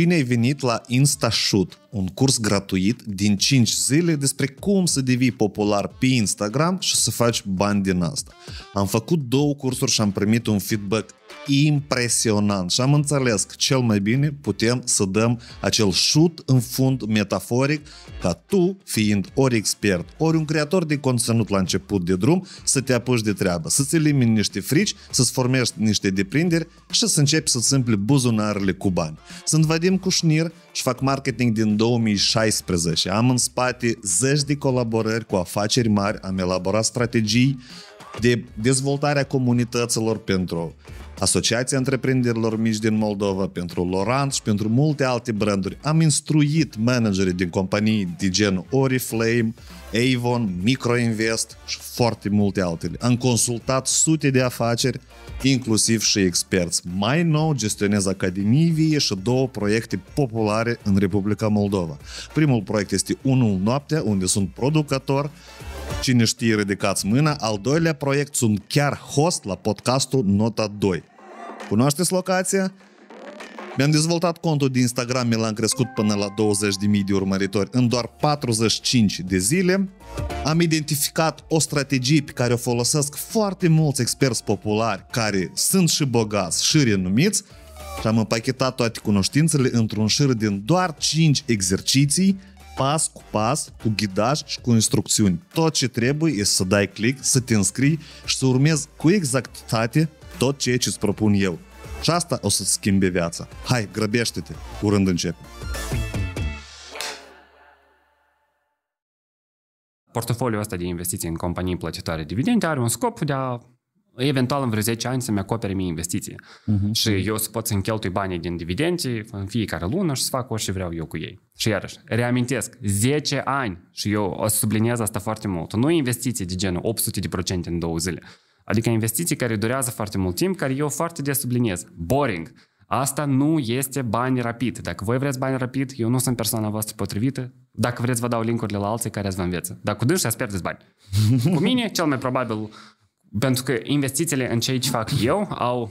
Bine ai venit la InstaShoot, un curs gratuit din 5 zile despre cum să devii popular pe Instagram și să faci bani din asta. Am făcut două cursuri și am primit un feedback impresionant și am înțeles că cel mai bine putem să dăm acel șut în fund metaforic ca tu, fiind ori expert, ori un creator de conținut la început de drum, să te apuci de treabă, să-ți elimini niște frici, să-ți formești niște deprinderi și să începi să-ți împli buzunarele cu bani. Sunt Vadim Cușnir și fac marketing din 2016. Am în spate zeci de colaborări cu afaceri mari, am elaborat strategii de dezvoltarea comunităților pentru Asociația Întreprinderilor Mici din Moldova, pentru Laurent și pentru multe alte branduri. Am instruit managerii din companii de gen Oriflame, Avon, Microinvest și foarte multe altele. Am consultat sute de afaceri, inclusiv și experți. Mai nou gestionez Academii Vie și două proiecte populare în Republica Moldova. Primul proiect este Unul Noaptea, unde sunt producător Cine știe, ridicați mâna. Al doilea proiect sunt chiar host la podcastul Nota 2. Cunoașteți locația? Mi-am dezvoltat contul de Instagram, mi l-am crescut până la 20.000 de urmăritori în doar 45 de zile. Am identificat o strategie pe care o folosesc foarte mulți experți populari care sunt și bogați și renumiți și am împachetat toate cunoștințele într-un șir din doar 5 exerciții pas cu pas, cu ghidaj și cu instrucțiuni. Tot ce trebuie este să dai click, să te înscrii și să urmezi cu exactitate tot ceea ce îți propun eu. Și asta o să-ți schimbe viața. Hai, grăbește-te, curând începe. Portofoliul ăsta de investiții în companii plătitoare dividende are un scop de a eventual în vreo 10 ani să-mi acopere mie investiții. Uh-huh. Și eu să pot să-mi cheltui banii din dividende în fiecare lună și să fac orice vreau eu cu ei. Și iarăși, reamintesc, 10 ani și eu o să subliniez asta foarte mult. Nu investiții de genul 800% în două zile. Adică investiții care durează foarte mult timp, care eu foarte des subliniez. Boring. Asta nu este bani rapid. Dacă voi vreți bani rapid, eu nu sunt persoana voastră potrivită. Dacă vreți, vă dau linkurile la alții care ați vă înveță. Dar cu dânsul ați pierdeți bani. Cu mine, cel mai probabil, pentru că investițiile în cei ce fac eu au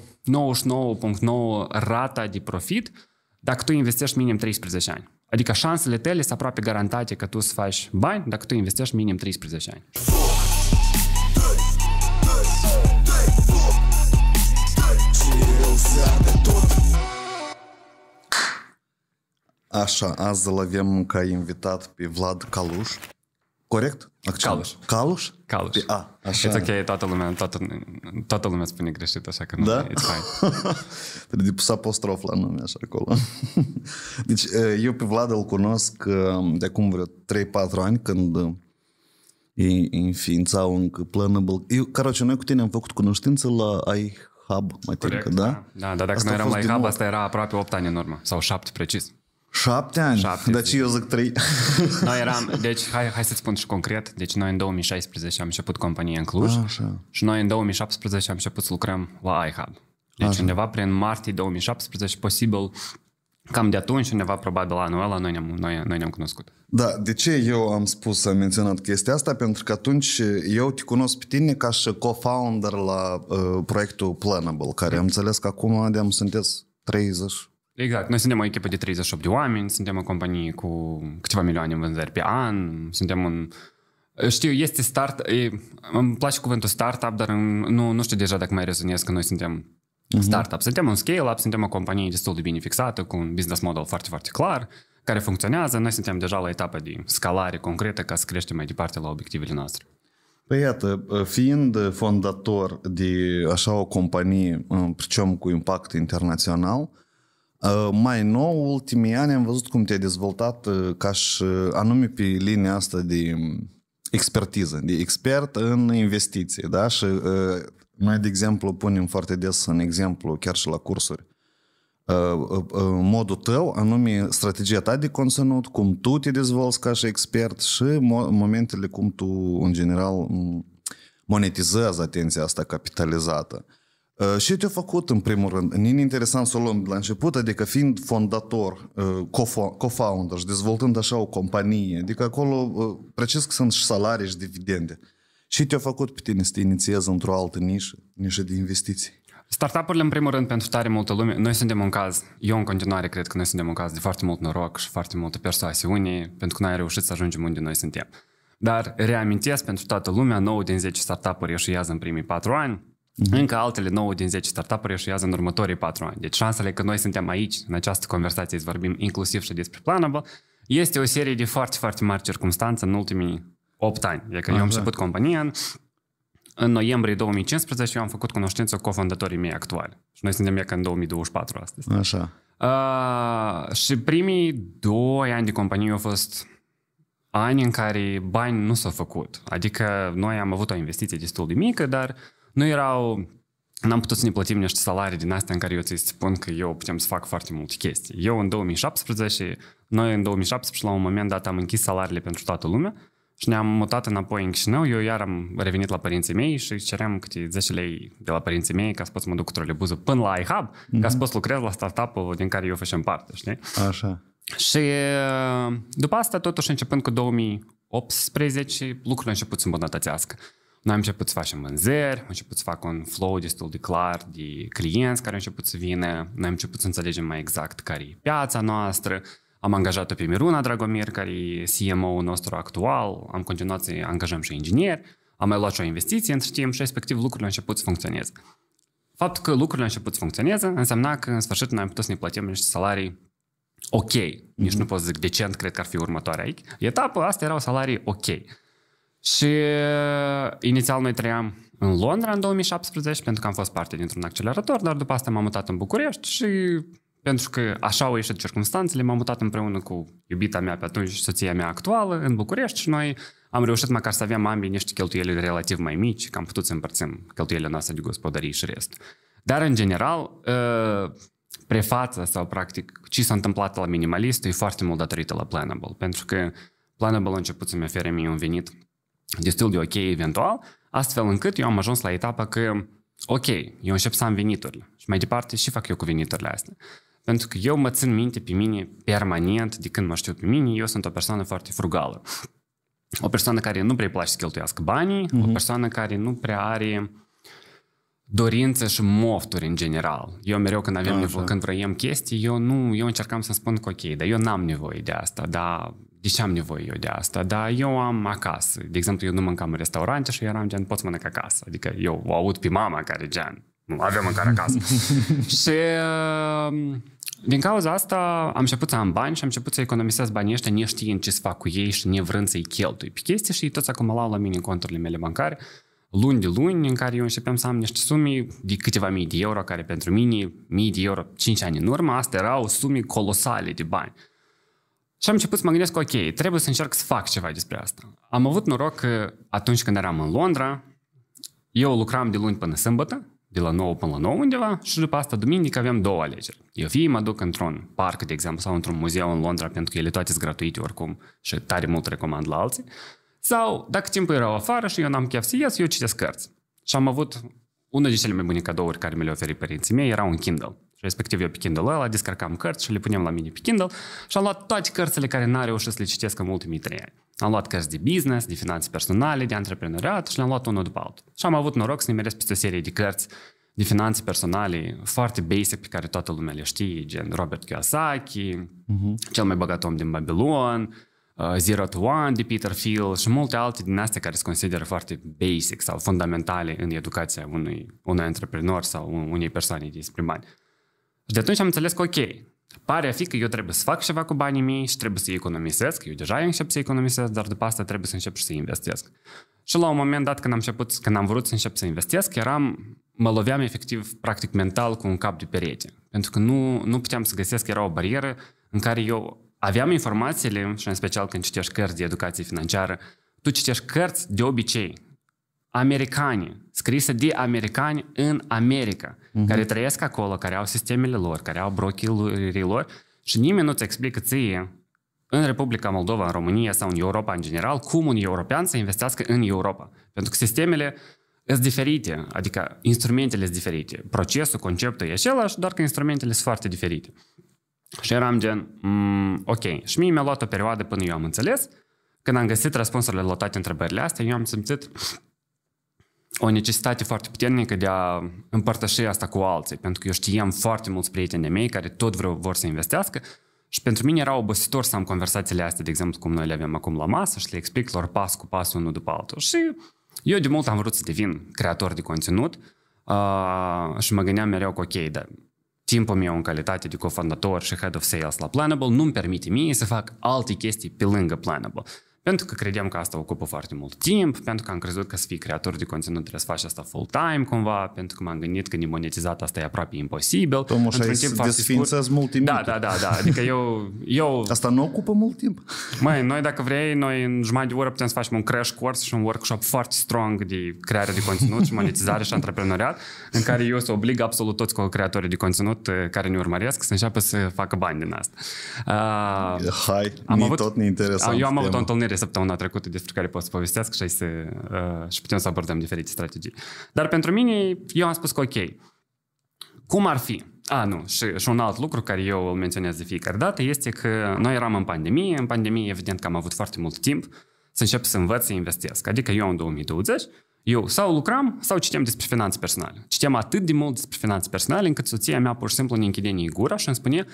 99.9 rata de profit dacă tu investești minim 13 ani. Adică șansele tale sunt aproape garantate că tu să faci bani dacă tu investești minim 13 ani. Așa, azi îl avem ca invitat pe Vlad Caluș. Corect? Accent. Caluș. Caluș? Caluș. Pe A, așa. It's ok, toată lumea, toată, toată lumea spune greșit, așa că nu, da? it's fine. Trebuie de pus apostrof la nume, așa, acolo. deci, eu pe Vlad îl cunosc de acum vreo 3-4 ani, când înființa un încă Planable. Eu, Caroce, noi cu tine am făcut cunoștință la ai Hub, mai tine, da? da? Da, dar dacă asta noi eram la Hub, asta era aproape 8 ani în urmă, sau 7 precis. Șapte ani? Șapte Dar ce eu zic trei? Noi eram, deci hai, hai să spun și concret, deci noi în 2016 am început compania în Cluj A, ah, așa. și noi în 2017 am început să lucrăm la iHub. Deci așa. undeva prin martie 2017, posibil Cam de atunci, undeva probabil anul ăla, noi ne-am, noi, noi ne-am cunoscut. Da, de ce eu am spus, am menționat chestia asta? Pentru că atunci eu te cunosc pe tine ca și co-founder la uh, proiectul Planable, care da. am înțeles că acum de am sunteți 30 Exact. Noi suntem o echipă de 38 de oameni, suntem o companie cu câteva milioane în vânzări pe an, suntem un... Știu, este start... E, îmi place cuvântul startup, dar nu, nu știu deja dacă mai rezonez că noi suntem uh-huh. startup. Suntem un scale-up, suntem o companie destul de bine fixată, cu un business model foarte, foarte clar, care funcționează. Noi suntem deja la etapa de scalare concretă ca să creștem mai departe la obiectivele noastre. Păi iată, fiind fondator de așa o companie, um, pricom cu impact internațional, Ă, mai nou, ultimii ani am văzut cum te-ai dezvoltat ă, ca și ă, anume pe linia asta de expertiză, de expert în investiții, da? Și noi, de exemplu, punem foarte des în exemplu, chiar și la cursuri, modul tău, anume strategia ta de conținut, cum tu te dezvolți ca și expert și momentele cum tu, în general, monetizează atenția asta capitalizată. Uh, și te-a făcut în primul rând. E interesant să o luăm de la început, adică fiind fondator, uh, co-founder și dezvoltând așa o companie, adică acolo uh, precis că sunt și salarii și dividende. Și te-a făcut pe tine să te inițiezi într-o altă nișă, nișă de investiții? Startup-urile, în primul rând, pentru tare multă lume, noi suntem un caz, eu în continuare cred că noi suntem un caz de foarte mult noroc și foarte multă persoasiune, pentru că noi am reușit să ajungem unde noi suntem. Dar reamintesc pentru toată lumea, 9 din 10 startup-uri ieșuiază în primii 4 ani, Mm-hmm. Încă altele 9 din 10 startup-uri eșuează în următorii 4 ani. Deci șansele că noi suntem aici, în această conversație, îți vorbim inclusiv și despre Planable, este o serie de foarte, foarte mari circunstanțe în ultimii 8 ani. De când eu am început compania în, în noiembrie 2015 eu am făcut cunoștință cu cofondatorii mei actuali. Și noi suntem că în 2024 astăzi. Așa. Uh, și primii 2 ani de companie au fost ani în care bani nu s-au făcut. Adică noi am avut o investiție destul de mică, dar uh, nu erau n-am putut să ne plătim niște salarii din astea în care eu ți spun că eu putem să fac foarte multe chestii. Eu în 2017, noi în 2017 la un moment dat am închis salariile pentru toată lumea și ne-am mutat înapoi în Chișinău, eu iar am revenit la părinții mei și ceream câte 10 lei de la părinții mei ca să pot să mă duc cu trolebuză până la iHub, mm-hmm. ca să mhm. pot să lucrez la startup-ul din care eu făceam parte, știi? Așa. Și uh, după asta, totuși, începând cu 2018, lucrurile au început să îmbunătățească. Noi am început să facem vânzări, am început să fac un flow destul de clar de clienți care au început să vină, noi am început să înțelegem mai exact care e piața noastră, am angajat-o pe Miruna Dragomir, care e CMO-ul nostru actual, am continuat să angajăm și inginer, am mai luat și o investiție între timp și respectiv lucrurile au început să funcționeze. Faptul că lucrurile au început să funcționeze înseamnă că în sfârșit noi am putut să ne plătim niște salarii ok. Nici mm-hmm. nu pot să zic decent, cred că ar fi următoarea etapă. Astea erau salarii ok. Și uh, inițial noi trăiam în Londra în 2017 pentru că am fost parte dintr-un accelerator, dar după asta m-am mutat în București și pentru că așa au ieșit circunstanțele, m-am mutat împreună cu iubita mea pe atunci, soția mea actuală, în București și noi am reușit măcar să avem ambii niște cheltuieli relativ mai mici, că am putut să împărțim cheltuielile noastre de gospodării și rest. Dar, în general, uh, prefața sau, practic, ce s-a întâmplat la minimalist e foarte mult datorită la Planable, pentru că Planable a început să-mi ofere mie un venit destul de ok eventual, astfel încât eu am ajuns la etapa că, ok, eu încep să am veniturile. Și mai departe, și fac eu cu veniturile astea? Pentru că eu mă țin minte pe mine permanent, de când mă știu pe mine, eu sunt o persoană foarte frugală. O persoană care nu prea place să cheltuiască banii, mm-hmm. o mhm. persoană care nu prea are dorințe și mofturi în general. Eu mereu când avem da, nevoie, când vrem chestii, eu nu, eu încercam să spun că ok, dar eu n-am nevoie de asta, dar de ce am nevoie eu de asta? Dar eu am acasă. De exemplu, eu nu mâncam în restaurante și eram gen, poți mănânc acasă. Adică eu o aud pe mama care gen, nu avem mâncare acasă. și um, din cauza asta am început să am bani și am început să economisesc banii ăștia neștiind ce să fac cu ei și nevrând să-i cheltui pe chestii și ei toți acumulau la mine în conturile mele bancare luni de luni în care eu începeam să am niște sume de câteva mii de euro, care pentru mine, mii de euro, cinci ani în urmă, astea erau sume colosale de bani. Și am început să mă gândesc, ok, trebuie să încerc să fac ceva despre asta. Am avut noroc că atunci când eram în Londra, eu lucram de luni până sâmbătă, de la 9 până la 9 undeva și după asta duminică aveam două alegeri. Eu fie mă duc într-un parc, de exemplu, sau într-un muzeu în Londra, pentru că ele toate sunt gratuite oricum și tare mult recomand la alții, sau dacă timpul era afară și eu n-am chef să ies, eu citesc cărți. Și am avut unul dintre cele mai bune cadouri care mi le oferi părinții mei era un Kindle respectiv eu pe Kindle ăla, descărcam cărți și le punem la mine pe Kindle și am luat toate cărțile care n-am reușit să le citesc în ultimii trei ani. Am luat cărți de business, de finanțe personale, de antreprenoriat și le-am luat unul după altul. Și am avut noroc să ne meresc peste o serie de cărți de finanțe personale foarte basic pe care toată lumea le știe, gen Robert Kiyosaki, uh-huh. Cel mai băgat om din Babilon, uh, Zero to One de Peter Thiel și multe alte din astea care se consideră foarte basic sau fundamentale în educația unui, unui antreprenor sau unei persoane de despre bani. Și de atunci am înțeles că ok, pare a fi că eu trebuie să fac ceva cu banii mei și trebuie să-i economisesc. Eu deja încep să economisesc, dar după asta trebuie să încep și să investesc. Și la un moment dat, când am, început, când am vrut să încep să investesc, eram, mă loveam efectiv, practic mental, cu un cap de perete. Pentru că nu, nu puteam să găsesc, era o barieră în care eu aveam informațiile, și în special când citești cărți de educație financiară, tu citești cărți de obicei americane, scrise de americani în America uh-huh. care trăiesc acolo, care au sistemele lor, care au brochirii lor și nimeni nu-ți explică ție în Republica Moldova, în România sau în Europa în general, cum un european să investească în Europa. Pentru că sistemele sunt diferite, adică instrumentele sunt diferite. Procesul, conceptul e același, doar că instrumentele sunt foarte diferite. Și eram gen, mm, ok. Și mie mi-a luat o perioadă până eu am înțeles. Când am găsit răspunsurile la toate întrebările astea, eu am simțit o necesitate foarte puternică de a împărtăși asta cu alții, pentru că eu știam foarte mulți prieteni de mei care tot vreau, vor să investească și pentru mine era obositor să am conversațiile astea, de exemplu, cum noi le avem acum la masă și le explic lor pas cu pas unul după altul. Și eu de mult am vrut să devin creator de conținut uh, și mă gândeam mereu că ok, dar timpul meu în calitate de cofondator și head of sales la Planable nu-mi permite mie să fac alte chestii pe lângă Planable. Pentru că credeam că asta ocupă foarte mult timp, pentru că am crezut că să fii creator de conținut trebuie să faci asta full-time cumva, pentru că m-am gândit că nemonetizat asta e aproape imposibil. Tomuș, Într-un timp desfințează scurt... mult timp. Da, da, da, da. Adică eu, eu... Asta nu ocupă mult timp. Mai, noi dacă vrei, noi în jumătate de oră putem să facem un crash course și un workshop foarte strong de creare de conținut și monetizare și antreprenoriat, în care eu să oblig absolut toți creatorii de conținut eh, care ne urmăresc să înceapă să facă bani din asta. Uh, Hai, am avut, tot ne interesant. Eu am avut o întâlnire întâlnire săptămâna trecută despre care pot să povestesc și, să, uh, și putem să abordăm diferite strategii. Dar pentru mine, eu am spus că ok, cum ar fi? A, nu, și, și un alt lucru care eu îl menționez de fiecare dată este că noi eram în pandemie, în pandemie evident că am avut foarte mult timp să încep să învăț să investesc. Adică eu în 2020 eu sau lucram sau citeam despre finanțe personale. Citeam atât de mult despre finanțe personale încât soția mea pur și simplu ne închide în gura și îmi spune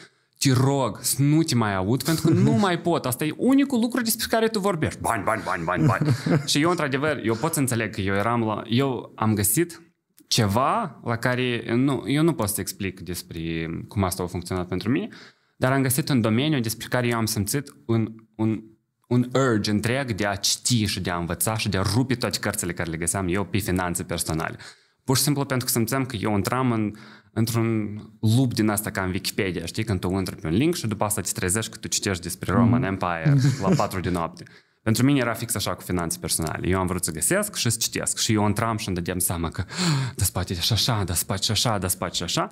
te rog să nu te mai aud pentru că nu mai pot. Asta e unicul lucru despre care tu vorbești. Bani, bani, bani, bani, bani. și eu, într-adevăr, eu pot să înțeleg că eu eram la... Eu am găsit ceva la care nu, eu nu pot să explic despre cum asta a funcționat pentru mine, dar am găsit un domeniu despre care eu am simțit un, un, un urge întreg de a citi și de a învăța și de a rupe toate cărțile care le găseam eu pe finanțe personale. Pur și simplu pentru că simțeam că eu intram în într-un loop din asta ca în Wikipedia, știi? Când tu intri pe un link și după asta te trezești că tu citești despre mhm. Roman Empire la 4 din noapte. Pentru mine era fix așa cu finanțe personale. Eu am vrut să găsesc și să citesc. Și eu intram și îmi dădeam seama că ah, da spate și așa, da spate și așa, da spate și așa.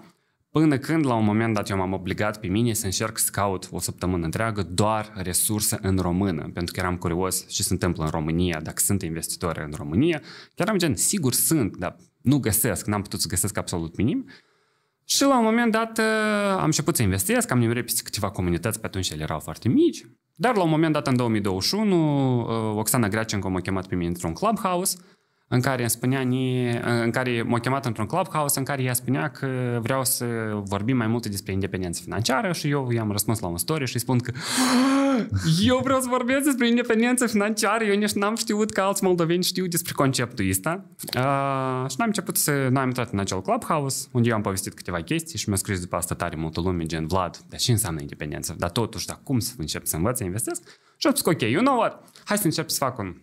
Până când, la un moment dat, eu m-am obligat pe mine să încerc să caut o săptămână întreagă doar resurse în română, pentru că eram curios ce se întâmplă în România, dacă sunt investitori în România. Chiar am gen, sigur sunt, dar nu găsesc, n-am putut să găsesc absolut minim. Și la un moment dat uh, am început să investesc, am nimerit peste câteva comunități, pe atunci ele erau foarte mici. Dar la un moment dat, în 2021, uh, Oxana Greacenco m-a chemat pe mine într-un clubhouse – în care îmi spunea, în care m-a chemat într-un clubhouse în care ea spunea că vreau să vorbim mai multe despre independență financiară și eu i-am răspuns la un story și îi spun că ah, eu vreau să vorbesc despre independență financiară, eu nici n-am știut că alți moldoveni știu despre conceptul ăsta. Uh, și n-am început să, n am intrat în acel clubhouse unde eu am povestit câteva chestii și mi-a scris după asta tare multă lume, gen Vlad, dar ce înseamnă independență? Dar totuși, dar cum să încep să învăț să investesc? Și am spus ok, you know what, hai să încep să fac un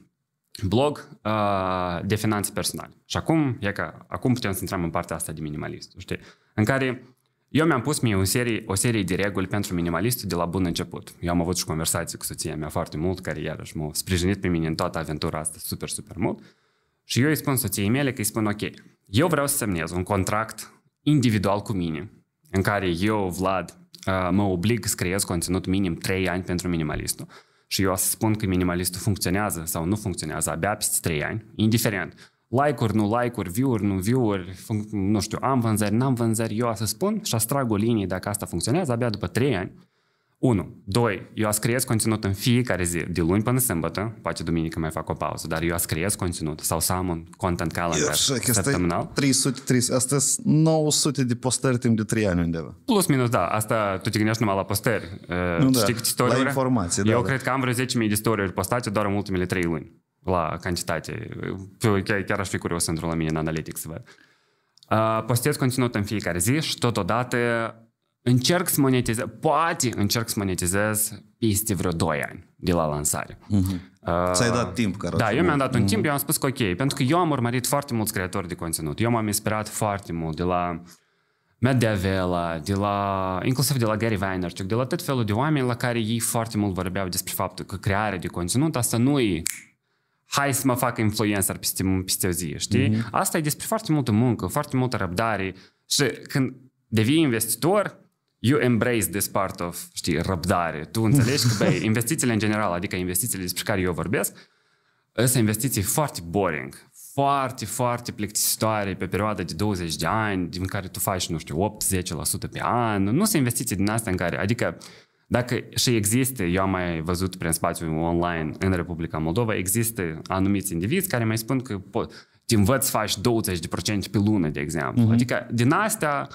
blog uh, de finanțe personale. Și acum, e ca, acum putem să intrăm în partea asta de minimalist, știi? În care eu mi-am pus mie o serie, o serie de reguli pentru minimalistul de la bun început. Eu am avut și conversații cu soția mea foarte mult, care iarăși m-a sprijinit pe mine în toată aventura asta super, super mult. Și eu îi spun soției mele că îi spun, ok, eu vreau să semnez un contract individual cu mine, în care eu, Vlad, uh, mă oblig să creez conținut minim 3 ani pentru minimalistul. Și eu să spun că minimalistul funcționează sau nu funcționează abia peste 3 ani, indiferent. Like-uri, nu like-uri, view-uri, nu view-uri, nu știu, am vânzări, n-am vânzări, eu să spun și astrag o linie dacă asta funcționează abia după 3 ani 1. 2. Eu aș creez conținut în fiecare zi, de luni până sâmbătă, poate duminică mai fac o pauză, dar eu aș creez conținut sau să am un content calendar săptămânal. 300, 300, asta sunt 900 de postări timp de 3 ani undeva. Plus minus, da, asta tu te gândești numai la postări. Nu, Știi da, câte la informații, da, Eu da. cred că am vreo 10.000 de story postate doar în ultimele 3 luni la cantitate. Chiar, chiar aș fi curios să intru la mine în analytics să văd. Postez conținut în fiecare zi și totodată Încerc să monetizez, poate încerc să monetizez peste vreo 2 ani de la lansare. Uh-huh. Mm-hmm. uh ți ai dat timp, care Da, eu mi-am dat un uh-huh. timp, mhm. eu am spus că ok, pentru că eu am urmărit foarte mulți creatori de conținut. Eu m-am inspirat foarte mult de la Matt Davela, de la, inclusiv de la Gary Vaynerchuk, de la tot felul de oameni la care ei foarte mult vorbeau despre faptul că crearea de conținut asta nu e hai să mă fac influencer peste, peste o zi, știi? Mm-hmm. Asta e despre foarte multă muncă, foarte multă răbdare și când devii investitor, you embrace this part of, știi, răbdare. Tu înțelegi că, băi, investițiile în general, adică investițiile despre care eu vorbesc, sunt investiții foarte boring, foarte, foarte plictisitoare pe perioada de 20 de ani, din care tu faci, nu știu, 8-10% pe an. Nu sunt investiții din astea în care, adică, dacă și există, eu am mai văzut prin spațiul online în Republica Moldova, există anumiți indivizi care mai spun că po- te învăț să faci 20% pe lună, de exemplu. Mm-hmm. Adică, din astea,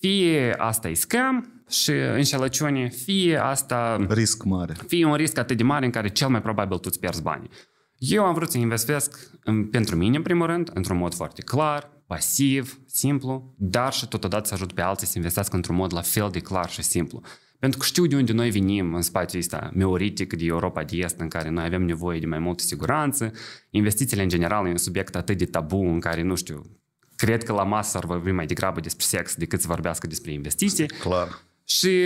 fie asta e scam și înșelăciune, fie asta... Risc mare. Fie un risc atât de mare în care cel mai probabil tu îți pierzi banii. Eu am vrut să investesc în, pentru mine, în primul rând, într-un mod foarte clar, pasiv, simplu, dar și totodată să ajut pe alții să investească într-un mod la fel de clar și simplu. Pentru că știu de unde noi venim în spațiul ăsta meoritic de Europa de Est, în care noi avem nevoie de mai multă siguranță. Investițiile, în general, e un subiect atât de tabu în care, nu știu, cred că la masă ar vorbi mai degrabă despre sex decât să vorbească despre investiții. Clar. Și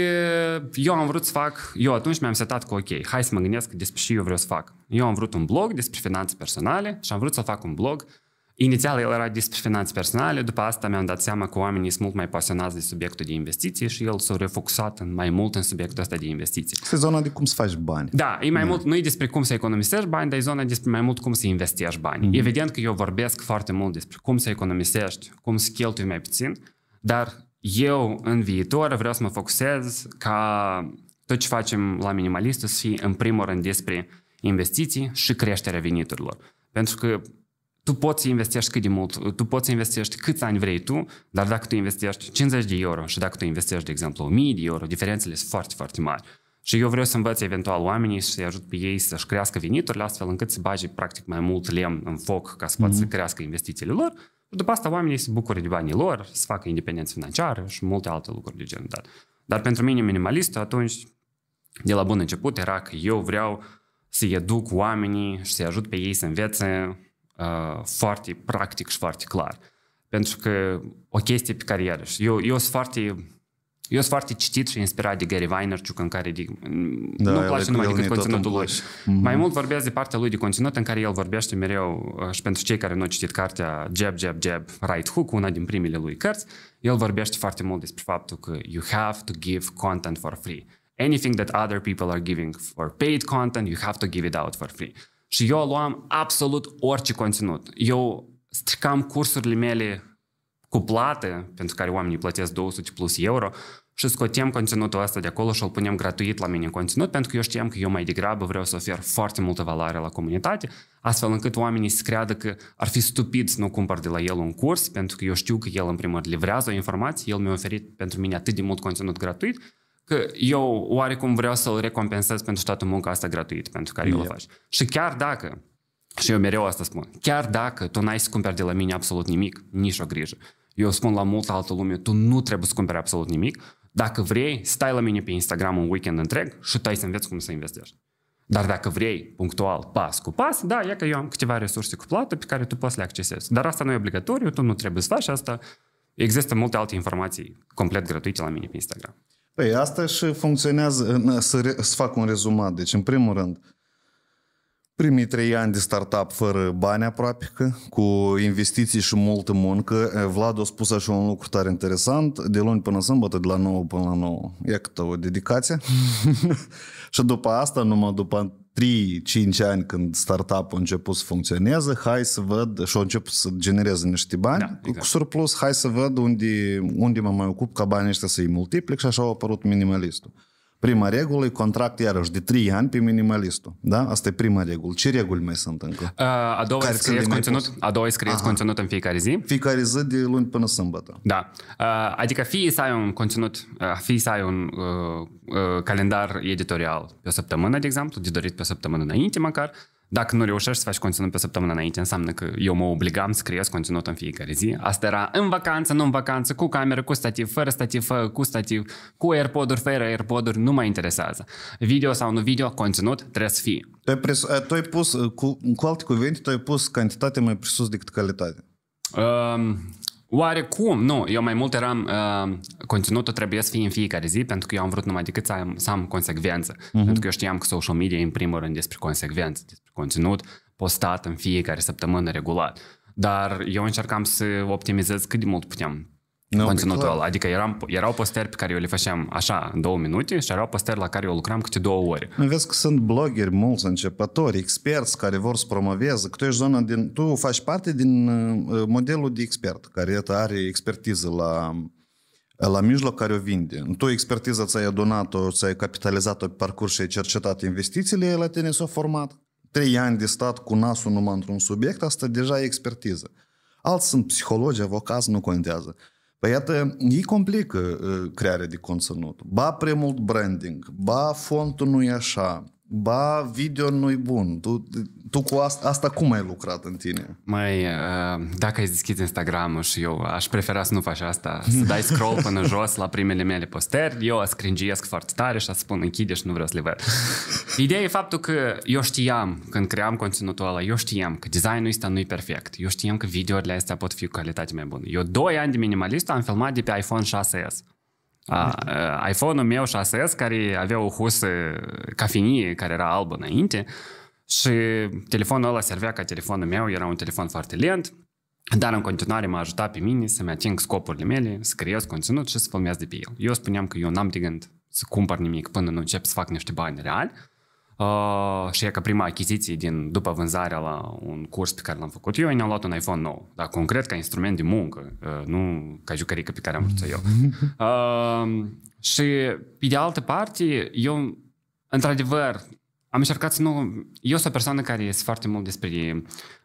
eu am vrut să fac, eu atunci mi-am setat cu ok, hai să mă gândesc despre ce eu vreau să fac. Eu am vrut un blog despre finanțe personale și am vrut să fac un blog Inițial el era despre finanțe personale, după asta mi-am dat seama că oamenii sunt mult mai pasionați de subiectul de investiții și el s-a refocusat în mai mult în subiectul ăsta de investiții. Este zona de cum să faci bani. Da, e mai mm. mult, nu e despre cum să economisești bani, dar e zona despre mai mult cum să investești bani. Mm. Evident că eu vorbesc foarte mult despre cum să economisești, cum să cheltui mai puțin, dar eu în viitor vreau să mă focusez ca tot ce facem la minimalist să fie în primul rând despre investiții și creșterea veniturilor. Pentru că tu poți să investești cât de mult, tu poți să investești câți ani vrei tu, dar dacă tu investești 50 de euro și dacă tu investești, de exemplu, 1000 de euro, diferențele sunt foarte, foarte mari. Și eu vreau să învăț eventual oamenii și să-i ajut pe ei să-și crească veniturile astfel încât să bage practic mai mult lemn în foc ca să poată mm-hmm. să mhm. crească investițiile lor și după asta oamenii se bucură de banii lor, să facă independență financiară și multe alte lucruri de genul dat. Dar pentru mine minimalist, atunci, de la bun început, era că eu vreau să-i educ oamenii și să-i ajut pe ei să învețe uh, foarte practic și foarte clar. Pentru că o chestie pe care iarăși, eu, eu sunt foarte eu sunt foarte citit și inspirat de Gary Vaynerchuk în care de, da, nu place numai decât conținutul lui. Mm-hmm. Mai mult vorbesc de partea lui de conținut în care el vorbește mereu și pentru cei care nu au citit cartea Jab, Jab, Jab, Right Hook, una din primele lui cărți, el vorbește foarte mult despre faptul că you have to give content for free. Anything that other people are giving for paid content, you have to give it out for free și eu luam absolut orice conținut. Eu stricam cursurile mele cu plată, pentru care oamenii plătesc 200 plus euro, și scotem conținutul ăsta de acolo și îl punem gratuit la mine în conținut, pentru că eu știam că eu mai degrabă vreau să ofer foarte multă valoare la comunitate, astfel încât oamenii să creadă că ar fi stupid să nu cumpăr de la el un curs, pentru că eu știu că el în primul rând livrează o informație, el mi-a oferit pentru mine atât de mult conținut gratuit, că eu oarecum vreau să-l recompensez pentru toată munca asta gratuită pentru care yep. eu o faci. Și chiar dacă, și eu mereu asta spun, chiar dacă tu n-ai să cumperi de la mine absolut nimic, nici o grijă. Eu spun la multă altă lume, tu nu trebuie să cumperi absolut nimic. Dacă vrei, stai la mine pe Instagram un weekend întreg și tu ai să înveți cum să investești. Dar dacă vrei, punctual, pas cu pas, da, e că eu am câteva resurse cu plată pe care tu poți să le accesezi. Dar asta nu e obligatoriu, tu nu trebuie să faci asta. Există multe alte informații complet gratuite la mine pe Instagram. Păi asta și funcționează, să, re, să fac un rezumat. Deci, în primul rând, primii trei ani de startup fără bani aproape, că, cu investiții și multă muncă. Eh, Vlad a spus așa un lucru tare interesant, de luni până sâmbătă, de la 9 până la 9. E câtă o dedicație. și după asta, numai după 3-5 ani când startup-ul a început să funcționeze, hai să văd și a început să genereze niște bani, da, exact. cu surplus, hai să văd unde, unde mă mai ocup ca banii ăștia să-i multiplic și așa a apărut minimalistul. Prima regulă e contract iarăși de 3 ani pe minimalistul. Da? Asta e prima regulă. Ce reguli mai sunt încă? Uh, a doua Care scrieți conținut, a doua scrieți conținut în fiecare zi. Fiecare zi de luni până sâmbătă. Da. Uh, adică fie să ai un conținut, uh, fie să ai un uh, uh, calendar editorial pe o săptămână, de exemplu, de dorit pe o săptămână înainte măcar, dacă nu reușești să faci conținut pe săptămână înainte, înseamnă că eu mă obligam să creez conținut în fiecare zi. Asta era în vacanță, nu în vacanță, cu cameră, cu stativ, fără stativ, fără, cu stativ, cu AirPod-uri, fără AirPod-uri, nu mă interesează. Video sau nu video, conținut trebuie să fie. Tu ai, pres- tu ai pus, cu, cu alte cuvinte, tu ai pus cantitate mai presus decât calitate. Um, Oarecum, nu, eu mai mult eram, uh, conținutul trebuie să fie în fiecare zi, pentru că eu am vrut numai decât să am, să am consecvență. Uh-huh. Pentru că eu știam că social media e în primul rând despre consecvență, despre conținut postat în fiecare săptămână regulat. Dar eu încercam să optimizez cât de mult puteam No, conținutul ăla. Adică eram, erau postări pe care eu le făceam așa, în două minute, și erau postări la care eu lucram câte două ori. Vezi că sunt blogeri mulți începători, experți care vor să promoveze, că tu, ești zona din, tu faci parte din uh, modelul de expert, care are expertiză la, la mijloc care o vinde. Tu expertiza ți-ai adunat-o, ți-ai capitalizat-o pe parcurs și ai cercetat investițiile, la tine s-au format. Trei ani de stat cu nasul numai într-un subiect, asta deja e expertiză. Alți sunt psihologi, avocați, nu contează. Păi, iată, e complică uh, crearea de conținut. Ba prea mult branding, ba fontul nu e așa, ba, video nu-i bun. Tu, tu cu asta, asta cum ai lucrat în tine? Mai uh, dacă ai deschis instagram și eu aș prefera să nu faci asta, să dai scroll până jos la primele mele postări, eu scringiesc foarte tare și a spun închide și nu vreau să le văd. Ideea e faptul că eu știam, când cream conținutul ăla, eu știam că designul ăsta nu e perfect. Eu știam că videourile astea pot fi cu calitate mai bună. Eu doi ani de minimalist am filmat de pe iPhone 6S. A, uh, iPhone-ul meu 6S care avea o husă cafenie care era albă înainte și telefonul ăla servea ca telefonul meu, era un telefon foarte lent, dar în continuare m-a ajutat pe mine să-mi ating scopurile mele, să creez conținut și să filmez de pe el. Eu spuneam că eu n-am de gând să cumpăr nimic până nu încep să fac niște bani reali, Uh, și e ca prima achiziție din, după vânzarea la un curs pe care l-am făcut eu, ne-am luat un iPhone nou, dar concret ca instrument de muncă, uh, nu ca jucărică pe care am vrut să eu. Uh, ă, și pe de altă parte, eu, într-adevăr, am încercat să nu... Eu sunt o persoană care este foarte mult despre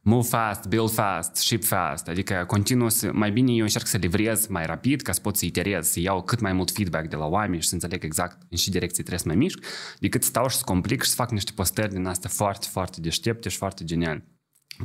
move fast, build fast, ship fast, adică continuu să, mai bine eu încerc să livrez mai rapid ca să pot să iterez, să iau cât mai mult feedback de la oameni și să înțeleg exact în ce direcție trebuie să mă mișc, decât stau și să complic și să fac niște postări din astea foarte, foarte deștepte și foarte geniale.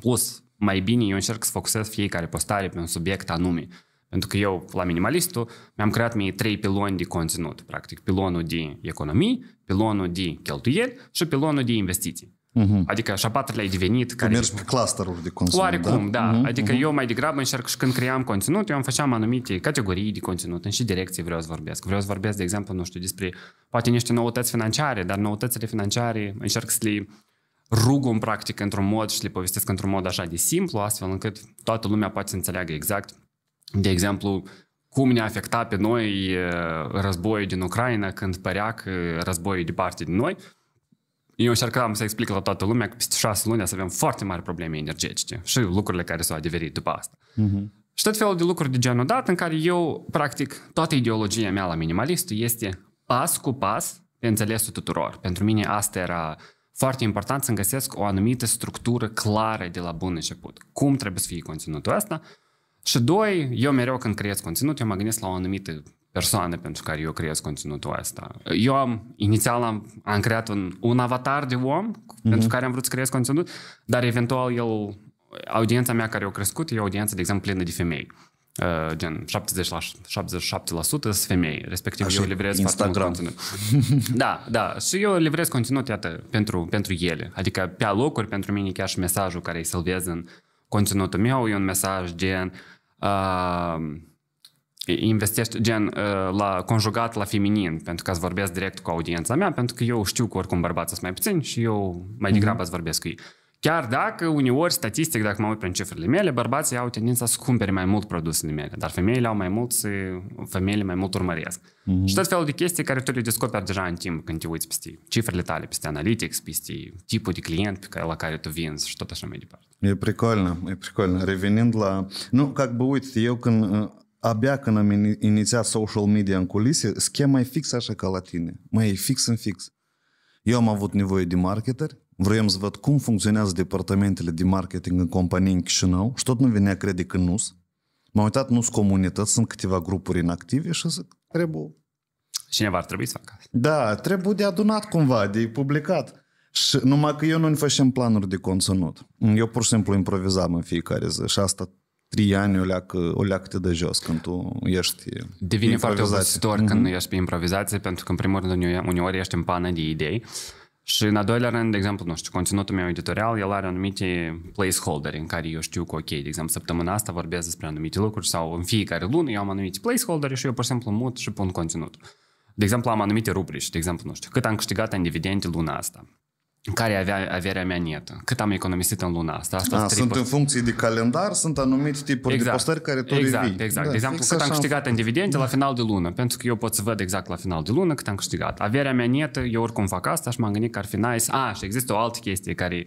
Plus, mai bine eu încerc să focusez fiecare postare pe un subiect anume. Pentru că eu, la minimalistul, mi-am creat mie trei piloni de conținut, practic. Pilonul de economii, pilonul de cheltuieli și pilonul de investiții. Uh-huh. Adică și a patrulea ai devenit. Care mergi pe clusteruri de conținut? Oarecum, da. da. Uh-huh. Adică uh-huh. eu mai degrabă încerc și când cream conținut, eu am făceam anumite categorii de conținut, în și direcții vreau să vorbesc. Vreau să vorbesc, de exemplu, nu știu, despre poate niște noutăți financiare, dar noutățile financiare încerc să le rug în practic într-un mod și le povestesc într-un mod așa de simplu, astfel încât toată lumea poate să înțeleagă exact, de exemplu, cum ne-a afectat pe noi eh, războiul din Ucraina când părea că războiul e departe de noi eu încercam să explic la toată lumea că peste șase luni să avem foarte mari probleme energetice și lucrurile care s-au adeverit după asta. Uh-huh. Și tot felul de lucruri de genul dat în care eu, practic, toată ideologia mea la minimalist este pas cu pas pe înțelesul tuturor. Pentru mine asta era foarte important să-mi găsesc o anumită structură clară de la bun început. Cum trebuie să fie conținutul ăsta? Și doi, eu mereu când creez conținut, eu mă gândesc la o anumită persoane pentru care eu creez conținutul ăsta. Eu am, inițial am, am creat un, un avatar de om mm-hmm. pentru care am vrut să creez conținut, dar eventual el, audiența mea care a crescut e o audiență, de exemplu, plină de femei. Uh, gen 70 la, 77% sunt femei, respectiv Așa, eu livrez Instagram. foarte conținut. da, da, și eu livrez conținut, iată, pentru, pentru ele. Adică pe locuri, pentru mine chiar și mesajul care îi salvez în conținutul meu e un mesaj gen uh, investești gen uh, la conjugat la feminin, pentru că îți vorbesc direct cu audiența mea, pentru că eu știu că oricum bărbații sunt mai puțini și eu mai mhm. degrabă mm-hmm. să vorbesc cu ei. Chiar dacă uneori, statistic, dacă mă uit prin cifrele mele, bărbații au tendința să cumpere mai mult produsele mele, dar femeile au mai mult, femeile mai mult urmăresc. Mm-hmm. Și tot felul de chestii care tu le descoperi deja în timp când te uiți peste cifrele tale, peste analytics, peste tipul de client pe care, la care tu vinzi și tot așa mai departe. E pricolnă, e pricolnă. Revenind la... Nu, ca bă, uite, eu când uh, abia când am inițiat social media în culise, schema e fix așa ca la tine. Mai e fix în fix. Eu am avut nevoie de marketeri, vroiam să văd cum funcționează departamentele de marketing în companii în Chișinău și tot nu venea crede că nu M-am uitat, nu sunt comunități, sunt câteva grupuri inactive și zic, trebuie... Cineva ar trebui să facă asta. Da, trebuie de adunat cumva, de publicat. Și numai că eu nu mi facem planuri de conținut. Eu pur și simplu improvizam în fiecare zi și asta trei ani o leacă, o leacă te de jos când tu ești Devine foarte obositor mm-hmm. când ești pe improvizație, pentru că în primul rând uneori ești în pană de idei și în a doilea rând, de exemplu, nu știu, conținutul meu editorial, el are anumite placeholder în care eu știu că, ok, de exemplu, săptămâna asta vorbesc despre anumite lucruri sau în fiecare lună eu am anumite placeholder și eu pur și simplu mut și pun conținut. De exemplu, am anumite rubrici, de exemplu, nu știu, cât am câștigat în dividende luna asta care avea averea mea netă, cât am economisit în luna asta. asta A, sunt post... în funcție de calendar, sunt anumite tipuri exact. de postări care tu Exact, revii. exact. Da, de exemplu, exact cât am câștigat în dividende la da. final de lună, pentru că eu pot să văd exact la final de lună cât am câștigat. Averea mea netă, eu oricum fac asta și m-am gândit că ar fi nice. A, și există o altă chestie care...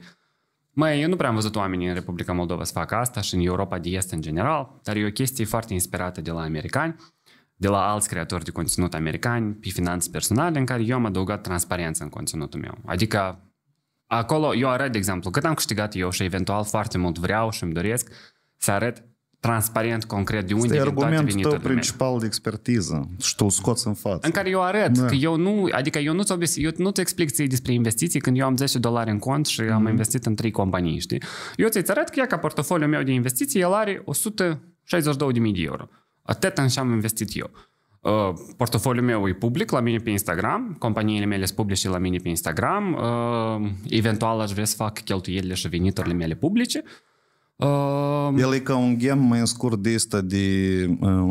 Mai eu nu prea am văzut oamenii în Republica Moldova să facă asta și în Europa de Est în general, dar e o chestie foarte inspirată de la americani de la alți creatori de conținut americani pe finanțe personale în care eu am adăugat transparență în conținutul meu. Adică Acolo eu arăt, de exemplu, cât am câștigat eu și eventual foarte mult vreau și îmi doresc să arăt transparent, concret, de unde este vin argumentul tău principal de expertiză și tu scoți în față. În care eu arăt da. că eu nu, adică eu nu-ți, obis, eu nu-ți explic ție despre investiții când eu am 10 dolari în cont și mm. am mhm. investit în 3 companii, știi? Eu ți-ți arăt că, ea ca portofoliul meu de investiții, el are 162.000 de euro. Atât în am investit eu portofoliul meu e public la mine pe Instagram, companiile mele sunt publice la mine pe Instagram, eventual aș vrea să fac cheltuielile și veniturile mele publice. El e ca un gem mai în scurt de asta de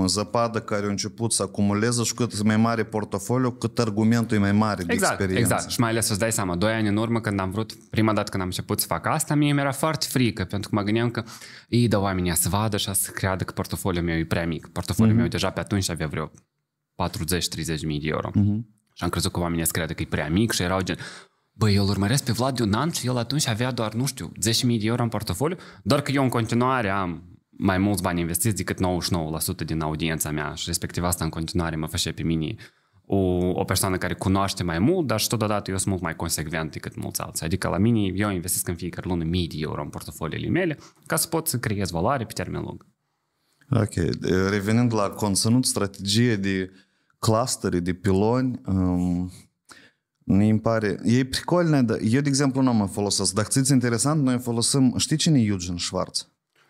zăpadă care a început să acumuleze și cât mai mare portofoliu, cât argumentul e mai mare exact, de experiență. Exact, și mai ales să-ți dai seama, doi ani în urmă când am vrut, prima dată când am început să fac asta, mie mi-era foarte frică, pentru că mă gândeam că îi dă oamenii să vadă și să creadă că portofoliul meu e prea mic. Portofoliul mm-hmm. meu deja pe atunci avea vreo 40-30 mii de euro. Uh-huh. Și am crezut că oamenii creadă că e prea mic și erau gen... Băi, eu îl urmăresc pe Vlad de un an și el atunci avea doar, nu știu, 10.000 de euro în portofoliu, doar că eu în continuare am mai mulți bani investiți decât 99% din audiența mea și respectiv asta în continuare mă face pe mine o, o persoană care cunoaște mai mult, dar și totodată eu sunt mult mai consecvent decât mulți alții. Adică la mine eu investesc în fiecare lună mii de euro în portofoliile mele ca să pot să creez valoare pe termen lung. Ok. Revenind la conținut, strategie de clustere, de piloni, um, ne pare... E pricolne, dar eu, de exemplu, nu mai folosesc. Dacă ți interesant, noi folosim... Știi cine e Eugen Schwartz?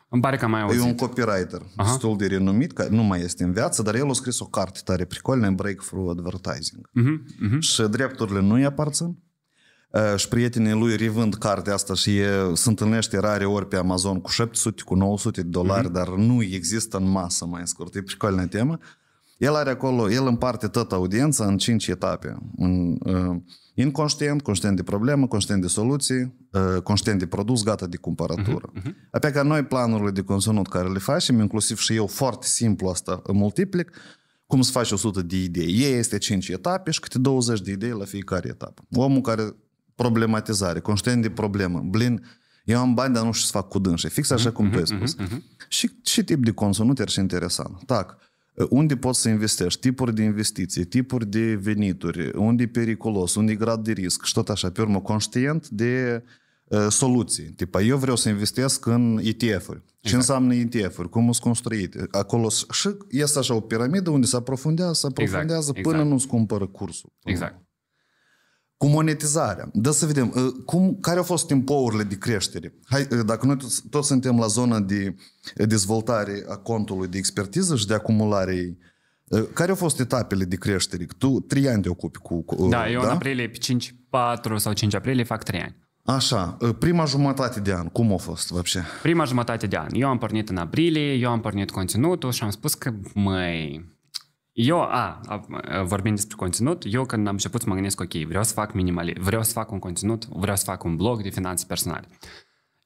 Îmi pare că mai auzit. E un copywriter Aha. destul de renumit, că nu mai este în viață, dar el a scris o carte tare pricolnă, Breakthrough Advertising. Uh-huh, uh-huh. Și drepturile nu-i aparțin. Eh, și prietenii lui revând cartea asta și e, se întâlnește rare ori pe Amazon cu 700, cu 900 de dolari, mm-hmm. dar nu există în masă, mai scurt, e pricolină temă. El are acolo, el împarte tot audiența în cinci etape. În, uh, inconștient, conștient de problemă, conștient de soluții, uh, conștient de produs, gata de cumpărătură. Uh-huh, Apoi ca noi planurile de conținut care le facem, inclusiv și eu foarte simplu asta multiplic, cum să faci 100 de idei. Ei este 5 etape și câte 20 de idei la fiecare etapă. Omul care problematizare, conștient de problemă, blin, eu am bani, dar nu știu să fac cu dânșe. Fix așa mhm, cum tu ai mhm, spus. Mhm, și ce tip de consum? Nu te-ar interesant. Tac. Unde poți să investești? Tipuri de investiții, tipuri de venituri, unde e periculos, unde e grad de risc și tot așa. Pe urmă, conștient de ă, soluții. Tipa, eu vreau să investesc în ETF-uri. Ce exact. înseamnă ETF-uri? Cum sunt construite? Acolo și este așa o piramidă unde se aprofundează, se exact, aprofundează exact. până exact. nu-ți cumpără cursul. Exact. Cu monetizarea. Da să vedem, uh, cum, care au fost timpourile de creștere? Hai, uh, dacă noi toți, toți suntem la zona de dezvoltare a contului de expertiză și de acumulare uh, care au fost etapele de creștere? Tu trei ani te ocupi cu... cu da, eu da? în aprilie, pe 5, 4 sau 5 aprilie fac trei ani. Așa, prima jumătate de an, cum a fost, văpșe? Prima jumătate de an. Eu am pornit în aprilie, eu am pornit conținutul și am spus că, măi, eu, a, vorbim despre conținut, eu când am început să mă gândesc, ok, vreau să fac minimali, vreau să fac un conținut, vreau să fac un blog de finanțe personale.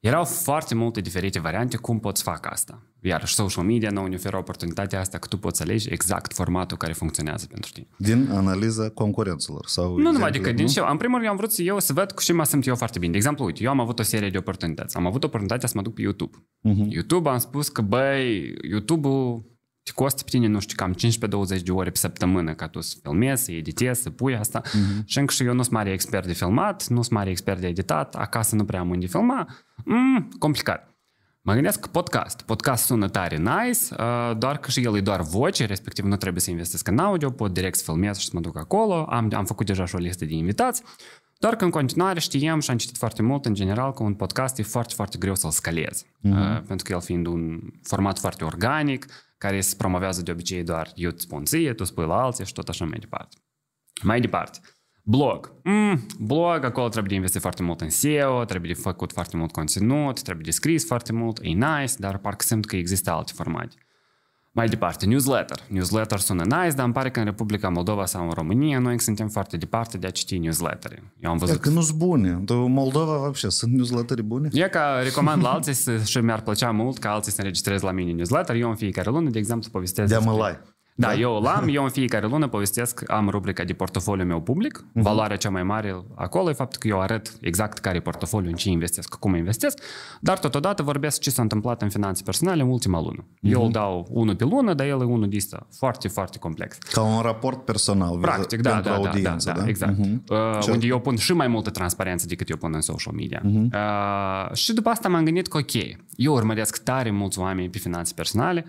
Erau foarte multe diferite variante cum pot să fac asta. Iar și social media nu ne oferă oportunitatea asta că tu poți să alegi exact formatul care funcționează pentru tine. Din analiza concurenților? sau... Nu numai decât, adică din ce. În primul rând, am vrut să eu să văd cu ce mă simt eu foarte bine. De exemplu, uite, eu am avut o serie de oportunități. Am avut oportunitatea să mă duc pe YouTube. Uh-huh. YouTube am spus că, băi, YouTube-ul te costă pe tine, nu știu, cam 15-20 de ore pe săptămână ca tu să filmezi, să editezi, să pui asta. Mm-hmm. Și încă și eu nu sunt mare expert de filmat, nu sunt mare expert de editat, acasă nu prea am unde filma. Mm, complicat. Mă gândesc că podcast. Podcast sună tare nice, uh, doar că și el e doar voce, respectiv nu trebuie să investesc în audio, pot direct să filmez și să mă duc acolo. Am, am făcut deja și o listă de invitați. Doar că în continuare știam și am citit foarte mult în general că un podcast e foarte, foarte greu să-l scalezi. Mm-hmm. Pentru că el fiind un format foarte organic, care se promovează de obicei doar eu îți spun ție, tu spui la alții și tot așa mai departe. Mai departe, blog. Mm, blog, acolo trebuie de investit foarte mult în SEO, trebuie de făcut foarte mult conținut, trebuie de scris foarte mult, e nice, dar parcă simt că există alte formate. Mai departe, newsletter. Newsletter sună nice, dar îmi pare că în Republica Moldova sau în România noi suntem foarte departe de a citi newsletter Eu am văzut... E că nu sunt bune. În Moldova, вообще, sunt newsletter bune? E ca recomand la alții și mi-ar plăcea mult ca alții să înregistrez la mine newsletter. Eu în fiecare lună, de exemplu, povestesc... De mă like. Da, da, eu l-am, eu în fiecare lună povestesc, am rubrica de portofoliu meu public, uh-huh. valoarea cea mai mare acolo e faptul că eu arăt exact care e portofoliu, în ce investesc, cum investesc, dar totodată vorbesc ce s-a întâmplat în finanțe personale în ultima lună. Uh-huh. Eu îl dau unul pe lună, dar el e unul dista foarte, foarte complex. Ca un raport personal Practic, da, pentru da, da, da audiență, da, da, da, da? exact. Uh-huh. Uh, unde eu pun și mai multă transparență decât eu pun în social media. Uh-huh. Uh, și după asta m-am gândit că ok, eu urmăresc tare mulți oameni pe finanțe personale,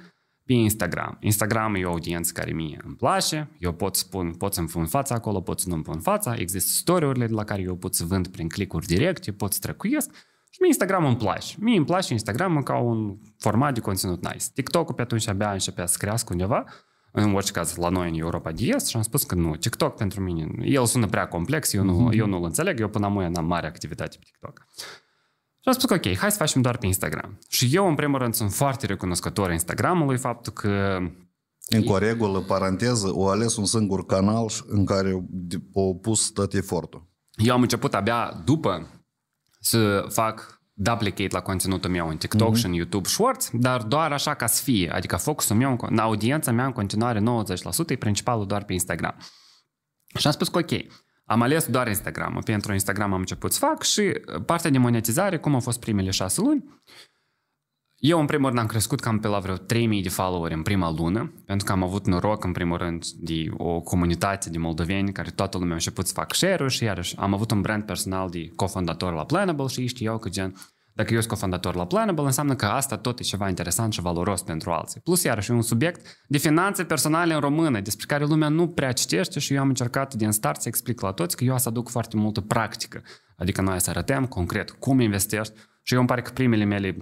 pe Instagram. Instagram e o audiență care mie îmi place, eu pot, spun, pot să-mi pun fața acolo, pot să nu-mi pun fața, există story-urile de la care eu pot să vând prin clicuri directe, pot să trecuiesc și mie Instagram îmi place. Mie îmi place Instagram ca un format de conținut nice. TikTok-ul pe atunci abia începea să crească undeva, în orice caz la noi în Europa de Est și am spus că nu, TikTok pentru mine, el sună prea complex, eu, nu, mm-hmm. eu nu-l înțeleg, eu până amuia n-am mare activitate pe TikTok. Și am spus că, ok, hai să facem doar pe Instagram. Și eu, în primul rând, sunt foarte recunoscător Instagramului faptul că În o regulă, paranteză, o ales un singur canal în care o pus tot efortul. Eu am început abia după să fac duplicate la conținutul meu în TikTok mm-hmm. și în YouTube Shorts, dar doar așa ca să fie. Adică focusul meu, în audiența mea în continuare 90% e principalul doar pe Instagram. Și am spus că ok, am ales doar Instagram. Pentru Instagram am început să fac și partea de monetizare, cum au fost primele șase luni, eu în primul rând am crescut cam pe la vreo 3000 de followeri în prima lună, pentru că am avut noroc în primul rând de o comunitate de moldoveni care toată lumea a început să fac share-uri și iarăși am avut un brand personal de cofondator la Planable și eu că gen dacă eu sunt cofondator la Planable, înseamnă că asta tot e ceva interesant și valoros pentru alții. Plus, iarăși, e un subiect de finanțe personale în română, despre care lumea nu prea citește și eu am încercat din start să explic la toți că eu să aduc foarte multă practică. Adică noi să arătăm concret cum investești și eu îmi pare că primele mele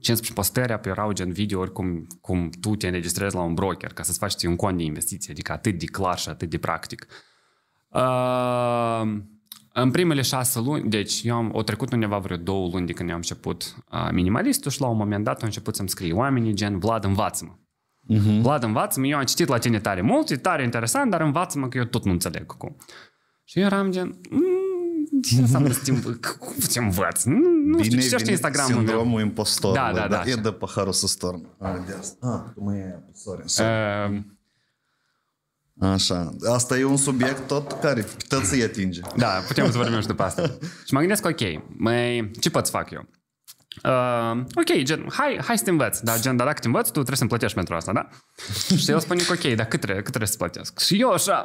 15 postări pe erau gen video, cum, cum tu te înregistrezi la un broker ca să-ți faci un cont de investiție, adică atât de clar și atât de practic. Uh, în primele șase luni, deci eu am o trecut undeva vreo două luni de când eu am început uh, minimalistul și la un moment dat am început să-mi scrie oamenii gen Vlad învață-mă. Uh-huh. Vlad învață-mă, eu am citit la tine tare mult, e tare interesant, dar învață-mă că eu tot nu înțeleg cum. Și eu eram gen, mm, ce înseamnă să te, te învăț? Nu, nu știu, ce știi Instagram? Sindromul impostorului, da, da, da, e de paharul să Ah, ah, cum e, sorry, sorry. Ehm, Așa. Asta e un subiect tot care tot să-i atinge. Da, putem să vorbim și după asta. și mă gândesc, ok, mai, ce pot să fac eu? Uh, ok, gen, hai, hai să te învăț. Dar gen, dar dacă te învăț, tu trebuie să-mi plătești pentru asta, da? și eu spun, ok, dar cât trebuie, cât trebuie să plătesc? Și eu așa,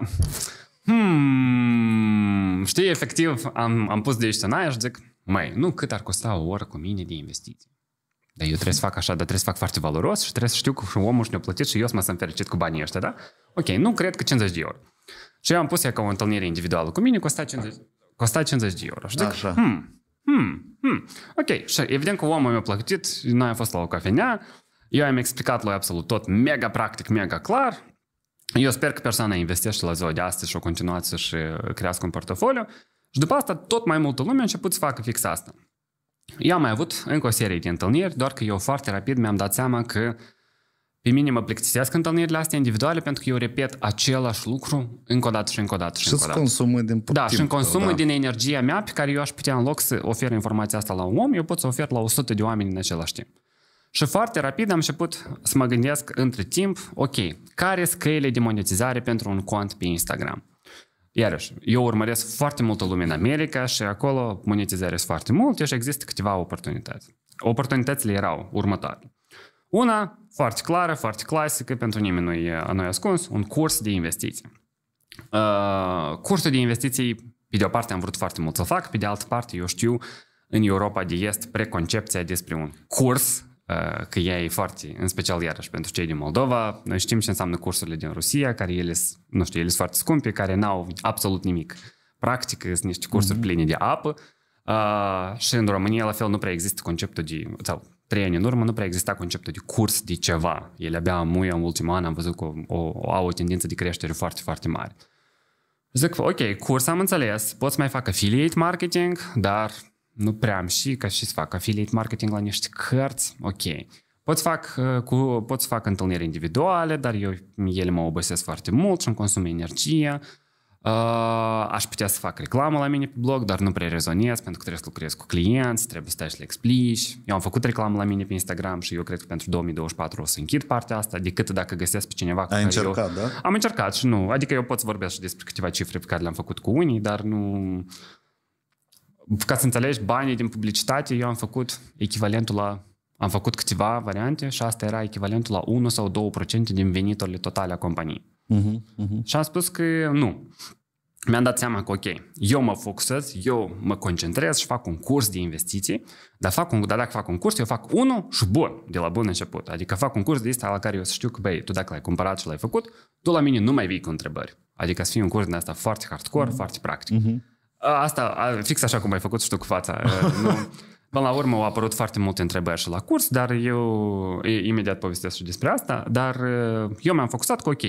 hmm, știi, efectiv, am, am pus de aici în și zic, mai, nu cât ar costa o oră cu mine de investiții. Dar eu trebuie să fac așa, dar trebuie să fac foarte valoros și trebuie să știu că omul și ne-a plătit și eu să mă sunt fericit cu banii ăștia, da? Ok, nu cred că 50 de euro. Și eu am pus ea ca o întâlnire individuală cu mine, costa 50, costa 50 de euro. Și zic, Așa. Hmm, hmm, hmm. Ok, și evident că omul mi-a plăcut, noi am fost la o cafenea, eu am explicat lui absolut tot, mega practic, mega clar. Eu sper că persoana investește la ziua de astăzi și o continuați și crească un portofoliu. Și după asta, tot mai multă lume a început să facă fix asta. Eu am mai avut încă o serie de întâlniri, doar că eu foarte rapid mi-am dat seama că pe mine mă plictisesc întâlnirile astea individuale pentru că eu repet același lucru încă o dată și încă o dată și, și încă o dată. consumă din Da, și îmi consumă da. din energia mea pe care eu aș putea în loc să ofer informația asta la un om, eu pot să ofer la 100 de oameni în același timp. Și foarte rapid am început să mă gândesc între timp, ok, care sunt căile de monetizare pentru un cont pe Instagram? Iarăși, eu urmăresc foarte multă lume în America și acolo monetizare foarte mult. și există câteva oportunități. Oportunitățile erau următoare. Una, foarte clară, foarte clasică, pentru nimeni nu e a noi ascuns, un curs de investiții. Uh, cursul de investiții, pe de o parte am vrut foarte mult să fac, pe de altă parte eu știu în Europa de Est preconcepția despre un curs, uh, că ea e foarte, în special iarăși pentru cei din Moldova, noi știm ce înseamnă cursurile din Rusia, care ele, nu știu, ele sunt foarte scumpe, care n-au absolut nimic. Practic, sunt niște cursuri mm-hmm. pline de apă uh, și în România la fel nu prea există conceptul de, sau trei ani în urmă nu prea exista conceptul de curs de ceva. Ele abia muia în ultima an, am văzut că o, o, au o tendință de creștere foarte, foarte mare. Zic, ok, curs am înțeles, pot să mai fac affiliate marketing, dar nu prea am și ca și să fac affiliate marketing la niște cărți, ok. Pot să fac, uh, cu, pot să fac întâlniri individuale, dar eu ele mă obosesc foarte mult și îmi consum energie aș putea să fac reclamă la mine pe blog, dar nu prea rezonez pentru că trebuie să lucrez cu clienți, trebuie să stai și le explici. Eu am făcut reclamă la mine pe Instagram și eu cred că pentru 2024 o să închid partea asta, decât dacă găsesc pe cineva. Ai încercat, eu... da? Am încercat și nu. Adică eu pot să vorbesc și despre câteva cifre pe care le-am făcut cu unii, dar nu... Ca să înțelegi, banii din publicitate eu am făcut echivalentul la am făcut câteva variante și asta era echivalentul la 1 sau 2% din veniturile totale a companiei. Uh-huh, uh-huh. Și am spus că nu mi-am dat seama că, ok, eu mă focusez, eu mă concentrez și fac un curs de investiții, dar, fac un, dar dacă fac un curs, eu fac unul și bun, de la bun început. Adică fac un curs de asta la care eu să știu că, băi, tu dacă l-ai cumpărat și l-ai făcut, tu la mine nu mai vii cu întrebări. Adică să fie un curs din asta foarte hardcore, mm-hmm. foarte practic. Mm-hmm. Asta, fix așa cum ai făcut și tu cu fața. nu, Până la urmă au apărut foarte multe întrebări și la curs, dar eu imediat povestesc și despre asta, dar eu mi-am focusat cu ok.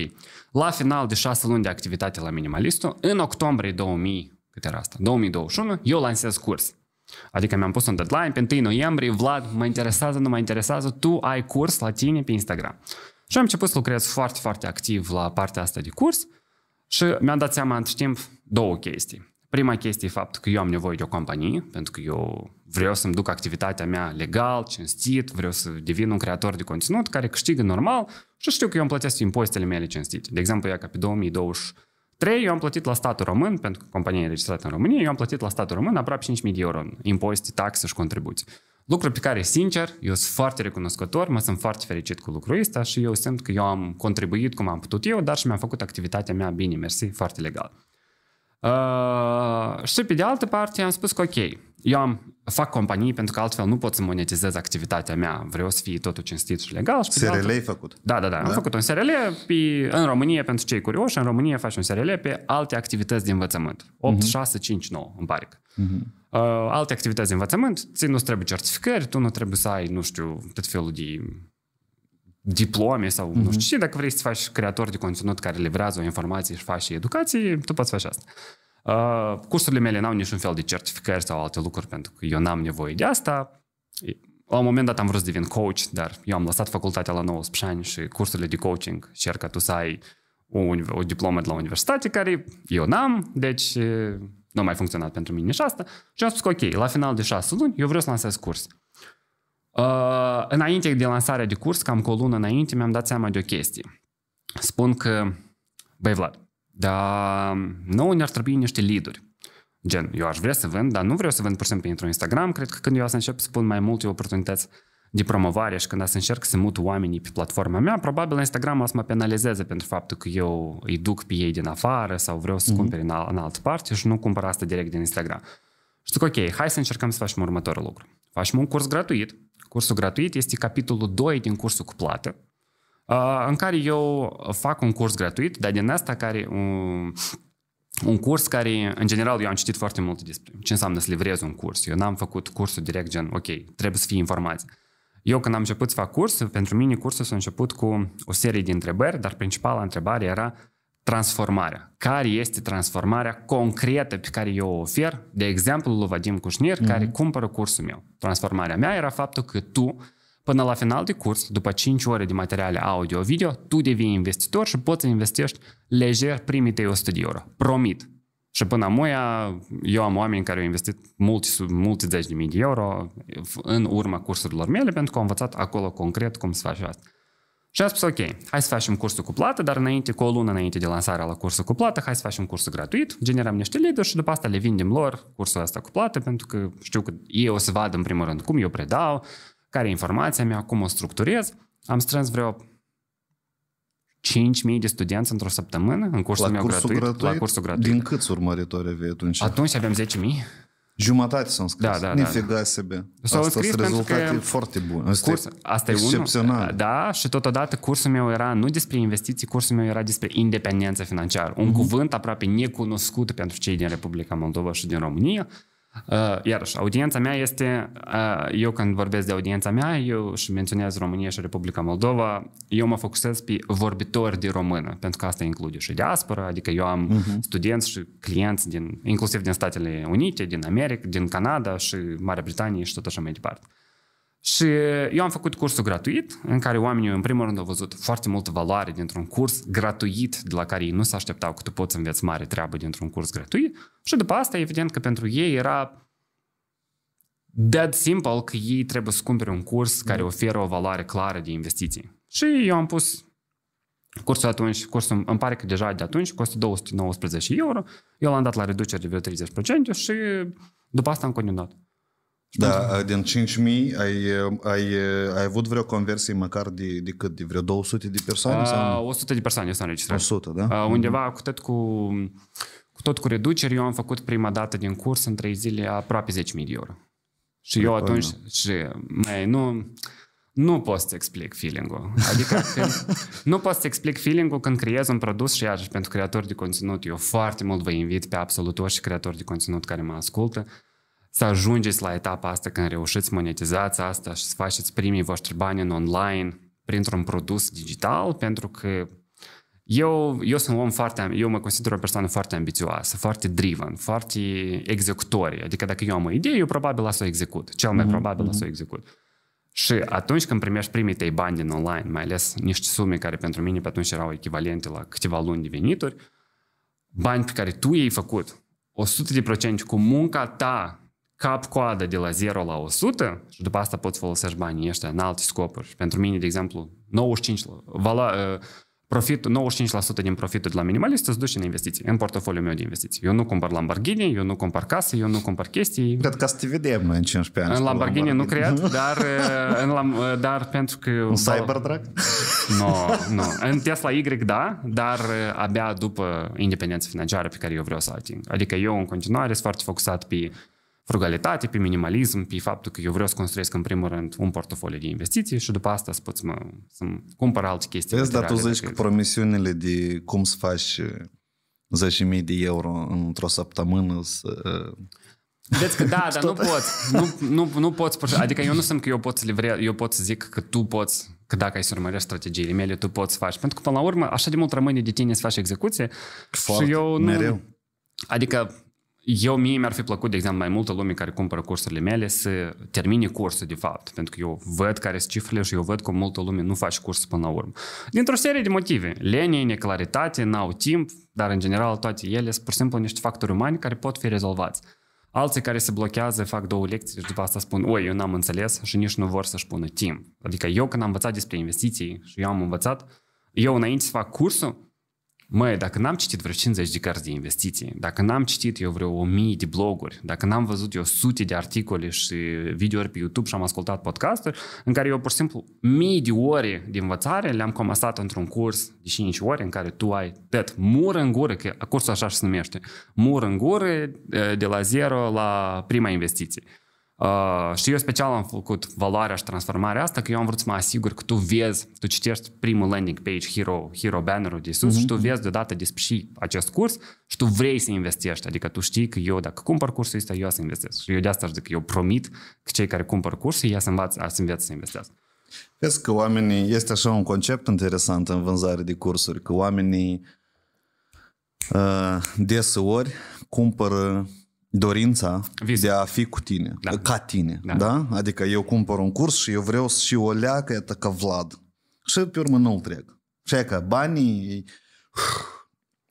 La final de șase luni de activitate la Minimalistu, în octombrie 2000, cât era asta, 2021, eu lansez curs. Adică mi-am pus un deadline pe 1 noiembrie, Vlad, mă interesează, nu mă interesează, tu ai curs la tine pe Instagram. Și am început să lucrez foarte, foarte activ la partea asta de curs și mi-am dat seama între timp două chestii. Prima chestie e faptul că eu am nevoie de o companie, pentru că eu vreau să-mi duc activitatea mea legal, cinstit, vreau să devin un creator de conținut care câștigă normal și știu că eu îmi plătesc impozitele mele cinstite. De exemplu, ea ca pe 2023 eu am plătit la statul român, pentru că compania e registrată în România, eu am plătit la statul român aproape 5.000 de euro în impozite, taxe și contribuții. Lucru pe care, sincer, eu sunt foarte recunoscător, mă sunt foarte fericit cu lucrul ăsta și eu simt că eu am contribuit cum am putut eu, dar și mi-am făcut activitatea mea bine, mersi, foarte legal. Uh, și pe de altă parte am spus că ok, eu am fac companii pentru că altfel nu pot să monetizez activitatea mea. Vreau să fie totul cinstit și legal. Și SRL ai făcut? Da, da, da. Am da. făcut un SRL pe, în România, pentru cei curioși, în România faci un SRL pe alte activități de învățământ. 8, uh-huh. 6, 5, 9, îmi pare. Uh-huh. Uh, alte activități de învățământ, ți nu trebuie certificări, tu nu trebuie să ai, nu știu, tot felul de diplome sau uh-huh. nu mhm. știu ce. Dacă vrei să faci creator de conținut care livrează o informație și faci educație, tu poți face asta. Uh, cursurile mele n-au niciun fel de certificări sau alte lucruri pentru că eu n-am nevoie de asta. La un moment dat am vrut să devin coach, dar eu am lăsat facultatea la 19 ani și cursurile de coaching cer ca tu să ai o, o diplomă de la universitate care eu n-am, deci nu a mai funcționat pentru mine și asta. Și am spus că ok, la final de 6 luni eu vreau să lansez curs. Uh, înainte de lansarea de curs, cam cu o lună înainte, mi-am dat seama de o chestie. Spun că, băi Vlad, dar um, nouă ne-ar trebui niște lead-uri. Gen, eu aș vrea să vând, dar nu vreau să vând pur și simplu pentru Instagram. Cred că când eu să încep să pun mai multe oportunități de promovare și când să încerc să mut oamenii pe platforma mea, probabil Instagram o să mă penalizeze pentru faptul că eu îi duc pe ei din afară sau vreau să mm-hmm. cumpere în, al- în altă parte și nu cumpăr asta direct din Instagram. Și zic, ok, hai să încercăm să facem următorul lucru. Facem un curs gratuit. Cursul gratuit este capitolul 2 din cursul cu plată. Uh, în care eu fac un curs gratuit, dar din asta care un, um, un curs care, în general, eu am citit foarte mult despre ce înseamnă să livrez un curs. Eu n-am făcut cursul direct gen, ok, trebuie să fii informați. Eu când am început să fac curs, pentru mine cursul s-a început cu o serie de întrebări, dar principala întrebare era transformarea. Care este transformarea concretă pe care eu o ofer? De exemplu, lui Vadim Cușnir, mm-hmm. care mhm. cumpără cursul meu. Transformarea mea era faptul că tu Până la final de curs, după 5 ore de materiale audio-video, tu devii investitor și poți să investești lejer primii tăi 100 de euro. Promit! Și până moia, eu am oameni care au investit mulți, mulți zeci de mii de euro în urma cursurilor mele, pentru că au învățat acolo concret cum să faci asta. Și am spus, ok, hai să facem cursul cu plată, dar înainte, cu o lună înainte de lansarea la cursul cu plată, hai să facem cursul gratuit, generăm niște lead și după asta le vindem lor cursul ăsta cu plată, pentru că știu că ei o să vadă în primul rând cum eu predau, care e informația mea, cum o structurez. Am strâns vreo 5.000 de studenți într-o săptămână în cursul la meu cursul gratuit, gratuit, la cursul gratuit. Din câți urmăritori aveai atunci? Atunci aveam 10.000. Jumătate s-au înscris. Da, da, da. Nifega da. sebe. S-au asta sunt că că foarte bune. Asta, curs, asta e unul. Da, și totodată cursul meu era nu despre investiții, cursul meu era despre independență financiară. Un mm-hmm. cuvânt aproape necunoscut pentru cei din Republica Moldova și din România, Uh, iarăși, audiența mea este, uh, eu când vorbesc de audiența mea, eu și menționez România și Republica Moldova, eu mă focusez pe vorbitori de română, pentru că asta include și diaspora, adică eu am uh-huh. studenți și clienți din, inclusiv din Statele Unite, din America, din Canada și Marea Britanie și tot așa mai departe. Uh, și eu am făcut cursul gratuit, în care oamenii, în primul rând, au văzut foarte multă valoare dintr-un curs gratuit, de la care ei nu se așteptau că tu poți înveți mare treabă dintr-un curs gratuit. Și după asta, evident că pentru ei era dead simple că ei trebuie să cumpere un curs care oferă o valoare clară de investiții. Și eu am pus cursul atunci, cursul îmi pare că deja de atunci costă 219 euro, eu l-am dat la reducere de vreo 30% și după asta am continuat. Da, din 5.000 ai, ai, ai avut vreo conversie măcar de, de cât? De vreo 200 de persoane? A, 100 de persoane s-au înregistrat. 100, da? A, mm-hmm. undeva cu tot cu, cu tot cu reduceri, eu am făcut prima dată din curs în 3 zile aproape 10.000 de euro. Și eu atunci, da. și mai nu, nu pot să explic feeling-ul. Adică nu pot să explic feeling-ul când creez un produs și iarăși pentru creatori de conținut. Eu foarte mult vă invit pe absolut orice creator de conținut care mă ascultă să ajungeți la etapa asta când reușiți monetizați asta și să faceți primii voștri bani în online printr-un produs digital, pentru că eu, eu sunt un om foarte, eu mă consider o persoană foarte ambițioasă, foarte driven, foarte executorie. Adică dacă eu am o idee, eu probabil o să o execut. Cel mai mm-hmm. probabil o mhm. să o execut. Și atunci când primești primii tăi bani din online, mai ales niște sume care pentru mine pe atunci erau echivalente la câteva luni de venituri, bani pe care tu i-ai făcut, 100% cu munca ta cap-coadă de la 0 la 100 și după asta poți folosești banii ăștia în alte scopuri. Pentru mine, de exemplu, 95, vala, uh, profit, 95% din profitul de la minimalist îți duce în investiții, în portofoliul meu de investiții. Eu nu cumpăr Lamborghini, eu nu cumpăr case, eu nu cumpăr chestii. Cred că să te vedem în 15 ani. În Lamborghini, Lamborghini, nu cred, dar, uh, în uh, dar pentru că... Un Cybertruck? Nu, nu. În Tesla Y, da, dar abia după independența financiară pe care eu vreau să ating. Adică eu în continuare sunt foarte focusat pe frugalitate, pe minimalism, pe faptul că eu vreau să construiesc în primul rând un portofoliu de investiții și după asta să pot să mă, să cumpăr alte chestii. Vezi, dar tu zici că promisiunile de cum să faci 10.000 uh, de euro într-o săptămână să... Uh, Vedeți că da, dar nu poți. Nu, nu, nu poți. Adică eu nu sunt că eu pot să livre, eu pot să zic că tu poți, că dacă ai să urmărești strategiile mele, tu poți să faci. Pentru că până la urmă, așa de mult rămâne de tine să faci execuție. Foarte, și eu nu, mereu. Adică eu mie mi-ar fi plăcut, de exemplu, mai multă lume care cumpără cursurile mele să termine cursul, de fapt. Pentru că eu văd care sunt cifrele și eu văd cum multă lume nu face curs până la urmă. Dintr-o serie de motive. Lenie, neclaritate, n-au timp, dar în general toate ele sunt pur și simplu niște factori umani care pot fi rezolvați. Alții care se blochează fac două lecții și după asta spun, oi, eu n-am înțeles și nici nu vor să-și pună timp. Adică eu când am învățat despre investiții și eu am învățat, eu înainte să fac cursul, Măi, dacă n-am citit vreo 50 de cărți de investiții, dacă n-am citit eu vreo 1000 de bloguri, dacă n-am văzut eu sute de articole și videouri pe YouTube și am ascultat podcasturi în care eu pur și simplu mii de ore de învățare le-am comasat într-un curs de 5 ore în care tu ai tot mur în gură, că cursul așa se numește, mur în gură de la zero la prima investiție. Uh, și eu special am făcut valoarea și transformarea asta, că eu am vrut să mă asigur că tu vezi, tu citești primul landing page, hero, hero banner-ul de sus uh-huh. și tu vezi deodată despre și acest curs și tu vrei să investești. Adică tu știi că eu, dacă cumpăr cursul ăsta, eu să investesc. Și eu de asta zic că eu promit că cei care cumpăr cursul, ei să învață, să învețe să investească. Vezi că oamenii, este așa un concept interesant în vânzare de cursuri, că oamenii uh, ori cumpără dorința Visul. de a fi cu tine, da. ca tine, da. da? Adică eu cumpăr un curs și eu vreau și o leacă, iată, ca Vlad. Și pe urmă nu-l trec. Și că banii...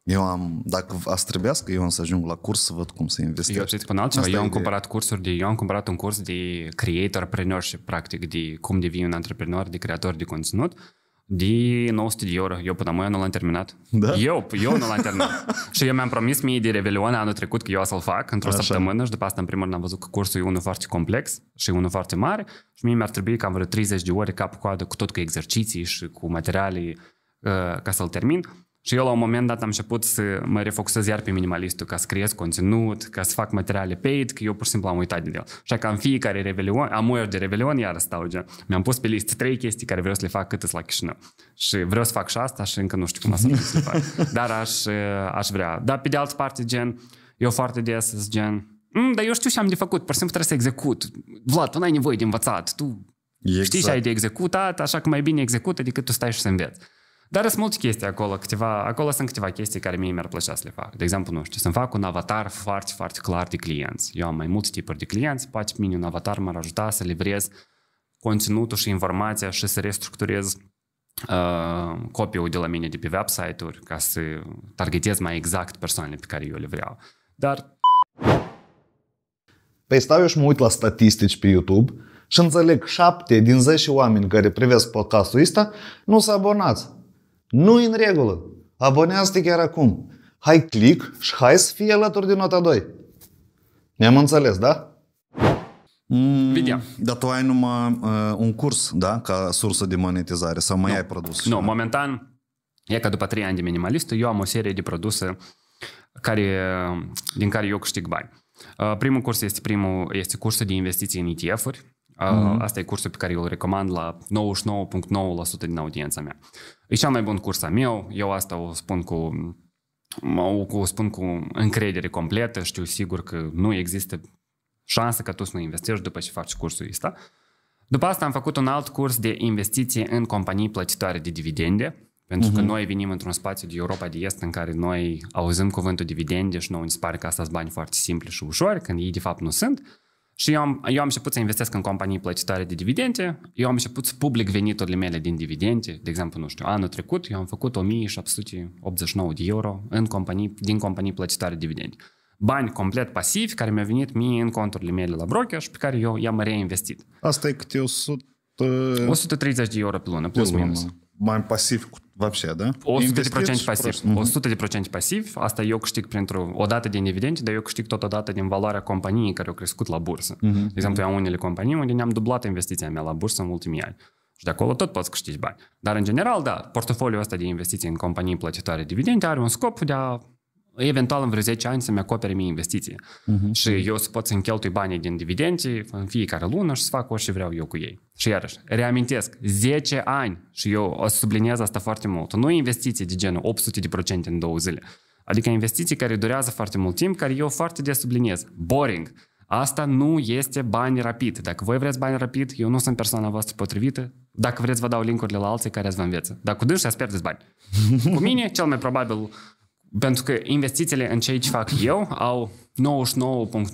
Eu am, dacă ați trebuiască, eu am să ajung la curs să văd cum să investesc. Eu până altceva, eu am cumpărat cursuri de, eu am cumpărat un curs de creator preneurship, practic, de cum devii un antreprenor, de creator de conținut de 900 de euro. Eu până mâine nu l-am terminat. Da? Eu, eu nu l-am terminat. și eu mi-am promis mie de Revelion anul trecut că eu să-l fac într-o Așa. săptămână și după asta în primul rând am văzut că cursul e unul foarte complex și unul foarte mare și mie mi-ar trebui cam vreo 30 de ore cap coadă cu tot cu exerciții și cu materiale uh, ca să-l termin. Și eu la un moment dat am început să mă refocusez iar pe minimalistul, ca să creez conținut, ca să fac materiale paid, că eu pur și simplu am uitat de el. Așa că în fiecare revelion, am eu de revelion, iar stau gen. Mi-am pus pe listă trei chestii care vreau să le fac cât la Chișinău. Și vreau să fac și asta și încă nu știu cum să le fac. Dar aș, aș vrea. Dar pe de altă parte, gen, eu foarte des gen, mm, dar eu știu ce am de făcut, pur și simplu trebuie să execut. Vlad, tu n-ai nevoie de învățat, tu exact. știi ce exact. ai de executat, așa că mai bine execută decât tu stai și să înveți. Dar sunt multe chestii acolo, câteva, acolo sunt câteva chestii care mie mi-ar plăcea să le fac. De exemplu, nu știu, să-mi fac un avatar foarte, foarte clar de clienți. Eu am mai mulți tipuri de clienți, poate mine un avatar m-ar ajuta să livrez conținutul și informația și să restructurez uh, copii de la mine de pe website-uri ca să targetez mai exact persoanele pe care eu le vreau. Dar... Păi stau eu și mă uit la statistici pe YouTube și înțeleg șapte din 10 oameni care privesc podcastul ăsta nu s-au abonați. Nu în regulă. Abonează-te chiar acum. Hai click și hai să fii alături de nota 2. Ne-am înțeles, da? Mm, Dar tu ai numai uh, un curs, da? Ca sursă de monetizare sau mai nu. ai produs? Nu, momentan, e că după 3 ani de minimalist, eu am o serie de produse care, din care eu câștig bani. Uh, primul curs este primul este cursul de investiții în ETF-uri. Uh-huh. Asta e cursul pe care eu îl recomand la 99.9% din audiența mea. E cel mai bun curs al meu, eu asta o spun cu o spun cu încredere completă, știu sigur că nu există șansă ca tu să nu investești după ce faci cursul ăsta. După asta am făcut un alt curs de investiții în companii plătitoare de dividende, pentru uh-huh. că mhm. noi venim într-un spațiu de Europa de Est în care noi auzim cuvântul dividende și noi ne pare că asta sunt bani foarte simpli și ușori, când ei de fapt nu sunt. Și eu am, eu am început să investesc în companii plătitoare de dividende, eu am început să public veniturile mele din dividende, de exemplu, nu știu, anul trecut eu am făcut 1789 de euro în companii, din companii plătitoare de dividende. Bani complet pasivi care mi-au venit mie în conturile mele la broker și pe care eu i-am reinvestit. Asta e câte 100... 130 de euro pe lună, plus minus. Bani pasivi cu Вообще, da? 100% pasiv. Uh-huh. 100% pasiv. Asta eu câștig printr-o o dată din dividende, dar eu câștig totodată din valoarea companiei care au crescut la bursă. Uh-huh. De exemplu, am unele companii unde ne-am dublat investiția mea la bursă în ultimii ani. Și de acolo tot poți câștigi bani. Dar, în general, da, portofoliul ăsta de investiții în companii plătitoare dividende are un scop de a eventual în vreo 10 ani să-mi acopere mie investiții. Uh-huh. Mhm. Și eu să pot să-mi cheltui banii din dividende în fiecare lună și să fac orice vreau eu cu ei. Și iarăși, reamintesc, 10 ani și eu o subliniez asta foarte mult. Nu investiții de genul 800% în două zile. Adică investiții care durează foarte mult timp, care eu foarte des subliniez. Boring. Asta nu este bani rapid. Dacă voi vreți bani rapid, eu nu sunt persoana voastră potrivită. Dacă vreți, vă dau linkurile la alții care ați vă înveță. Dar cu dânsi ați pierdeți bani. Cu mine, cel mai probabil, pentru că investițiile în ce aici fac eu au 99.9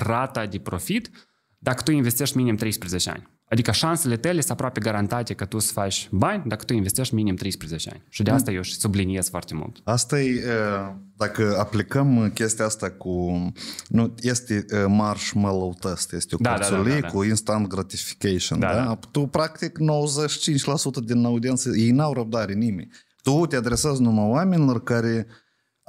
rata de profit dacă tu investești minim 13 ani. Adică șansele tale sunt aproape garantate că tu să faci bani dacă tu investești minim 13 ani. Și de asta eu și subliniez foarte mult. Asta e, dacă aplicăm chestia asta cu, nu, este marshmallow test, este o da, da, da, da, da. cu instant gratification, da, da? da? Tu practic 95% din audiență, ei n-au răbdare nimeni. Tu te adresezi numai oamenilor care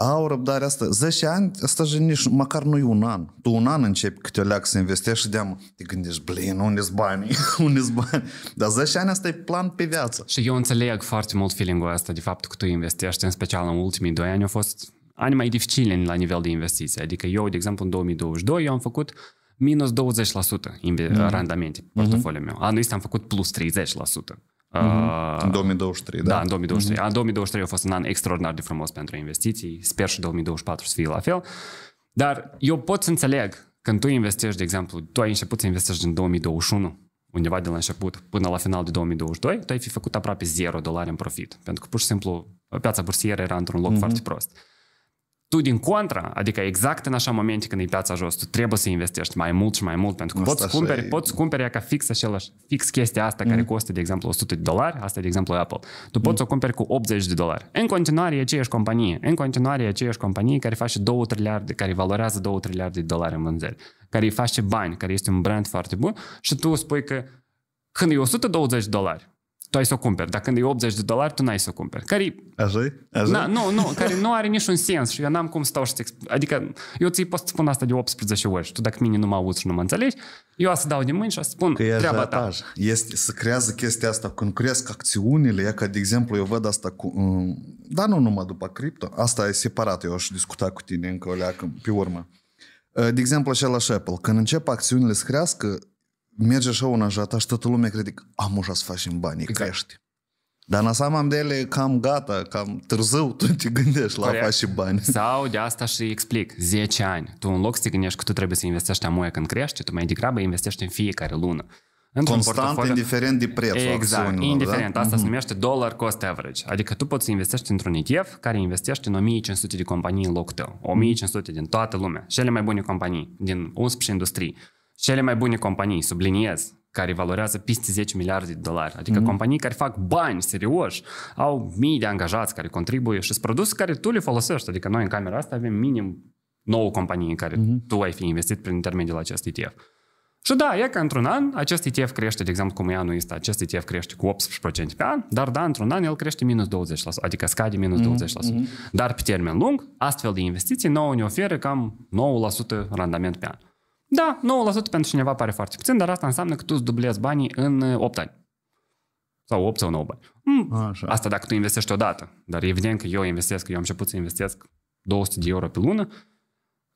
au răbdare asta. 10 ani, asta și nici măcar nu e un an. Tu un an începi câte o leac să investești și de te gândești, blin, unde sunt banii? unde sunt Dar 10 ani asta e plan pe viață. Și eu înțeleg foarte mult feeling-ul ăsta, de fapt, că tu investești, în special în ultimii 2 ani, au fost ani mai dificile la nivel de investiții. Adică eu, de exemplu, în 2022, eu am făcut minus 20% mm-hmm. randamente mhm. portofoliul meu. Anul ăsta am făcut plus 30%. Uh-huh. În 2023, uh, da? Da, în 2023. Uh-huh. Mhm. A, 2023 a fost un an extraordinar de frumos pentru investiții. Sper și 2024 să fie la fel. Dar eu pot să înțeleg când tu investești, de exemplu, tu ai început să investești în 2021, undeva de la început până la final de 2022, tu ai fi făcut aproape 0 dolari în profit. Pentru că pur și simplu piața bursieră era într-un loc uh-huh. foarte prost. Tu, din contra, adică exact în așa momente când e piața jos, tu trebuie să investești mai mult și mai mult, pentru că asta poți cumperi, e... poți cumperi ca fix același, fix chestia asta mm. care costă, de exemplu, 100 de dolari, asta de exemplu, Apple. Tu poți mm. să o cumperi cu 80 de dolari. În continuare e aceeași companie, în continuare e aceeași companie care face 2 triliarde, care valorează 2 triliarde de dolari în vânzări, care îi face bani, care este un brand foarte bun și tu spui că când e 120 de dolari, tu ai să o cumperi. Dacă e 80 de dolari, tu n-ai să o cumperi. Care Așa Așa nu, nu, care nu are niciun sens și eu n-am cum să stau și să Adică eu ți pot spun asta de 18 ori și tu dacă mine nu mă auzi și nu mă înțelegi, eu o să dau de mâini și o să spun că treaba ta. Este, să creează chestia asta, când cresc acțiunile, ca de exemplu eu văd asta cu... Da, nu numai după cripto, asta e separat, eu aș discuta cu tine încă o leacă pe urmă. Uh, de exemplu, așa la Apple, când încep acțiunile să crească, merge așa un așa, și toată lumea crede că am ușa să facem bani, exact. crește. Dar în seama de ele cam gata, cam târziu tu te gândești la a și bani. Sau de asta și explic, 10 ani. Tu în loc să te gândești că tu trebuie să investești amuia când crește, tu mai degrabă investești în fiecare lună. Constant, indiferent de prețul Exact, da? indiferent. Da? Asta uh-huh. se mhm. numește dollar cost average. Adică tu poți să investești într-un ETF care investește în 1500 de companii în locul tău. 1500 din toată lumea. Cele mai bune companii din 11 industrii cele mai bune companii, subliniez, care valorează peste 10 miliarde de dolari. Adică mm-hmm. companii care fac bani serioși, au mii de angajați care contribuie și sunt produse care tu le folosești. Adică noi în camera asta avem minim 9 companii în care mm-hmm. tu ai fi investit prin intermediul acestui ETF. Și da, e că într-un an acest ETF crește, de exemplu, cum e anul ăsta, acest ETF crește cu 18% pe an, dar da, într-un an el crește minus 20%, adică scade minus mm-hmm. Mhm. 20%. Dar pe termen lung, astfel de investiții nouă ne oferă cam 9% randament pe an. Da, 9% pentru cineva pare foarte puțin, dar asta înseamnă că tu îți dublezi banii în 8 uh, ani. Sau 8 sau 9 bani. Mm, Așa. Asta dacă tu investești odată. Dar evident că eu investesc, eu am început să investesc 200 de euro pe lună.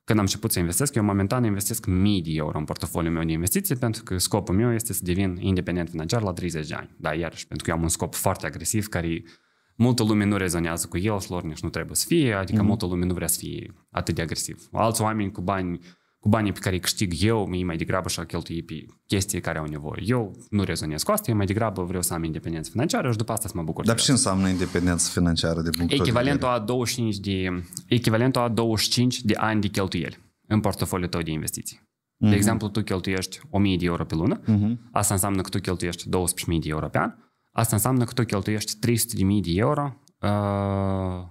Când am început să investesc, eu momentan investesc mii de euro în portofoliul meu de investiții pentru că scopul meu este să devin independent financiar la 30 de ani. Da, iarăși, pentru că eu am un scop foarte agresiv care multă lume nu rezonează cu el și lor nici nu trebuie să fie, adică mm-hmm. multă lume nu vrea să fie atât de agresiv. Alți oameni cu bani cu banii pe care îi câștig eu, ei mai degrabă și-au cheltuit pe chestii care au nevoie. Eu nu rezonez cu asta, eu mai degrabă vreau să am independență financiară și după asta să mă bucur. Dar ce înseamnă independență financiară de echivalentul de a 25 de Echivalentul a 25 de ani de cheltuieli în portofoliul tău de investiții. De uh-huh. exemplu, tu cheltuiești 1000 de euro pe lună, uh-huh. asta înseamnă că tu cheltuiești 12.000 de euro pe an, asta înseamnă că tu cheltuiești 300.000 de euro uh,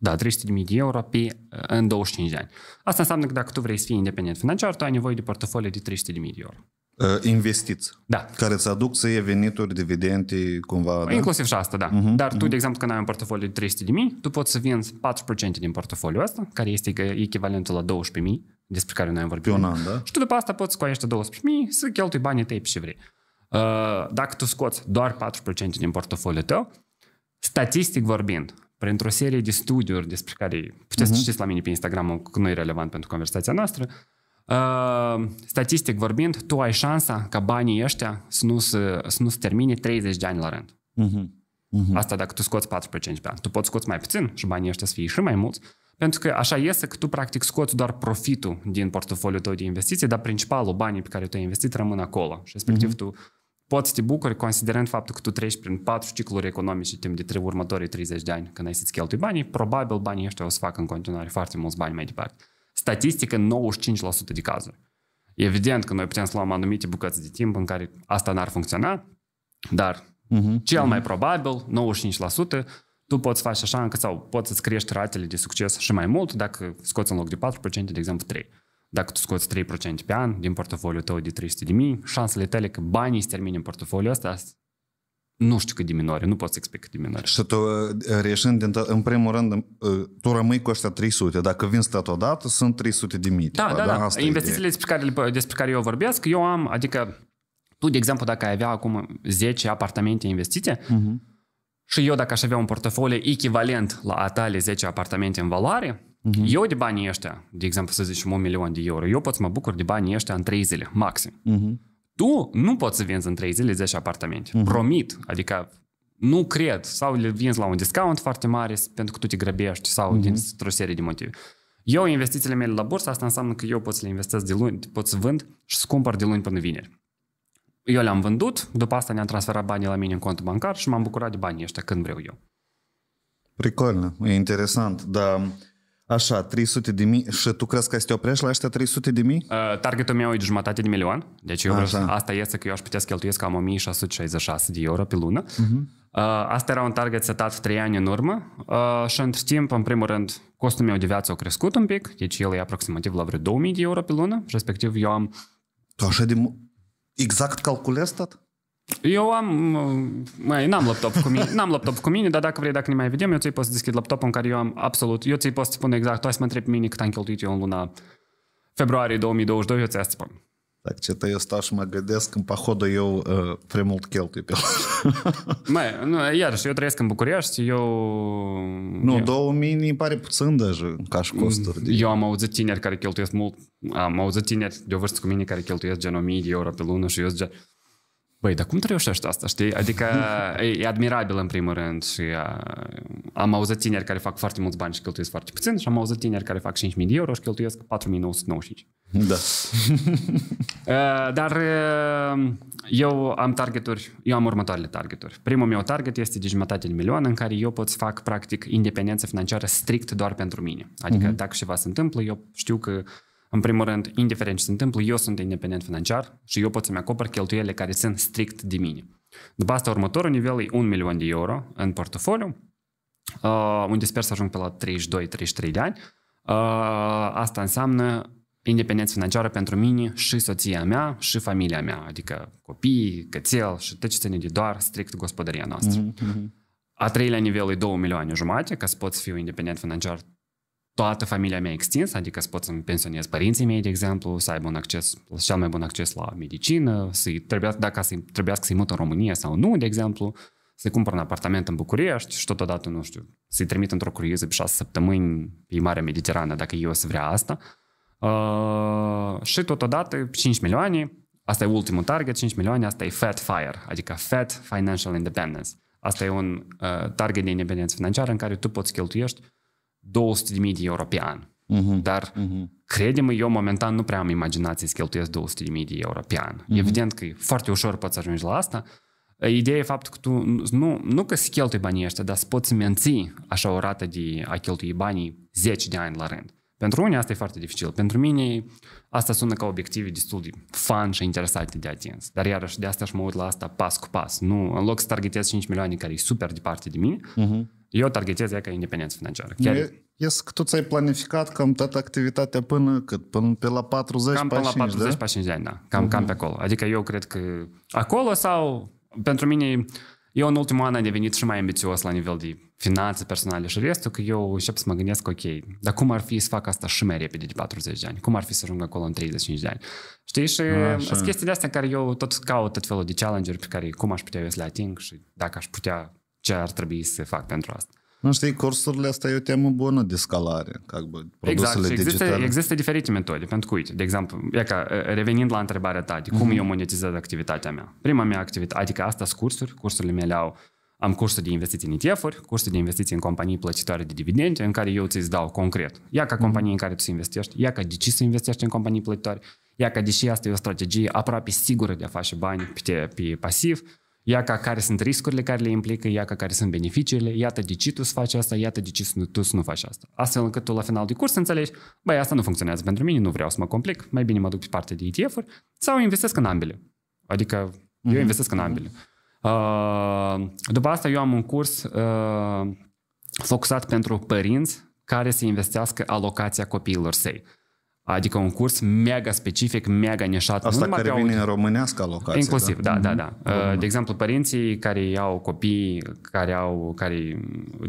da, 300.000 de euro pe, uh, în 25 de ani. Asta înseamnă că dacă tu vrei să fii independent financiar, tu ai nevoie de portofoliu de 300.000 de euro. Uh, investiți. Da. Care îți aduc să iei venituri, dividende, cumva. Da? Inclusiv și asta, da. Uh-huh, Dar tu, uh-huh. de exemplu, când ai un portofoliu de 300 de mii, tu poți să vinzi 4% din portofoliul ăsta, care este echivalentul la 12 mii, despre care noi am vorbit. Pe un an, da? Și tu după asta poți scoaiește 12 mii să cheltui banii tăi pe ce vrei. Uh, dacă tu scoți doar 4% din portofoliul tău, statistic vorbind, printr-o serie de studiuri despre care puteți uh-huh. să citiți mhm. la mine pe Instagram, că nu e relevant pentru conversația noastră, Uh, statistic vorbind, tu ai șansa ca banii ăștia să nu se, să nu se termine 30 de ani la rând. Uh-huh. Uh-huh. Asta dacă tu scoți 4% pe an. Tu poți scoți mai puțin și banii ăștia să fie și mai mulți, pentru că așa iese că tu practic scoți doar profitul din portofoliul tău de investiții, dar principalul, banii pe care tu ai investit, rămân acolo. Și respectiv uh-huh. tu poți să te bucuri considerând faptul că tu treci prin patru cicluri economice timp de trei următorii 30 de ani când ai să-ți cheltui banii, probabil banii ăștia o să facă în continuare foarte mulți bani mai departe. Statistică 95% de cazuri. Evident că noi putem să luăm anumite bucăți de timp în care asta n-ar funcționa, dar uh-huh, cel mhm. mai probabil, 95%, tu poți face așa încât sau poți să-ți crești ratele de succes și mai mult dacă scoți în loc de 4%, de exemplu 3%. Dacă tu scoți 3% pe an din portofoliul tău de 300 de mii, șansele tale că banii se termină în portofoliul ăsta nu știu cât de minore, nu pot să explic cât de minore. Și tu, uh, reșind, din în primul rând, uh, tu rămâi cu ăștia 300. Dacă vin stat odată, sunt 300 de mii. Da, tipa, da, da. da. Investițiile despre care, despre care eu vorbesc, eu am, adică, tu, de exemplu, dacă ai avea acum 10 apartamente investite, uh-huh. și eu dacă aș avea un portofoliu echivalent la atale 10 apartamente în valoare, Uh-huh. Eu de banii ăștia, de exemplu să zicem 1 milion de euro, eu pot să mă bucur de banii ăștia în 3 zile, maxim. Uh-huh. Tu nu poți să vinzi în 3 zile 10 apartamente. Uh-huh. Promit, adică nu cred, sau le vinzi la un discount foarte mare pentru că tu te grăbești sau uh-huh. dintr-o serie de motive. Eu investițiile mele la bursă, asta înseamnă că eu pot să le investesc de luni, pot să vând și să cumpăr de luni până vineri. Eu le-am vândut, după asta ne-am transferat banii la mine în contul bancar și m-am bucurat de banii ăștia când vreau eu. e interesant, dar Așa, 300 de mii. Și tu crezi că este oprești la ăștia 300 de mii? Uh, targetul meu e de jumătate de milion. Deci eu vreau, asta este că eu aș putea să cheltuiesc cam 1666 de euro pe lună. Uh-huh. Uh, asta era un target setat 3 ani în urmă uh, și între timp, în primul rând, costul meu de viață a crescut un pic, deci el e aproximativ la vreo 2000 de euro pe lună, respectiv eu am... Tu așa de... Exact calculezi tot? Eu am, uh, mai, n-am laptop cu mine, n-am laptop cu mine, dar dacă vrei, dacă ne mai vedem, eu ți-i pot deschid laptopul în care eu am absolut, eu ți-i pot să exact, tu ai să mă întrebi pe mine cât am cheltuit eu în luna februarie 2022, eu ți-a să spun. Dacă ce eu stau și mă gândesc, în pahodul eu uh, prea mult cheltui pe Mai, nu, iarăși, eu trăiesc în București, eu... Nu, eu... 2000 îmi pare puțin deja ca și costuri. De... Eu am auzit tineri care cheltuiesc mult, am auzit tineri de o vârstă cu mine care cheltuiesc gen 1000 de euro pe lună și eu zic Băi, dar cum reușești asta, știi? Adică e, admirabil în primul rând și uh, am auzit tineri care fac foarte mulți bani și cheltuiesc foarte puțin și am auzit tineri care fac 5.000 de euro și cheltuiesc 4.995. Da. Uh, dar uh, eu am targeturi, eu am următoarele targeturi. Primul meu target este de jumătate de milion în care eu pot să fac practic independență financiară strict doar pentru mine. Adică uh-huh. dacă ceva se întâmplă, eu știu că în primul rând, indiferent ce se întâmplă, eu sunt independent financiar și eu pot să-mi acopăr cheltuielile care sunt strict de mine. După asta, următorul nivel e 1 milion de euro în portofoliu, uh, unde sper să ajung pe la 32-33 de ani. Uh, asta înseamnă independență financiară pentru mine și soția mea și familia mea, adică copii, cățel și tot ce ține de doar strict gospodăria noastră. Mm-hmm. A treilea nivel e 2 milioane jumate, ca să poți fi un independent financiar toată familia mea extinsă, adică să pot să-mi pensionez părinții mei, de exemplu, să aibă un acces, cel mai bun acces la medicină, să-i trebuia, dacă să-i trebuiască să-i mut în România sau nu, de exemplu, să-i cumpăr un apartament în București și totodată, nu știu, să-i trimit într-o cruiză pe șase săptămâni pe Marea Mediterană, dacă eu o să vrea asta. Uh, și totodată 5 milioane, asta e ultimul target, 5 milioane, asta e Fat Fire, adică Fat Financial Independence. Asta e un uh, target de independență financiară în care tu poți cheltuiești 200.000 de euro pe an. Uh-huh. Mhm. Dar, uh-huh. Mhm. credem eu, momentan nu prea am imaginație să cheltuiesc 200.000 de euro pe an. Uh-huh. Mhm. Evident că e foarte ușor poți să ajungi la asta. Ideea e faptul că tu, nu, nu că să cheltui banii ăștia, dar să poți menții așa o rată de a cheltui banii 10 de ani la rând. Pentru unii asta e foarte dificil. Pentru mine asta sună ca obiective destul de fun și interesante de atins. Dar iarăși de asta și mă uit la asta pas cu pas. Nu, în loc să targetez 5 milioane care e super departe de mine, uh-huh eu targetez ea ca independență financiară. Chiar... Ies că tu ți-ai planificat cam toată activitatea până cât? Până pe la 40 Cam până la 40 da? 50 de ani, da. Cam, uh-huh. cam pe mhm. acolo. Adică eu cred că acolo sau pentru mine eu în ultimul an am devenit și mai ambițios la nivel de finanțe personale și restul, că eu încep să mă gândesc, ok, dar cum ar fi să fac asta și mai repede de 40 de ani? Cum ar fi să ajung acolo în 35 de ani? Știi? Și sunt chestiile astea care eu tot caut tot felul de challenge-uri pe care cum aș putea eu să le ating și dacă aș putea ce ar trebui să fac pentru asta. Nu știi, cursurile astea e o temă bună de scalare, ca produsele exact, și există, digitale. Există diferite metode, pentru că, uite, de exemplu, e ca, revenind la întrebarea ta, de cum mm-hmm. eu monetizez activitatea mea. Prima mea activitate, adică asta sunt cursuri, cursurile mele au am cursuri de investiții în ETF-uri, cursuri de investiții în companii plăcitoare de dividende, în care eu ți-ți dau concret. Ia ca mhm. companie în care tu investești, ia ca de ce să investești în companii plăcitoare, ia ca deși asta e o strategie aproape sigură de a face bani pe, pe pasiv, Iaca care sunt riscurile care le implică, iaca care sunt beneficiile, iată de ce tu să faci asta, iată de ce să nu, tu să nu faci asta. Astfel încât tu la final de curs înțelegi, băi, asta nu funcționează pentru mine, nu vreau să mă complic, mai bine mă duc pe partea de ETF-uri sau investesc în ambele. Adică mm-hmm. eu mhm. investesc în ambele. Uh, după asta eu am un curs uh, focusat pentru părinți care să investească alocația copiilor săi. Adică un curs mega specific, mega nișat. Asta nu care vine în românească locație. Da? Inclusiv, da, da, da. da. Mm-hmm. Uh, Română. De exemplu, părinții care au copii care au, care,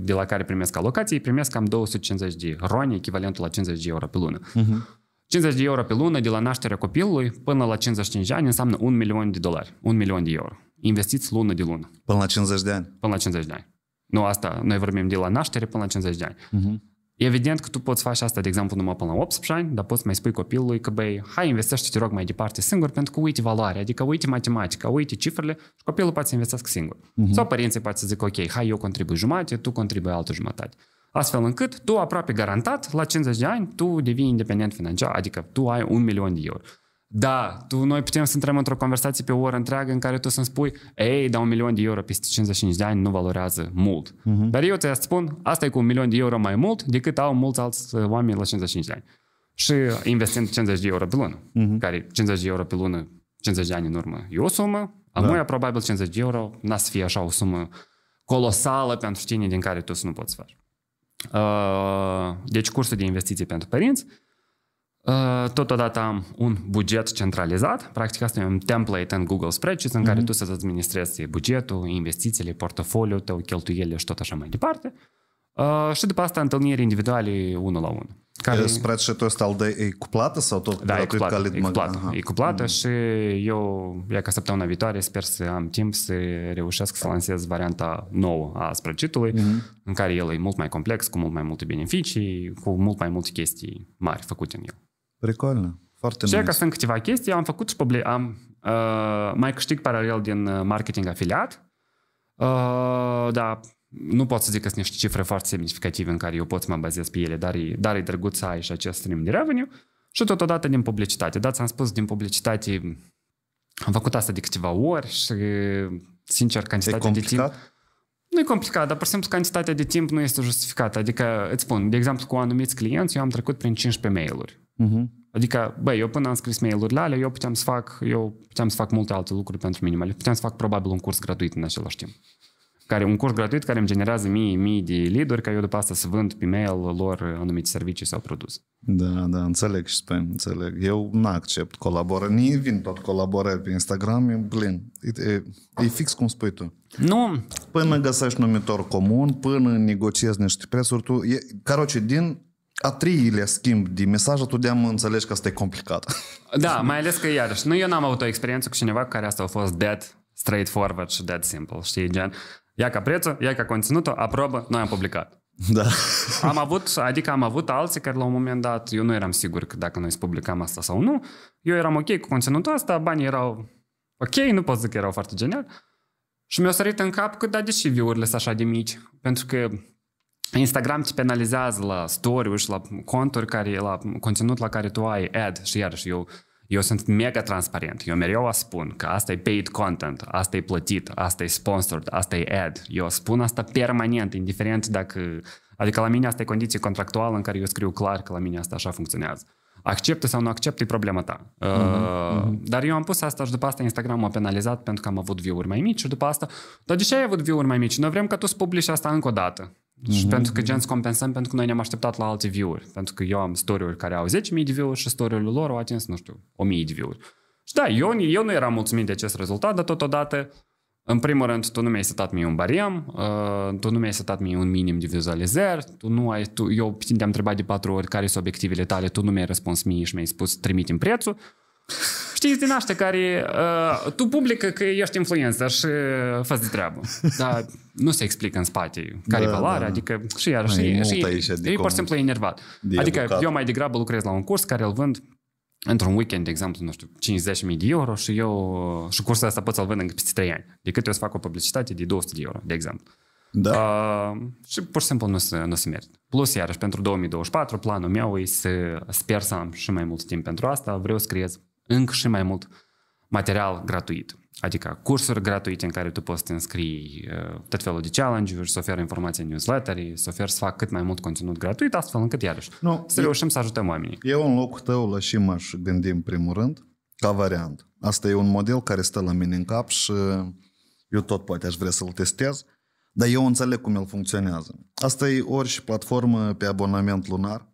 de la care primesc alocații, primesc cam 250 de roni, echivalentul la 50 de euro pe lună. Uh-huh. Mm-hmm. 50 de euro pe lună de la nașterea copilului până la 55 de ani înseamnă 1 milion de dolari, 1 milion de euro. Investiți lună de lună. Până la 50 de ani? Până la 50 de ani. Nu asta, noi vorbim de la naștere până la 50 de ani. Uh-huh. Evident că tu poți face asta, de exemplu, numai până la 18 ani, dar poți mai spui copilului că, băi, hai, investește, te rog, mai departe singur, pentru că uite valoarea, adică uite matematica, uite cifrele și copilul poate să investească singur. Uh-huh. Sau părinții poate să zică, ok, hai, eu contribui jumate, tu contribui altă jumătate. Astfel încât tu aproape garantat, la 50 de ani, tu devii independent financiar, adică tu ai un milion de euro. Da, tu, noi putem să intrăm într-o conversație pe o oră întreagă în care tu să-mi spui, ei, dar un milion de euro peste 55 de ani nu valorează mult. Uh-huh. Dar eu ți spun, asta e cu un milion de euro mai mult decât au mulți alți uh, oameni la 55 de ani. Și uh, investind 50 de euro pe lună, uh-huh. care 50 de euro pe lună, 50 de ani în urmă, e o sumă, da. Amuia probabil 50 de euro n-a să fie așa o sumă colosală pentru tine din care tu să nu poți să faci. Uh, deci cursul de investiții pentru părinți, Uh, totodată am un buget centralizat, practic asta e un template în Google Spreadsheet în care mm-hmm. tu să-ți administrezi bugetul, investițiile, portofoliul tău, cheltuielile și tot așa mai departe. Uh, și după asta întâlniri individuale unul la unul. Care... Spreadsheet-ul ăsta al de e plată sau tot da, e cuplată, ca lead e cu plată, e plată mm-hmm. și eu, ia ca săptămâna viitoare, sper să am timp să reușesc să lansez varianta nouă a spreadsheet-ului, mm-hmm. în care el e mult mai complex, cu mult mai multe beneficii, cu mult mai multe chestii mari făcute în el. Прикольно. Foarte și nice. că sunt câteva chestii, am făcut și public, am, uh, mai câștig paralel din marketing afiliat. Uh, da, nu pot să zic că sunt niște cifre foarte semnificative în care eu pot să mă bazez pe ele, dar e, dar e drăguț să ai și acest stream de revenue. Și totodată din publicitate. Da, ți-am spus, din publicitate am făcut asta de câteva ori și, sincer, cantitatea de timp... Nu e complicat, dar pur și simplu cantitatea de timp nu este justificată. Adică, îți spun, de exemplu, cu anumiți clienți, eu am trecut prin 15 mail-uri. Uh-huh. Adică, băi, eu până am scris mail-urile alea, eu puteam să fac, eu puteam să fac multe alte lucruri pentru minimal. Adică, puteam să fac probabil un curs gratuit în același timp care, un curs gratuit care îmi generează mii, mii de lead care eu după asta să vând pe mail lor anumite servicii sau produse. Da, da, înțeleg și spui, înțeleg. Eu nu accept colaborări, nici vin tot colaborări pe Instagram, e plin. E, e, e fix cum spui tu. Nu. Până găsești numitor comun, până negociezi niște prețuri, tu, e, caroce, din a treilea schimb de mesaje, tu de-am înțelegi că asta e complicat. Da, mai ales că iarăși, nu, eu n-am avut o experiență cu cineva care asta a fost dead straightforward și dead simple, știi, gen, Ia ca prețul, ia ca conținutul, aprobă, noi am publicat. Da. Am avut, adică am avut alții care la un moment dat, eu nu eram sigur că dacă noi publicam asta sau nu, eu eram ok cu conținutul ăsta, banii erau ok, nu pot zic că erau foarte genial. Și mi-a sărit în cap că da, de ce view-urile sunt așa de mici? Pentru că Instagram te penalizează la story și la conturi, care, la conținut la care tu ai ad și iarăși eu eu sunt mega transparent. Eu mereu spun că asta e paid content, asta e plătit, asta e sponsored, asta e ad. Eu spun asta permanent, indiferent dacă... Adică la mine asta e condiție contractuală în care eu scriu clar că la mine asta așa funcționează. Acceptă sau nu acceptă, e problema ta. Uh-huh, uh, huh uh huh Dar eu am pus asta și după asta Instagram m-a penalizat pentru că am avut view-uri mai mici și după asta... Dar de ce ai avut view-uri mai mici? Noi vrem ca tu să publici asta încă o dată. Mm-hmm. Și mhm. pentru că gen compensăm pentru că noi ne-am așteptat la alte view-uri. Pentru că eu am story care au 10.000 de view-uri și story lor au atins, nu știu, 1.000 de view-uri. Și da, eu, eu nu eram mulțumit de acest rezultat, dar totodată, în primul rând, tu nu mi-ai setat mie un barem, uh, tu nu mi-ai setat mie un minim de vizualizări, tu nu ai, tu, eu te-am întrebat de patru ori care sunt obiectivele tale, tu nu mi-ai răspuns mie și mi-ai spus în prețul. Știi, din astea care uh, tu publică că ești influencer și uh, faci de treabă. Dar nu se explică în spate care da, valoare, da. adică și iar și, e și e pur și simplu e enervat. adică educat. eu mai degrabă lucrez la un curs care îl vând într-un weekend, de exemplu, nu știu, 50.000 de euro și eu uh, și cursul ăsta pot să-l vând în peste 3 ani. De câte o să fac o publicitate de 200 de euro, de exemplu. Da. Uh, și pur și simplu nu se, nu se merge. Plus, iarăși, pentru 2024, planul meu e să sper să am și mai mult timp pentru asta. Vreau să creez încă și mai mult material gratuit. Adică cursuri gratuite în care tu poți să te înscrii uh, tot felul de challenge-uri, să oferi informații în newsletter să oferi să fac cât mai mult conținut gratuit, astfel încât, iarăși, nu, să eu, să ajutăm oamenii. Eu în locul tău la și m-aș gândi în primul rând ca variant. Asta e un model care stă la mine în cap și eu tot poate aș vrea să-l testez, dar eu înțeleg cum el funcționează. Asta e ori și platformă pe abonament lunar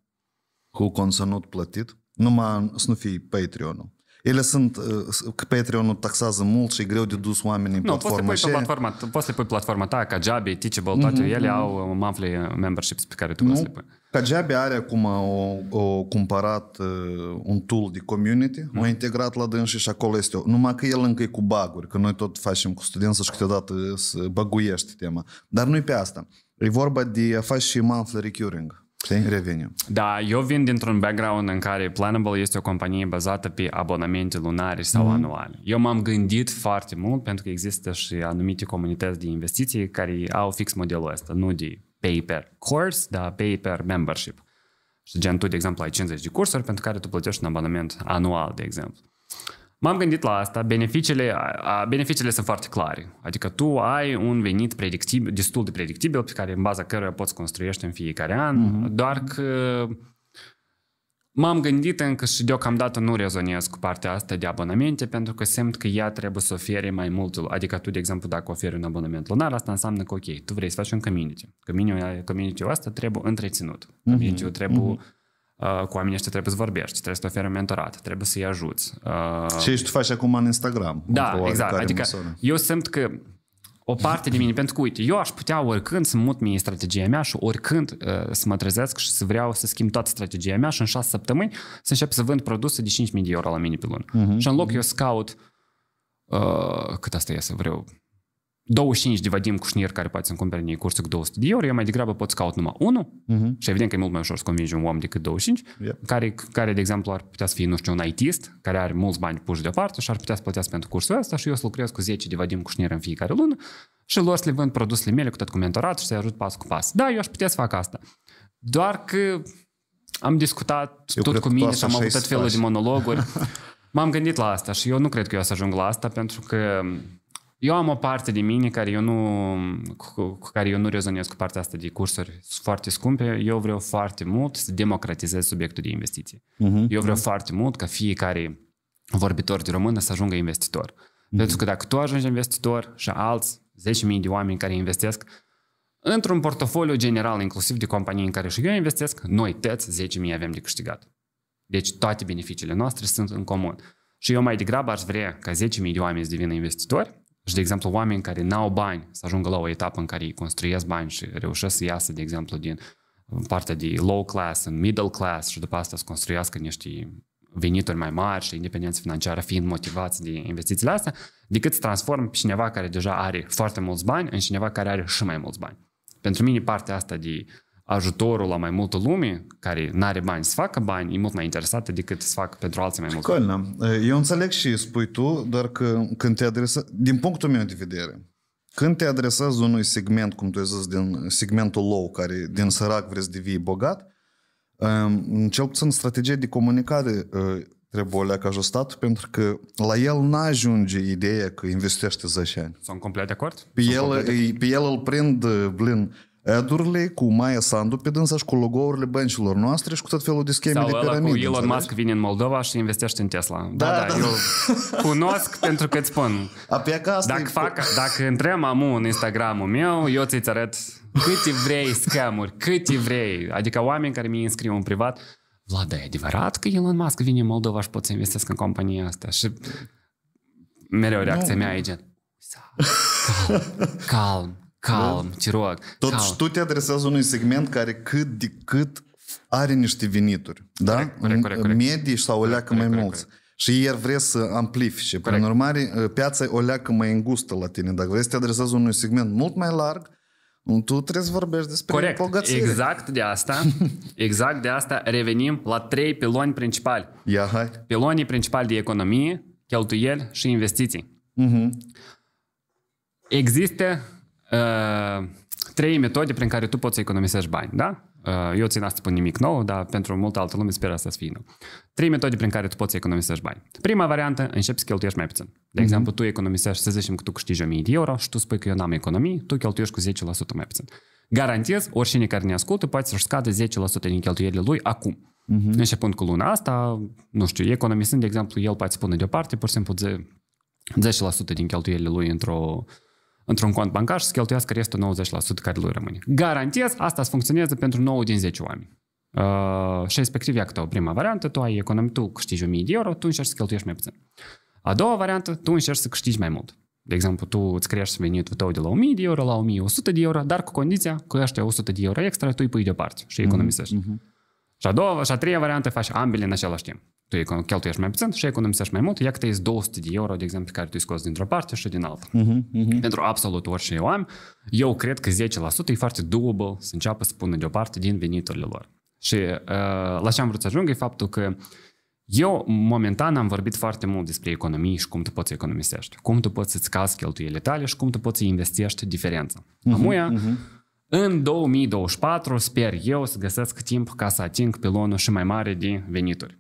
cu conținut plătit, numai să nu fii Patreon-ul. Ele sunt, uh, că Patreon-ul taxează mult și e greu de dus oamenii în nu, platformă. Poți să, pui pe platforma, poți să pui platforma ta, Kajabi, Teachable, toate mm-hmm. ele au um, monthly uh, memberships pe care tu nu, să le pui. Kajabi are acum o, o cumpărat uh, un tool de community, mm. o integrat la dânsă și acolo este, numai că el încă e cu baguri, că noi tot facem cu studenți și câteodată să băguiești tema. Dar nu-i pe asta. E vorba de a face și monthly recurring. Știi? Reveniu. Da, eu vin dintr-un background în care Planable este o companie bazată pe abonamente lunare sau mm-hmm. anuale. Eu m-am gândit foarte mult pentru că există și anumite comunități de investiții care au fix modelul ăsta, nu de pay per course, dar pay per membership. Și gen, tu, de exemplu, ai 50 de cursuri pentru care tu plătești un abonament anual, de exemplu. M-am gândit la asta, beneficiile, a, beneficiile sunt foarte clare. Adică tu ai un venit predictibil, destul de predictibil pe care în baza căruia poți construiești în fiecare an, mm-hmm. doar că m-am gândit încă și deocamdată nu rezonez cu partea asta de abonamente pentru că simt că ea trebuie să ofere mai mult. Adică tu, de exemplu, dacă oferi un abonament lunar, asta înseamnă că ok, tu vrei să faci un community. Community-ul ăsta trebuie întreținut. Mhm. Community-ul trebuie mm-hmm Uh, cu oamenii ăștia trebuie să vorbești, trebuie să te oferi mentorat, trebuie să-i ajuți. Uh, și ești tu faci acum în Instagram. Da, exact. Adică măsură. eu simt că o parte din mine, pentru că uite, eu aș putea oricând să mut mie strategia mea și oricând uh, să mă trezesc și să vreau să schimb toată strategia mea și în 6 săptămâni să încep să vând produse de 5.000 de euro la mine pe lună. Uh-huh. Și în loc uh-huh. eu scaut uh, cât asta e să vreau 25 de Vadim Cușnier care poate să-mi cumpere niște cursuri cu 200 de euro, eu mai degrabă pot scaut numai unul uh-huh. și evident că e mult mai ușor să convingi un om decât 25, yeah. care, care, de exemplu, ar putea să fie, nu știu, un ITist care are mulți bani puși deoparte și ar putea să plătească pentru cursul ăsta și eu să lucrez cu 10 de Vadim Cușnier în fiecare lună și lor să le vând produsele mele cu tot cu mentorat și să-i ajut pas cu pas. Da, eu aș putea să fac asta. Doar că am discutat eu tot cu mine și am avut tot felul de monologuri. M-am gândit la asta și eu nu cred că eu o să ajung la asta pentru că eu am o parte de mine care eu nu, cu, cu care eu nu rezonez cu partea asta de cursuri foarte scumpe. Eu vreau foarte mult să democratizez subiectul de investiții. Uh-huh. Eu vreau uh-huh. foarte mult ca fiecare vorbitor de română să ajungă investitor. Uh-huh. Pentru că dacă tu ajungi investitor și alți 10.000 de oameni care investesc, într-un portofoliu general, inclusiv de companii în care și eu investesc, noi tăți 10.000 avem de câștigat. Deci toate beneficiile noastre sunt în comun. Și eu mai degrabă aș vrea ca 10.000 de oameni să devină investitori, și, de exemplu, oameni care n-au bani să ajungă la o etapă în care îi construiesc bani și reușesc să iasă, de exemplu, din partea de low class în middle class și după asta să construiască niște venituri mai mari și independență financiară fiind motivați de investițiile astea, decât să transform pe cineva care deja are foarte mulți bani în cineva care are și mai mulți bani. Pentru mine partea asta de ajutorul la mai multă lume care nu are bani să facă bani, e mult mai interesată decât să facă pentru alții mai mulți Colina, eu înțeleg și spui tu, dar că când te adresa din punctul meu de vedere, când te adresezi unui segment, cum tu ai zis, din segmentul low, care din sărac vrei să devii bogat, um, cel puțin strategia de comunicare uh, trebuie o leacă ajustat pentru că la el n-ajunge ideea că investește 10 ani. Sunt complet de acord. Pe, el, complet... pe el îl prind, uh, blin, Edurile cu Maia Sandu pe dânsa și cu logourile băncilor noastre și cu tot felul de scheme Sau de piramide. Sau Elon Musk vine în Moldova și investește în Tesla. Da, da, da, da. eu cunosc pentru că îți spun. A, pe acasă dacă, fac, dacă întreb amu în Instagram-ul meu, eu ți-ți arăt câte vrei scamuri, câte vrei. Adică oameni care mi înscriu în privat, Vlad, e adevărat că Elon Musk vine în Moldova și poți să investesc în compania asta? Și mereu reacția no. mea e gen, calm, calm. Calm, da? te rog. Totuși calm. tu te adresezi unui segment care cât de cât are niște venituri. Da? Corect, corect, corect, Medii sau o leacă mai mulți. Corect. Și ei vrea să amplifice. Corect. Prin urmare, ă, piața e o leacă mai îngustă la tine. Dacă vrei să te adresezi unui segment mult mai larg, tu trebuie să vorbești despre Corect. bogăție. Exact de asta, exact de asta revenim la trei piloni principali. Ia hai. Pilonii principali de economie, cheltuieli și investiții. Uh-huh. Există Uh, trei metode prin care tu poți să economisești bani, da? Uh, eu țin asta spun nimic nou, dar pentru multă altă lume sper asta să fie nou. Trei metode prin care tu poți să economisești bani. Prima variantă, începi să cheltuiești mai puțin. De mm-hmm. exemplu, tu economisești, să zicem că tu câștigi 1000 de euro și tu spui că eu n-am economii, tu cheltuiești cu 10% mai puțin. Garantez, oricine care ne ascultă poate să-și scadă 10% din cheltuielile lui acum. Mm-hmm. Începând cu luna asta, nu știu, economisând, de exemplu, el poate să pună deoparte, pur și simplu, 10% din cheltuielile lui într-o uh, într-un cont bancar și să cheltuiască restul 90% care lui rămâne. Garantez, asta să funcționeze pentru 9 din 10 oameni. Uh, și respectiv, iată, o prima variantă, tu ai economii, tu câștigi 1000 de euro, tu încerci să cheltuiești mai puțin. A doua variantă, tu încerci să câștigi mai mult. De exemplu, tu îți crești venitul tău de la 1000 de euro la 1100 de euro, dar cu condiția că ăștia 100 de euro extra tu îi pui deoparte și mhm, economisești. Mm-hmm. Și a doua și a treia variantă faci ambele în același timp tu cheltuiești mai puțin și economisești mai mult, ia că 200 de euro, de exemplu, pe care tu scoți dintr-o parte și din alta. Uh-huh, uh-huh. Pentru absolut orice eu am, eu cred că 10% e foarte doable să înceapă să pună deoparte din veniturile lor. Și uh, la ce am vrut să ajung e faptul că eu, momentan, am vorbit foarte mult despre economie și cum tu poți să economisești, cum tu poți să-ți cazi cheltuielile tale și cum tu poți să investești diferența. Uh-huh, mhm, Amuia, uh-huh. În 2024 sper eu să găsesc timp ca să ating pilonul și mai mare de venituri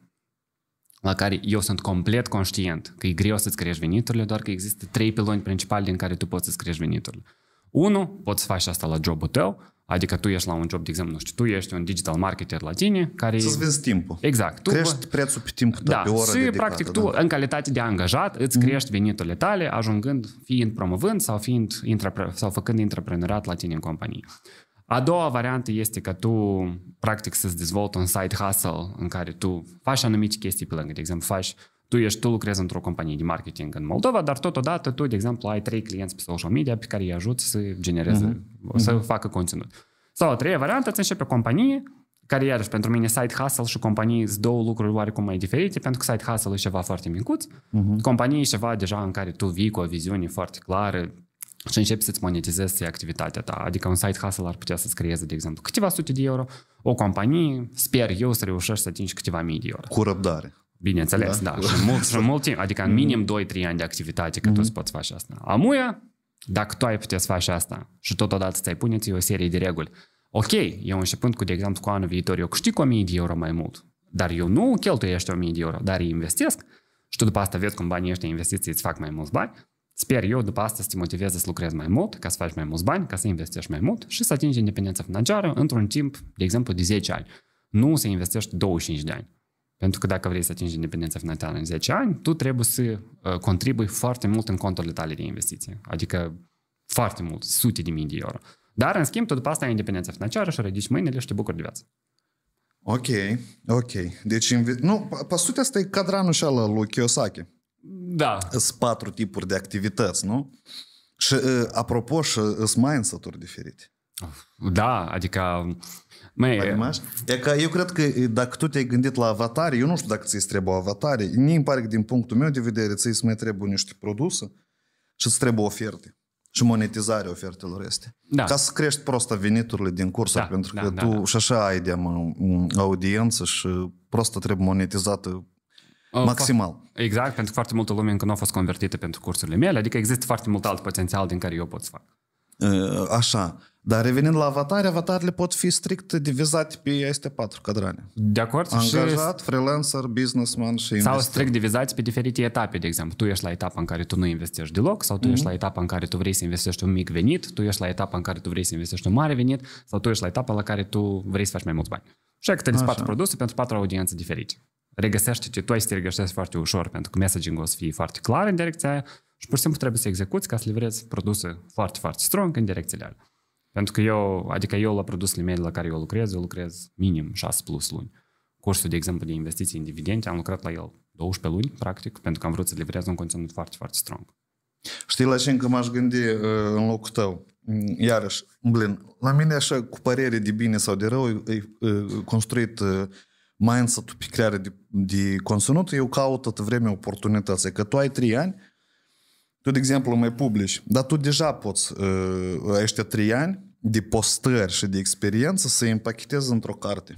la care eu sunt complet conștient că e greu să-ți crești veniturile, doar că există trei piloni principali din care tu poți să-ți crești veniturile. Unu, poți să faci asta la jobul tău, adică tu ești la un job, de exemplu, nu știu, tu ești un digital marketer la tine, care... Să-ți vinzi timpul. Exact. Tu... Crești prețul pe timpul tău, da, pe oră și, dedicată, practic, da. tu, în calitate de angajat, îți mhm. crești veniturile tale, ajungând, fiind promovând sau, fiind, intrapre... sau făcând intraprenoriat la tine în companie. A doua variantă este că tu, practic, să-ți dezvolți un side hustle în care tu faci anumite chestii pe lângă. De exemplu, faci, tu ești, tu lucrezi într-o companie de marketing în Moldova, dar totodată tu, de exemplu, ai trei clienți pe social media pe care îi ajuți să genereze, uh-huh. să uh-huh. facă conținut. Sau a treia variantă, îți începe o companie care, iarăși, pentru mine side hustle și companii sunt două lucruri oarecum mai diferite, pentru că side hustle e ceva foarte micuț, uh-huh. companie e ceva deja în care tu vii cu o viziune foarte clară, și începi să-ți monetizezi activitatea ta. Adică un site hustle ar putea să-ți creeze, de exemplu, câteva sute de euro, o companie, sper eu să reușești să atingi câteva mii de euro. Cu răbdare. Bineînțeles, da. da. Și mult, și mult timp, adică în minim 2-3 ani de activitate că mm-hmm. tu să poți face asta. Amuia, dacă tu ai putea să faci asta și totodată ți-ai pune o serie de reguli. Ok, eu începând cu, de exemplu, cu anul viitor, eu câștig 1000 de euro mai mult, dar eu nu cheltuiești 1000 de euro, dar îi investesc și tu după asta vezi cum banii ăștia investiții îți fac mai mulți bani Sper eu după asta să te motiveze să lucrezi mai mult, ca să faci mai mulți bani, ca să investești mai mult și să atingi independența financiară într-un timp, de exemplu, de 10 ani. Nu să investești 25 de ani. Pentru că dacă vrei să atingi independența financiară în 10 ani, tu trebuie să uh, contribui foarte mult în conturile tale de investiție. Adică foarte mult, sute de mii de euro. Dar, în schimb, tu după asta ai independența financiară și ridici mâinile și te bucuri de viață. Ok, ok. Deci, nu, pe păi, păi, asta e cadranul și al lui Kiyosaki. Da. Sunt patru tipuri de activități, nu? Și, apropo, și sunt mindset-uri diferite. Da, adică... Mai... E că eu cred că dacă tu te-ai gândit la avatare, eu nu știu dacă ți-i trebuie o avatare, mie îmi pare că din punctul meu de vedere ți-i mai trebuie niște produse și îți trebuie oferte și monetizarea ofertelor este. Da. Ca să crești prosta veniturile din cursuri, da, pentru da, că da, tu da. și așa ai de audiență și prostă trebuie monetizată Oh, maximal. Exact, pentru că foarte multă lume încă nu a fost convertită pentru cursurile mele, adică există foarte mult alt potențial din care eu pot să fac. Uh, așa. Dar revenind la avatare, avatarele pot fi strict divizate pe aceste patru cadrane. De acord. Angajat, și... freelancer, businessman și investor. Sau strict divizați pe diferite etape, de exemplu. Tu ești la etapa în care tu nu investești deloc, sau tu mm-hmm. ești mhm. la etapa în care tu vrei să investești un mic venit, tu ești la etapa în care tu vrei să investești un mare venit, sau tu ești la etapa la care tu vrei să faci mai mulți bani. Și că te patru produse pentru patru audiențe diferite regăsește ce tu ai să te regăsești foarte ușor, pentru că messaging-ul o să fie foarte clar în direcția aia și pur și simplu trebuie să execuți ca să livrezi produse foarte, foarte strong în direcțiile alea. Pentru că eu, adică eu la produsele mele la care eu lucrez, eu lucrez minim 6 plus luni. Cursul, de exemplu, de investiții în dividende, am lucrat la el 12 luni, practic, pentru că am vrut să livrez un conținut foarte, foarte strong. Știi la ce încă m-aș gândi uh, în locul tău? Mm, iarăși, blin, la mine așa, cu părere de bine sau de rău, e, construit uh, mindset-ul pe creare de, de conținut, eu caut atât vreme oportunități. Că tu ai 3 ani, tu, de exemplu, mai publici, dar tu deja poți, uh, ăștia 3 ani, de postări și de experiență, să îi împachetezi într-o carte.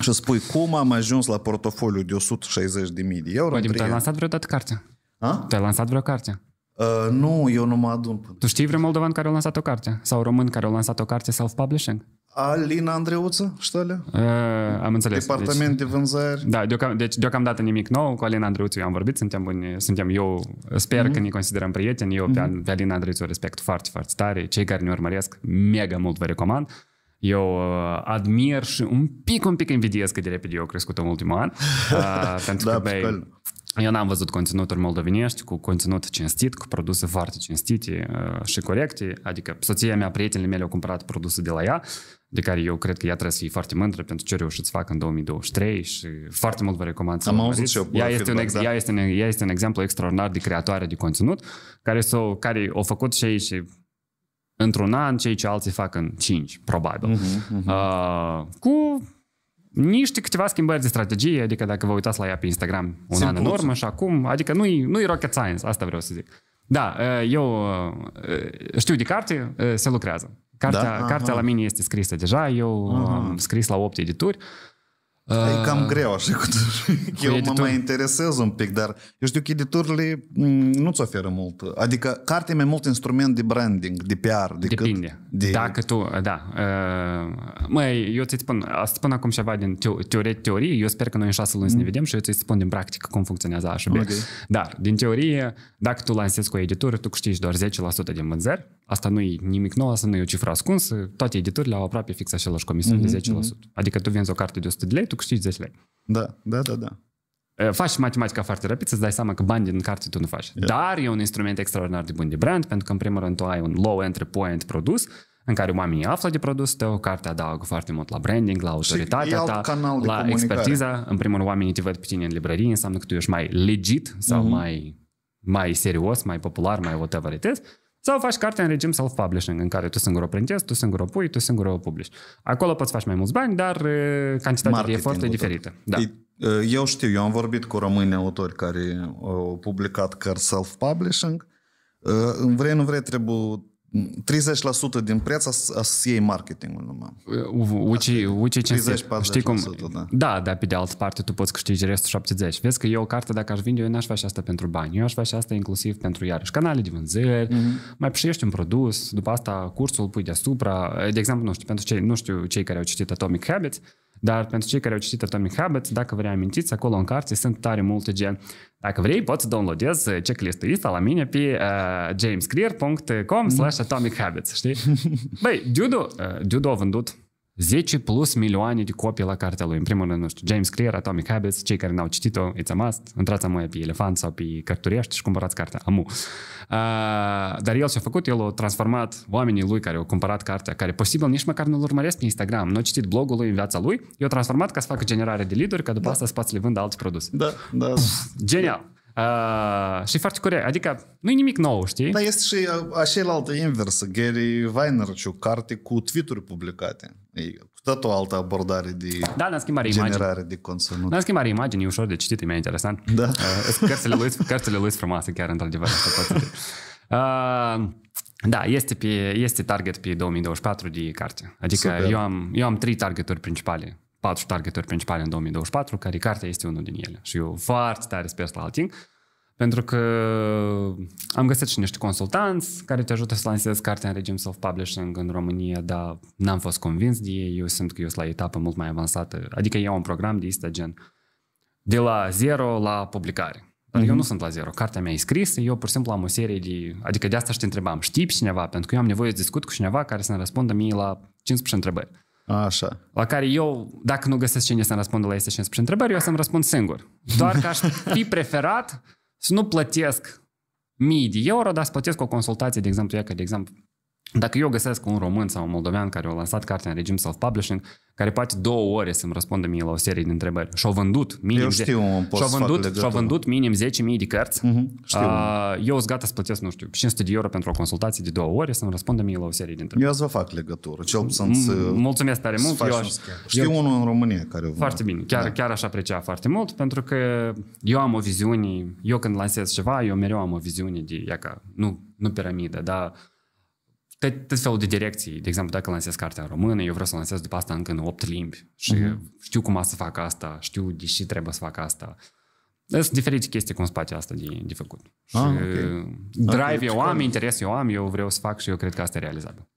Și spui cum am ajuns la portofoliu de 160.000 de euro. Vadim, tu ai lansat vreodată cartea? A? Tu ai lansat vreo carte? Uh, nu, eu nu mă adun. Tu știi vreun moldovan care a lansat o carte? Sau român care a lansat o carte self-publishing? Alina Andreuță, ștale? Uh, am înțeles. Deci, Departament deci, de vânzări. Da, deocam, deci deocamdată nimic nou. Cu Alina Andreuță eu am vorbit, suntem buni, suntem, eu sper mm-hmm. că ne considerăm prieteni. Eu mm-hmm. pe, mhm. pe Alina Andreuță o respect foarte, foarte tare. Cei care ne urmăresc, mega mult vă recomand. Eu uh, admir și un pic, un pic invidiez că de repede eu crescut în ultimul an. Uh, pentru da, că, bai, eu n-am văzut conținuturi moldovenești cu conținut cinstit, cu produse foarte cinstite uh, și corecte. Adică soția mea, prietenii mele au cumpărat produse de la ea de care eu cred că ea trebuie să fie foarte mândră pentru ce reușit să facă în 2023 și foarte mult vă recomand să Am auzit și eu ea este, un, da. ea, este un, ea este un exemplu extraordinar de creatoare de conținut care, s-o, care au făcut și ei și într-un an cei ce alții fac în 5, probabil. Uh-huh, uh-huh. Uh, cu niște câteva schimbări de strategie, adică dacă vă uitați la ea pe Instagram un Simpluță. an în urmă și acum, adică nu-i, nu-i rocket science, asta vreau să zic. Da, eh, eu eh, știu de carte, eh, se lucrează. Cartea, da? cartea la mine este scrisă deja, eu uh am scris la 8 edituri, E ă, cam greu așa cu Eu editor? mă mai interesez un pic, dar eu știu că editurile mm, nu-ți oferă mult. Adică cartea e mai mult instrument de branding, de PR. Decât Depinde. De... Dacă tu, da. Ă, măi, eu ți spun, să spun acum ceva din teorie, teorie. Eu sper că noi în șase luni mm. să ne mm. vedem și eu ți spun din practică cum funcționează așa. Okay. Dar, din teorie, dacă tu lansezi cu o editură, tu câștigi doar 10% din vânzări. Asta nu e nimic nou, asta nu e o cifră ascunsă. Toate editurile au aproape fix același comisiune mm-hmm, de 10%. Mm-hmm. Mhm. Adică tu vinzi o carte de 100 de lei, tu câștigi 10 lei. Da, da, da, da. Faci matematica foarte rapid, să-ți dai seama că bani din carte tu nu faci. Yeah. Dar e un instrument extraordinar de bun de brand, pentru că în primul rând tu ai un low entry point produs, în care oamenii află de produs tău, cartea adaugă foarte mult la branding, la autoritatea ta, canal de la expertiza. În primul rând, oamenii te văd pe tine în librărie, înseamnă că tu ești mai legit sau mm-hmm. mai, mai serios, mai popular, mai whatever it is. Sau faci cartea în regim self-publishing, în care tu singur o printezi, tu singur o pui, tu singur o publici. Acolo poți face mai mulți bani, dar uh, cantitatea Marketing de efort e diferită. Da. Uh, eu știu, eu am vorbit cu români autori care au publicat cărți self-publishing. Uh, în vrei, nu vrei, trebuie 30% din preț să iei marketingul numai. Uite adică uci ce 30, știi cum, da. da, dar pe de altă parte tu poți câștigi restul 70. Vezi că eu o carte, dacă aș vinde, eu n-aș face asta pentru bani. Eu aș face asta inclusiv pentru, iarăși, canale de vânzări, mm-hmm. mai pșești un produs, după asta cursul îl pui deasupra. De exemplu, nu știu, pentru cei, nu știu cei care au citit Atomic Habits, dar pentru cei care au citit Atomic Habits, dacă vă reamintiți, acolo în carte sunt tare multe gen Dacă vrei, poți downloadezi checklist-ul ăsta la mine pe uh, jamesclear.com slash atomic habits, știi? Băi, judo, uh, judo a vândut 10 plus milioane de copii la cartea lui. În primul rând, nu știu, James Clear, Atomic Habits, cei care n-au citit-o, it's a must, intrați amuia pe Elefant sau pe Cărturești și cumpărați cartea, amu. Uh, dar el și-a făcut, el a transformat oamenii lui care au cumpărat cartea, care posibil nici măcar nu-l urmăresc pe Instagram, nu au citit blogul lui în viața lui, i-a transformat ca să facă generare de lead-uri, ca după da. asta să poți le vândă alți produse. Da, da. genial! Uh, și foarte corect. Adică nu e nimic nou, știi? Da, este și uh, așa la altă inversă. Gary Vaynerchuk, carte cu tweet-uri publicate cu tot o altă abordare de da, n am schimbat generare imagine. de conținut. Da, am schimbat imagini, e ușor de citit, e mai interesant. Da. Uh, cărțile, lui, cărțile lui frumoase, chiar într-adevăr. Uh, da, este, pe, este target pe 2024 de carte. Adică Super. eu am, eu am trei targeturi principale patru targeturi principale în 2024, care cartea este unul din ele. Și eu foarte tare sper la Alting. Pentru că am găsit și niște consultanți care te ajută să lansezi cartea în regim self-publishing în România, dar n-am fost convins de ei. Eu simt că eu sunt la etapă mult mai avansată. Adică eu un program de istă gen de la zero la publicare. Dar mm-hmm. eu mhm. nu sunt la zero. Cartea mea e scrisă, eu pur și simplu am o serie de... Adică de asta și te întrebam, știi pe cineva? Pentru că eu am nevoie să discut cu cineva care să-mi răspundă mie la 15 întrebări. Așa. La care eu, dacă nu găsesc cine să-mi răspundă la aceste 15 întrebări, eu să-mi răspund singur. Doar că aș fi preferat să nu plătesc mii de euro, dar să plătesc o consultație, de exemplu, ea că, de exemplu, dacă eu găsesc un român sau un moldovean care a lansat cartea în regim self-publishing, care poate două ore să-mi răspundă mie la o serie de întrebări și au vândut minim, știu, și au vândut, și au vândut minim 10.000 de cărți, uh-huh, știu. Uh, eu sunt gata să plătesc, nu știu, 500 de euro pentru o consultație de două ore să-mi răspundă mie la o serie de întrebări. Eu să vă fac legătură, Ce să... Mulțumesc tare mult. Eu aș, știu eu, unul în România care... Foarte bine, chiar, da. chiar aș aprecia foarte mult, pentru că eu am o viziune, eu când lansez ceva, eu mereu am o viziune de, ca, nu, nu piramidă, dar tot felul de direcții. De exemplu, dacă lansez cartea în română, eu vreau să lansez după asta încă în 8 limbi și mm-hmm. știu cum să fac asta, știu de ce trebuie să fac asta. sunt diferite chestii cum spate asta de, de făcut. Ah, și okay. Uh, drive okay, deci eu am, interes eu am, eu vreau să fac și eu cred că asta e realizabil.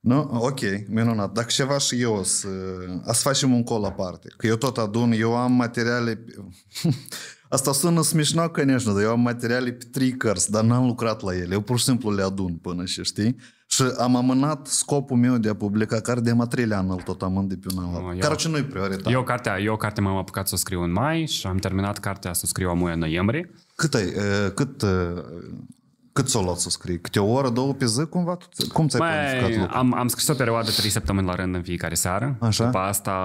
Nu? No? Ok, minunat. Dacă ceva și eu o să, să facem un call aparte. Că eu tot adun, eu am materiale... Asta sună smișnau, конечно, dar eu am materiale pe trickers, dar n-am lucrat la ele. Eu pur și simplu le adun până și știi. Și am amânat scopul meu de a publica carte, de am treilea an îl tot amând de pe un an ah, la nu-i prioritate? Eu, cartea, eu cartea m-am apucat să o scriu în mai și am terminat cartea să o scriu amuia în noiembrie. Cât ai, cât, cât s-o luat să scrii? Câte o oră, două pe zi, cumva? Cum ți-ai planificat lucrul? Am, am scris o perioadă trei săptămâni la rând în fiecare seară. Așa? După asta,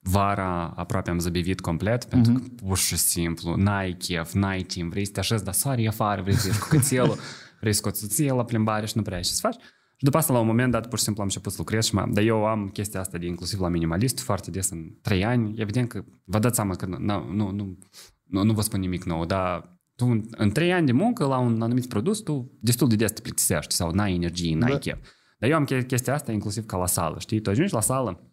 vara aproape am zăbivit complet, pentru uh-huh. că pur și simplu, n-ai chef, n-ai timp, vrei să te așezi, dar e afară, vrei să ieși cu cățelul. riscoțiție la plimbare și nu prea ai ce să faci. Și după asta, la un moment dat, pur și simplu am început să lucrez și mă, Dar eu am chestia asta de inclusiv la minimalist foarte des în trei ani. Evident că vă dați seama că nu, nu, nu, nu, nu vă spun nimic nou, dar tu în trei ani de muncă la un anumit produs, tu destul de des te plictisești sau n-ai energie, n-ai da. chef. Dar eu am chestia asta inclusiv ca la sală, știi? Tu ajungi la sală,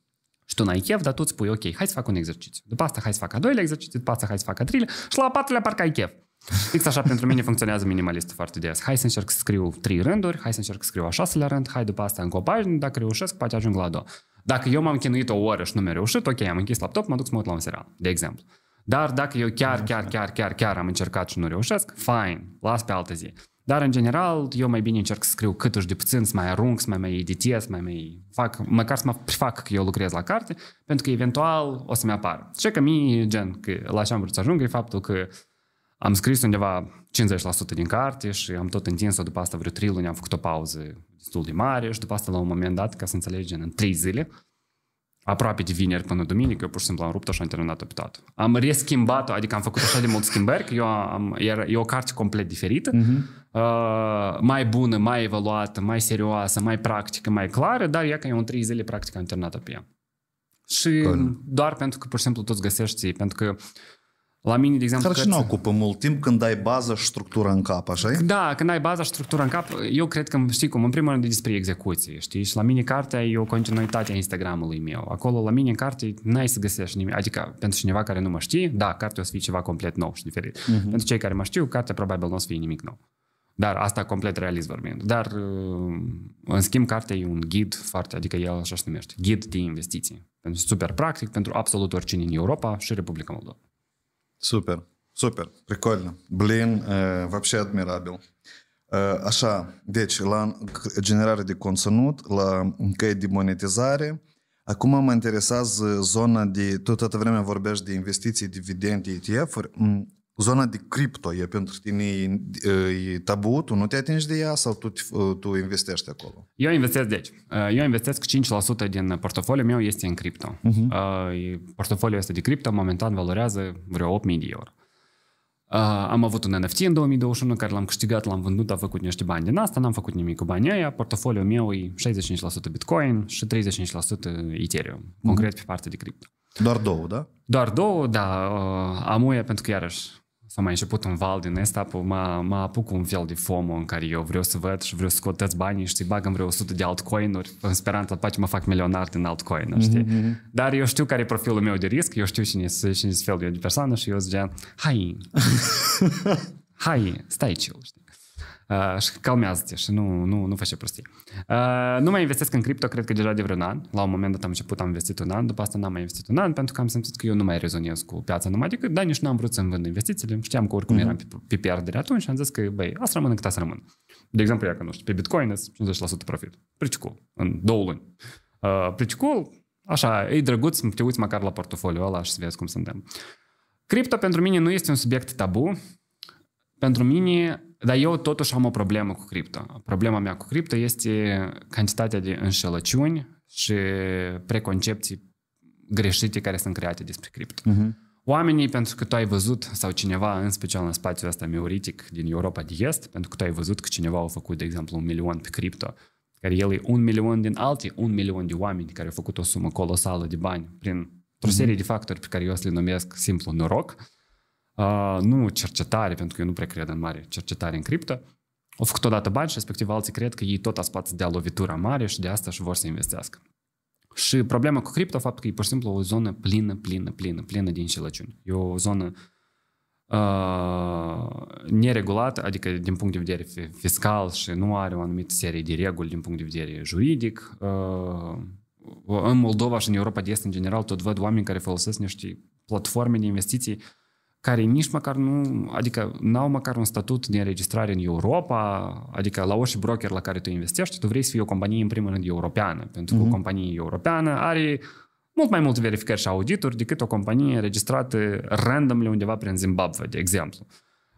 și tu n-ai chef, dar tu îți spui, ok, hai să fac un exercițiu. După asta hai să fac a doilea exercițiu, după asta hai să fac a treilea și la a patrulea parcă ai chef. Fix așa pentru mine funcționează minimalist foarte des. Hai să încerc să scriu trei rânduri, hai să încerc să scriu a șaselea rând, hai după asta încă o pagină, dacă reușesc, poate ajung la a doua. Dacă eu m-am chinuit o oră și nu mi-a reușit, ok, am închis laptop, mă duc să mă uit la un serial, de exemplu. Dar dacă eu chiar, chiar, chiar, chiar, chiar am încercat și nu reușesc, fine, las pe altă zi. Dar, în general, eu mai bine încerc să scriu cât de puțin, să mai arunc, să mai, mai editez, să mai, mai fac, măcar să mă fac că eu lucrez la carte, pentru că eventual o să-mi apară. Ce că mie, gen, că la ce am vrut să ajung, e faptul că am scris undeva 50% din carte și am tot întins-o, după asta vreo 3 luni am făcut o pauză destul de mare și după asta la un moment dat, ca să înțelegem, în 3 zile, aproape de vineri până duminică, eu pur și simplu am rupt-o și am terminat-o pe toată. Am reschimbat-o, adică am făcut așa de mult schimbări, că eu am, era, e o carte complet diferită, uh-huh. uh, mai bună, mai evaluată, mai serioasă, mai practică, mai clară, dar ea că eu în trei zile practic am terminat-o pe ea. Și Bun. doar pentru că pur și simplu toți găsești, pentru că la mine, de exemplu... Care și nu ocupă mult timp când ai bază și structură în cap, așa Da, când ai bază și structură în cap, eu cred că, știi cum, în primul rând e despre execuție, știi? Și la mine cartea e o continuitate a Instagramului meu. Acolo, la mine, în carte, n-ai să găsești nimic. Adică, pentru cineva care nu mă știe, da, cartea o să fie ceva complet nou și diferit. Uh-huh. Pentru cei care mă știu, cartea probabil nu o să fie nimic nou. Dar asta complet realist vorbind. Dar, uh, în schimb, cartea e un ghid foarte, adică el așa se numește, ghid de investiții. super practic, pentru absolut oricine în Europa și Republica Moldova. Супер, супер, прикольно. э, вообще адмірабіл. Așa, deci, la generare de conținut, la căi de monetizare, acum mă interesează zona de, tot toată vreme vorbești de investiții, dividende, ETF-uri zona de cripto e pentru tine e, e tabu, tu nu te atingi de ea sau tu, uh, tu investești acolo? Eu investesc, deci, uh, eu investesc 5% din portofoliul meu este în cripto. Uh-huh. Portofoliul este de cripto, momentan valorează vreo 8.000 de euro. Uh, am avut un NFT în 2021 care l-am câștigat, l-am vândut, am făcut niște bani din asta, n-am făcut nimic cu banii aia. Portofoliul meu e 65% Bitcoin și 35% Ethereum, mm-hmm. concret pe partea de cripto. Doar două, da? Doar două, da. Uh, uia pentru că iarăși s-a mai început un val din ăsta, m-a, m-a apuc un fel de FOMO în care eu vreau să văd și vreau să scot toți banii și să bag în vreo 100 de altcoin-uri, în speranța după ce mă fac milionar din altcoin mm-hmm. știi? Mm-hmm. Dar eu știu care e profilul meu de risc, eu știu cine sunt felul fel de persoană și eu zic, hai, hai, stai chill, știi? Uh, și calmează-te și nu, nu, nu face prostii. Uh, nu mai investesc în cripto, cred că deja de vreun an. La un moment dat am început, am investit un an, după asta n-am mai investit un an, pentru că am simțit că eu nu mai rezonez cu piața numai decât, dar nici nu am vrut să-mi vând investițiile. Știam că oricum uh-huh. eram pe, pe pierdere atunci și am zis că, băi, asta rămână cât asta rămână. De exemplu, dacă nu știu, pe Bitcoin 50% profit. Pretty cool, în două luni. Uh, pretty cool, așa, e drăguț să te uiți măcar la portofoliul ăla și să vezi cum suntem. Cripto pentru mine nu este un subiect tabu, pentru mine, dar eu totuși am o problemă cu cripto. Problema mea cu cripto este cantitatea de înșelăciuni și preconcepții greșite care sunt create despre cripto. Uh-huh. Oamenii, pentru că tu ai văzut, sau cineva, în special în spațiul ăsta meuritic din Europa de Est, pentru că tu ai văzut că cineva a făcut, de exemplu, un milion pe cripto, care el e un milion din alții, un milion de oameni care au făcut o sumă colosală de bani prin o mhm. serie de factori pe care eu să le numesc simplu noroc, Uh, nu cercetare, pentru că eu nu prea cred în mare cercetare în criptă, au făcut odată bani și respectiv alții cred că ei tot aspat de a lovitura mare și de asta și vor să investească. Și problema cu cripto, faptul că e pur și simplu o zonă plină, plină, plină, plină din înșelăciuni. E o zonă uh, neregulată, adică din punct de vedere fiscal și nu are o anumită serie de reguli din punct de vedere juridic. Uh, în Moldova și în Europa de Est, în general, tot văd oameni care folosesc niște platforme de investiții uh, care nici măcar nu, adică n-au măcar un statut de înregistrare în Europa, adică la orice broker la care tu investești, tu vrei să fii o companie în primul rând europeană, pentru că mm-hmm. o mhm. companie europeană are mult mai multe verificări și audituri decât o companie înregistrată random undeva prin Zimbabwe, de exemplu.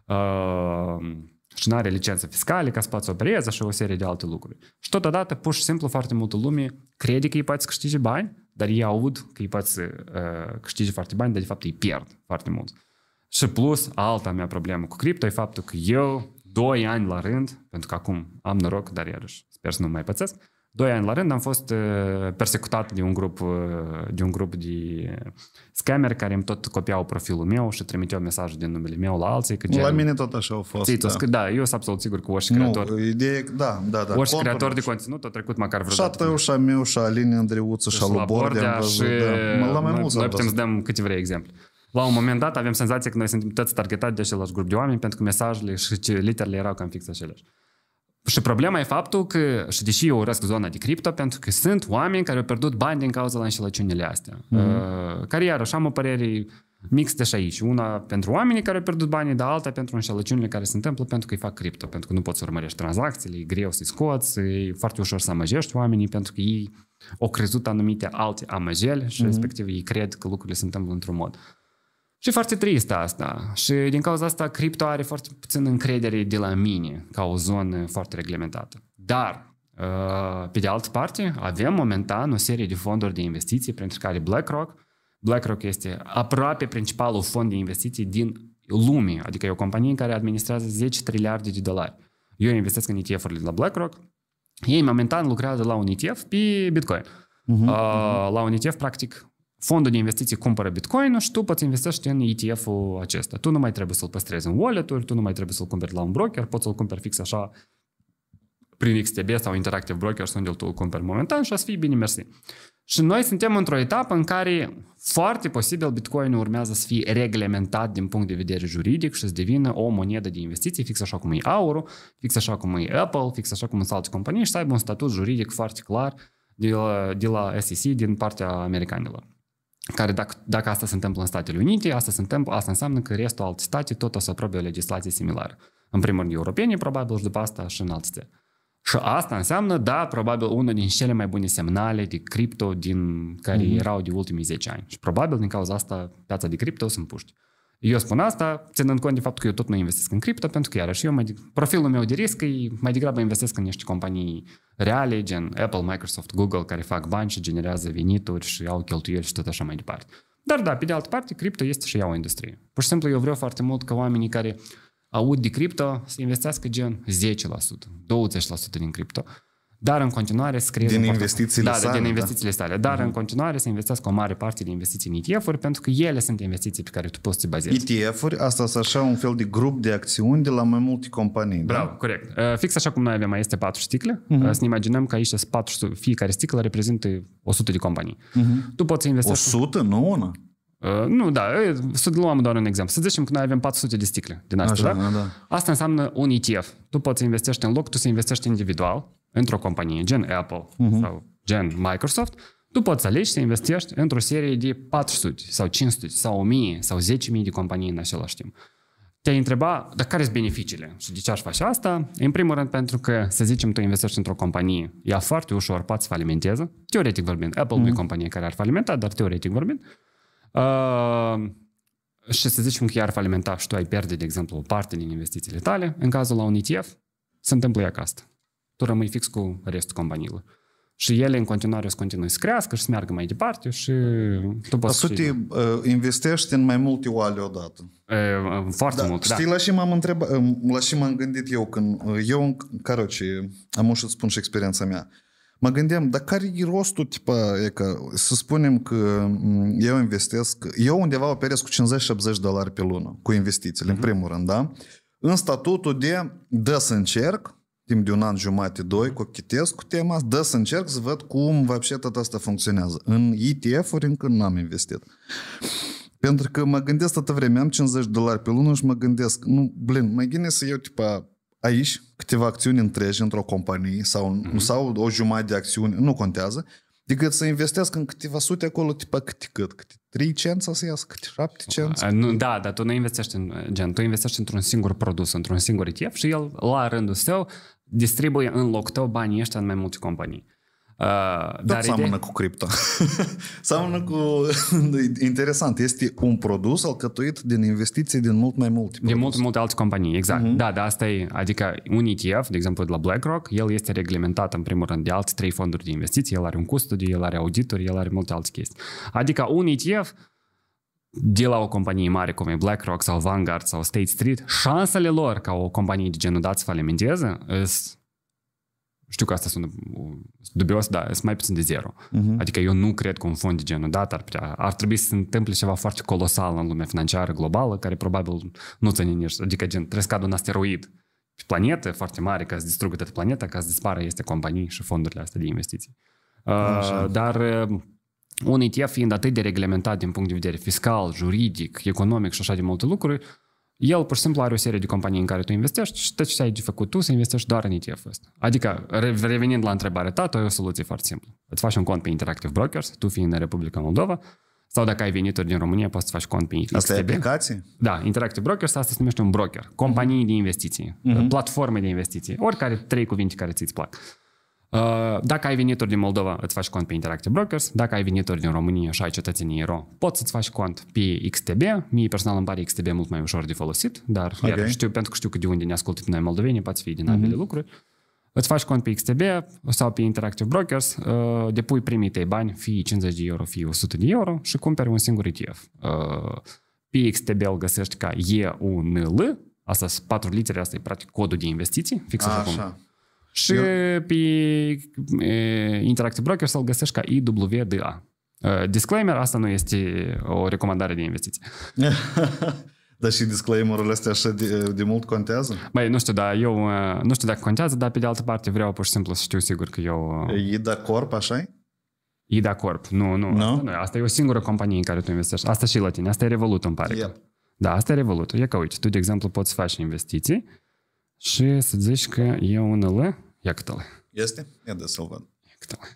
Uh, și nu are licență fiscală ca să poți opereze și o serie de alte lucruri. Și totodată, pur și simplu, foarte multă lume crede că îi poți câștige bani, dar ei aud că îi poți uh, câștige foarte bani, dar de fapt îi pierd foarte mult. Uh, și plus, alta mea problemă cu cripto e faptul că eu, doi ani la rând, pentru că acum am noroc, dar iarăși sper să nu mai pățesc, doi ani la rând am fost uh, persecutat de un grup uh, de, un grup de scammer care îmi tot copiau profilul meu și trimiteau mesaje din numele meu la alții. Că la mine tot așa au fost. da. Sc- da, eu sunt absolut sigur că orice creator, nu, ideea, da, da, da, orice creator de conținut a trecut măcar vreodată. Și a tău, și a meu, și a Alin Andreuță, și deci a lui Bordea. Și, da. la mai noi, noi putem să dăm câte vrei exemple la un moment dat avem senzația că noi suntem toți targetați de același grup de oameni pentru că mesajele și literele erau cam fix aceleași. Și problema e faptul că, și deși eu urăsc zona de cripto, pentru că sunt oameni care au pierdut bani din cauza la înșelăciunile astea. Mm-hmm. Care iarăși am o părere mixte și aici. Una pentru oamenii care au pierdut banii, dar alta pentru înșelăciunile care se întâmplă pentru că îi fac cripto, pentru că nu poți să urmărești tranzacțiile, e greu să-i scoți, e foarte ușor să amăjești oamenii pentru că ei au crezut anumite alte amăjeli și mm-hmm. respectiv ei cred că lucrurile se întâmplă într-un mod. Uh, și foarte tristă asta. Și din cauza asta, cripto are foarte puțin încredere de la mine, ca o zonă foarte reglementată. Dar, uh, pe de altă parte, avem momentan o serie de fonduri de investiții, printre care BlackRock. BlackRock este aproape principalul fond de investiții din lume, adică e o companie care administrează 10 triliarde de dolari. Eu investesc în ETF-urile de la BlackRock. Ei momentan lucrează la un ETF pe Bitcoin. Uh-huh, uh-huh. La un ETF, practic, fondul de investiții cumpără bitcoin și tu poți investești în ETF-ul acesta. Tu nu mai trebuie să-l păstrezi în wallet tu nu mai trebuie să-l cumperi la un broker, poți să-l cumperi fix așa prin XTB sau Interactive Brokers unde tu îl cumperi momentan și a să fii bine mersi. Și noi suntem într-o etapă în care foarte posibil Bitcoin urmează să fie reglementat din punct de vedere juridic și să devină o monedă de investiții fix așa cum e aurul, fix așa cum e Apple, fix așa cum sunt alte companii și să aibă un statut juridic foarte clar de la, de la SEC din partea americanilor care dacă, dacă asta se întâmplă în Statele Unite, asta, se întâmplă, asta înseamnă că restul alte state tot o să aprobe o legislație similară. În primul rând europenii, probabil, și după asta și în alte state. Și asta înseamnă, da, probabil una din cele mai bune semnale de cripto din care mm-hmm. erau de ultimii 10 ani. Și probabil din cauza asta piața de cripto sunt puști. Eu spun asta, ținând cont de faptul că eu tot nu investesc în cripto, pentru că iarăși eu, mai, profilul meu de risc, e mai degrabă investesc în niște companii reale, gen Apple, Microsoft, Google, care fac bani și generează venituri și au cheltuieli și tot așa mai departe. Dar da, pe de altă parte, cripto este și ea o industrie. Pur și simplu eu vreau foarte mult ca oamenii care aud de cripto să investească gen 10%, 20% din cripto, dar în continuare să creeze... Din investițiile da, sale. din da. investițiile da. sale. Dar uh-huh. în mhm. continuare să investească o mare parte din investiții în ETF-uri pentru că ele sunt investiții pe care tu poți să te bazezi. ETF-uri, asta sunt așa un fel de grup de acțiuni de la mai multe companii. Da? Bravo, da? corect. Uh, fix așa cum noi avem mai este patru sticle, uh-huh. uh, să ne imaginăm că aici sunt patru, fiecare sticlă reprezintă 100 de companii. Uh-huh. Tu poți să investești... 100? Nu una? Uh, nu, da, să luăm doar un exemplu. Să zicem că noi avem 400 de sticle din astea, Așa, da? da? Asta înseamnă un ETF. Tu poți să investești în loc, tu să investești individual într-o companie, gen Apple uh-huh. sau gen Microsoft, tu poți alegi să investești într-o serie de 400 sau 500 sau 1000 sau 10.000 de companii în același timp. Te-ai întreba, dar care sunt beneficiile și de ce aș face asta? În primul rând pentru că, să zicem, tu investești într-o companie, ea foarte ușor poate să falimenteze, teoretic vorbind. Apple mm-hmm. nu e mhm. companie care ar falimenta, dar teoretic vorbind. Uh, și să zicem că ea ar falimenta și tu ai pierde, de exemplu, o parte din investițiile tale, în cazul la un ETF, se întâmplă ea ca asta. Tu rămâi fix cu restul companiilor. Și ele în continuare să continui să crească și să meargă mai departe și tu poți să te uh, investești în mai multe oale odată. E, foarte da, mult, da. știi, da. la și m-am întrebat, um, la și m-am gândit eu când, uh, eu, caroce, am o să spun și experiența mea. Mă gândeam, dar care e rostul, tipa, e că, să spunem că mm, eu investesc, eu undeva operez cu 50-70 dolari pe lună cu investițiile, mm-hmm. în mhm. primul rând, da? În statutul de, dă să încerc, timp de un an jumate, doi, cochetez cu tema asta, dă să încerc să văd cum vopșe tot asta funcționează. În ETF-uri încă n-am investit. Pentru că mă gândesc toată vremea, am 50 de dolari pe lună și mă gândesc, nu, blin, mai gine să iau tipa aici câteva acțiuni întregi într-o companie sau, mm-hmm. sau o jumătate de acțiuni, nu contează, decât să investesc în câteva sute acolo, tipa cât, cât, cât 3 cenți să iasă, cât 7 cenți. Nu, da, dar tu nu investești în, gen, tu investești într-un singur produs, într-un singur ETF și el, la rândul său, distribuie în loc tău banii ăștia în mai multe companii. Uh, dar, seamănă idei... cu cripto. seamănă cu... Interesant, este un produs alcătuit din investiții din mult mai multe. Din mult, multe alte companii, exact. Uh-huh. Da, dar asta e, adică un ETF, de exemplu de la BlackRock, el este reglementat în primul rând de alți trei fonduri de investiții, el are un custodiu, el are auditori, el are multe alte chestii. Adică un ETF de la o companie mare cum e BlackRock sau Vanguard sau State Street, șansele lor ca o companie de genul dat să falimenteze sunt știu că asta sunt dubios, dar sunt mai puțin de zero. Uh-huh. Adică eu nu cred că un fond de genul dat ar, putea, ar trebui să se întâmple ceva foarte colosal în lumea financiară globală, care probabil nu ține nici, adică gen, trebuie să cadă un asteroid pe planetă foarte mare ca să distrugă toată planeta, ca să dispară este companii și fondurile astea de investiții. Uh, dar uh, un ETF fiind atât de reglementat din punct de vedere fiscal, juridic, economic și așa de multe lucruri, el pur și simplu are o serie de companii în care tu investești și tot ce ai de făcut tu să investești doar în ETF-ul ăsta. Adică, revenind la întrebarea ta, tu ai o soluție foarte simplă. Îți faci un cont pe Interactive Brokers, tu fiind în Republica Moldova, sau dacă ai venituri din România, poți să faci cont pe XTB. Asta e aplicație? Da, Interactive Brokers, asta se numește un broker. Companii uh-huh. de investiții, uh-huh. platforme de investiții, oricare trei cuvinte care ți-ți plac. Uh, dacă ai venituri din Moldova, îți faci cont pe Interactive Brokers. Dacă ai venituri din România și ai cetățenie ro, poți să-ți faci cont pe XTB. Mie personal îmi pare XTB mult mai ușor de folosit, dar okay. iar știu, pentru că știu că de unde ne ascultă pe noi moldovenii, poți fi din mhm. ambele mm-hmm. lucruri. Îți faci cont pe XTB sau pe Interactive Brokers, uh, depui primii tăi bani, fie 50 de euro, fie 100 de euro și cumperi un singur ETF. Uh, pe XTB îl găsești ca EUNL, asta sunt patru litere, asta e practic codul de investiții, fix așa. Cum și Eu... Da. pe e, Interactive Broker să-l găsești ca IWDA. Disclaimer, asta nu este o recomandare de investiții. Dar și disclaimerul ăsta așa de, de mult contează? Băi, nu știu, da, eu nu știu dacă contează, dar pe de altă parte vreau pur și simplu să știu sigur că eu... Ida Corp, așa Ida Corp, nu, nu, no? asta nu, asta e o singură companie în care tu investești. Asta și la tine, asta e Revolut, îmi pare. Yep. Da, asta e Revolut. E ca uite, tu, de exemplu, poți să faci investiții și să zici că e un L, iacătă-l. Este? E de Silvan. Iacătă-l.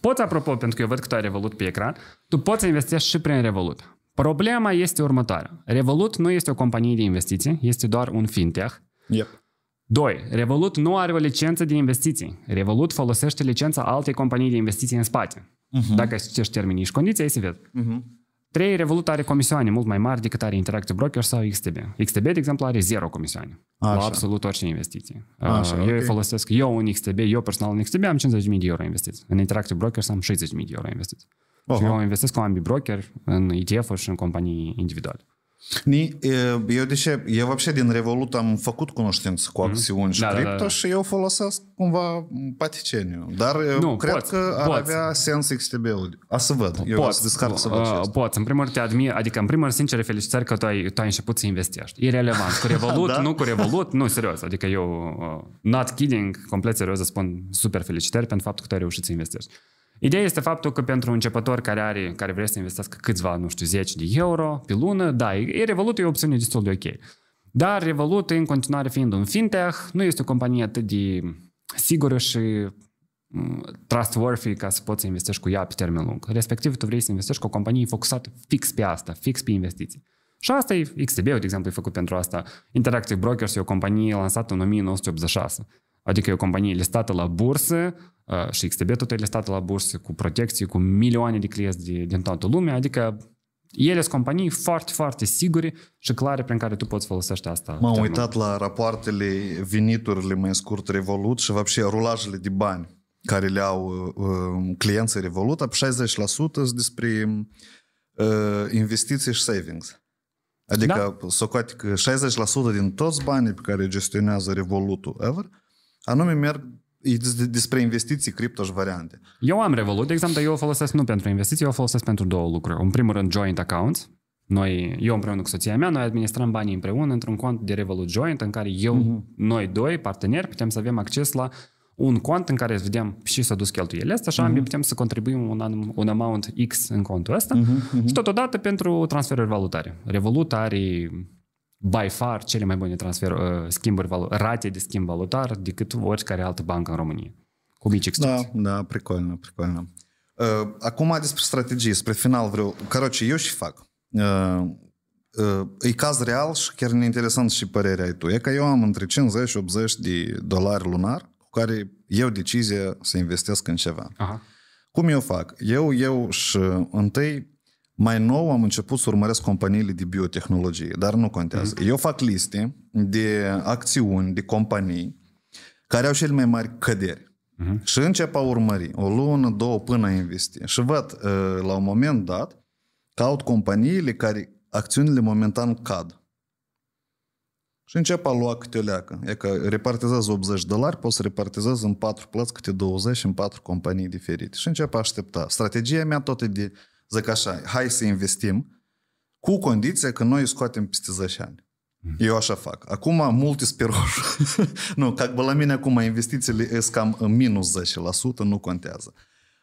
Poți, apropo, pentru că eu văd că tu ai Revolut pe ecran, tu poți investi și prin Revolut. Problema este următoarea. Revolut nu este o companie de investiții, este doar un fintech. Yep. Doi. Revolut nu are o licență de investiții. Revolut folosește licența altei companii de investiții în spate. Uh-huh. Dacă citești termenii și condiții, ai să vezi. Uh-huh. 3. Revolut are comisioane mult mai mari decât are Interactive Broker sau XTB. XTB, de exemplu, are zero comisioane Așa. la absolut orice investiție. Așa, uh, eu okay. folosesc, eu un XTB, eu personal în XTB am 50.000 de euro investiți. În Interactive Brokers am 60.000 de euro investiți. huh Și eu investesc cu ambii broker în ETF-uri și în companii individuale. Ni, eu, de ce, eu вообще din Revolut am făcut cunoștință cu hm. acțiuni mm-hmm. și da, da cripto da, da. și eu folosesc cumva paticeniu. Dar nu, cred poți, că ar poți. avea sens XTB-ul. A să văd. Eu poți, să descarc să văd uh, Poți. În primul rând te admir, adică în primul rând sincer felicitări că tu ai, tu ai început să investești. E relevant. Cu Revolut, da? nu cu Revolut, nu, serios. Adică eu, uh, not kidding, complet serios, spun super felicitări pentru faptul că tu ai reușit să investești. Ideea este faptul că pentru un începător care, are, care vrea să investească câțiva, nu știu, 10 de euro pe lună, da, e Revolut e o opțiune destul de ok. Dar Revolut, în continuare fiind un fintech, nu este o companie atât de sigură și mm, trustworthy ca să poți să investești cu ea pe termen lung. Respectiv, tu vrei să investești cu o companie focusată fix pe asta, fix pe investiții. Și asta e, XTB, de exemplu, e făcut pentru asta. Interactive Brokers e o companie lansată în 1986. Adică e o companie listată la bursă, și XTB-ul tot listate la bursă cu protecție, cu milioane de clienți de, din toată lumea, adică ele sunt companii foarte, foarte sigure și clare prin care tu poți folosești asta. M-am termen. uitat la rapoartele, veniturile mai scurt Revolut și, вообще, rulajele de bani care le au uh, um, clienții Revolut, 60% sunt despre uh, investiții și savings. Adică, da? că 60% din toți banii pe care gestionează Revolutul ever, anume merg despre investiții, cripto și variante. Eu am Revolut, de exemplu, dar eu o folosesc nu pentru investiții, eu o folosesc pentru două lucruri. În primul rând, joint accounts. Noi, eu împreună cu soția mea, noi administrăm banii împreună într-un cont de Revolut Joint în care eu, uh-huh. noi doi, parteneri, putem să avem acces la un cont în care vedem și s-a dus cheltuielile astea și uh-huh. putem să contribuim un, anum, un amount X în contul ăsta uh-huh, uh-huh. și totodată pentru transferuri valutare. Revolut are by far cele mai bune transfer, uh, schimburi, rate de schimb valutar decât oricare altă bancă în România. Cu mici excepții. Da, da, pricolnă, pricolnă. Uh, acum despre strategie, spre final vreau, caroce, eu și fac. Uh, uh, e caz real și chiar ne interesant și părerea ai tu. E că eu am între 50 și 80 de dolari lunar cu care eu decizia să investesc în ceva. Aha. Cum eu fac? Eu, eu și întâi mai nou am început să urmăresc companiile de biotehnologie, dar nu contează. Mm-hmm. Eu fac liste de acțiuni, de companii care au cele mai mari căderi. Mm-hmm. Și încep a urmări o lună, două până a investi. Și văd uh, la un moment dat caut companiile care acțiunile momentan cad. Și încep a lua câte o leacă. E că repartizează 80 de dolari, poți să repartizezi în 4 plăți câte 20 în 4 companii diferite. Și încep a aștepta. Strategia mea tot e de Zic așa, hai să investim cu condiția că noi scoatem peste 10 ani. Mhm. Eu așa fac. Acum multe speroși. nu, ca la mine acum investițiile e cam în minus 10%, nu contează.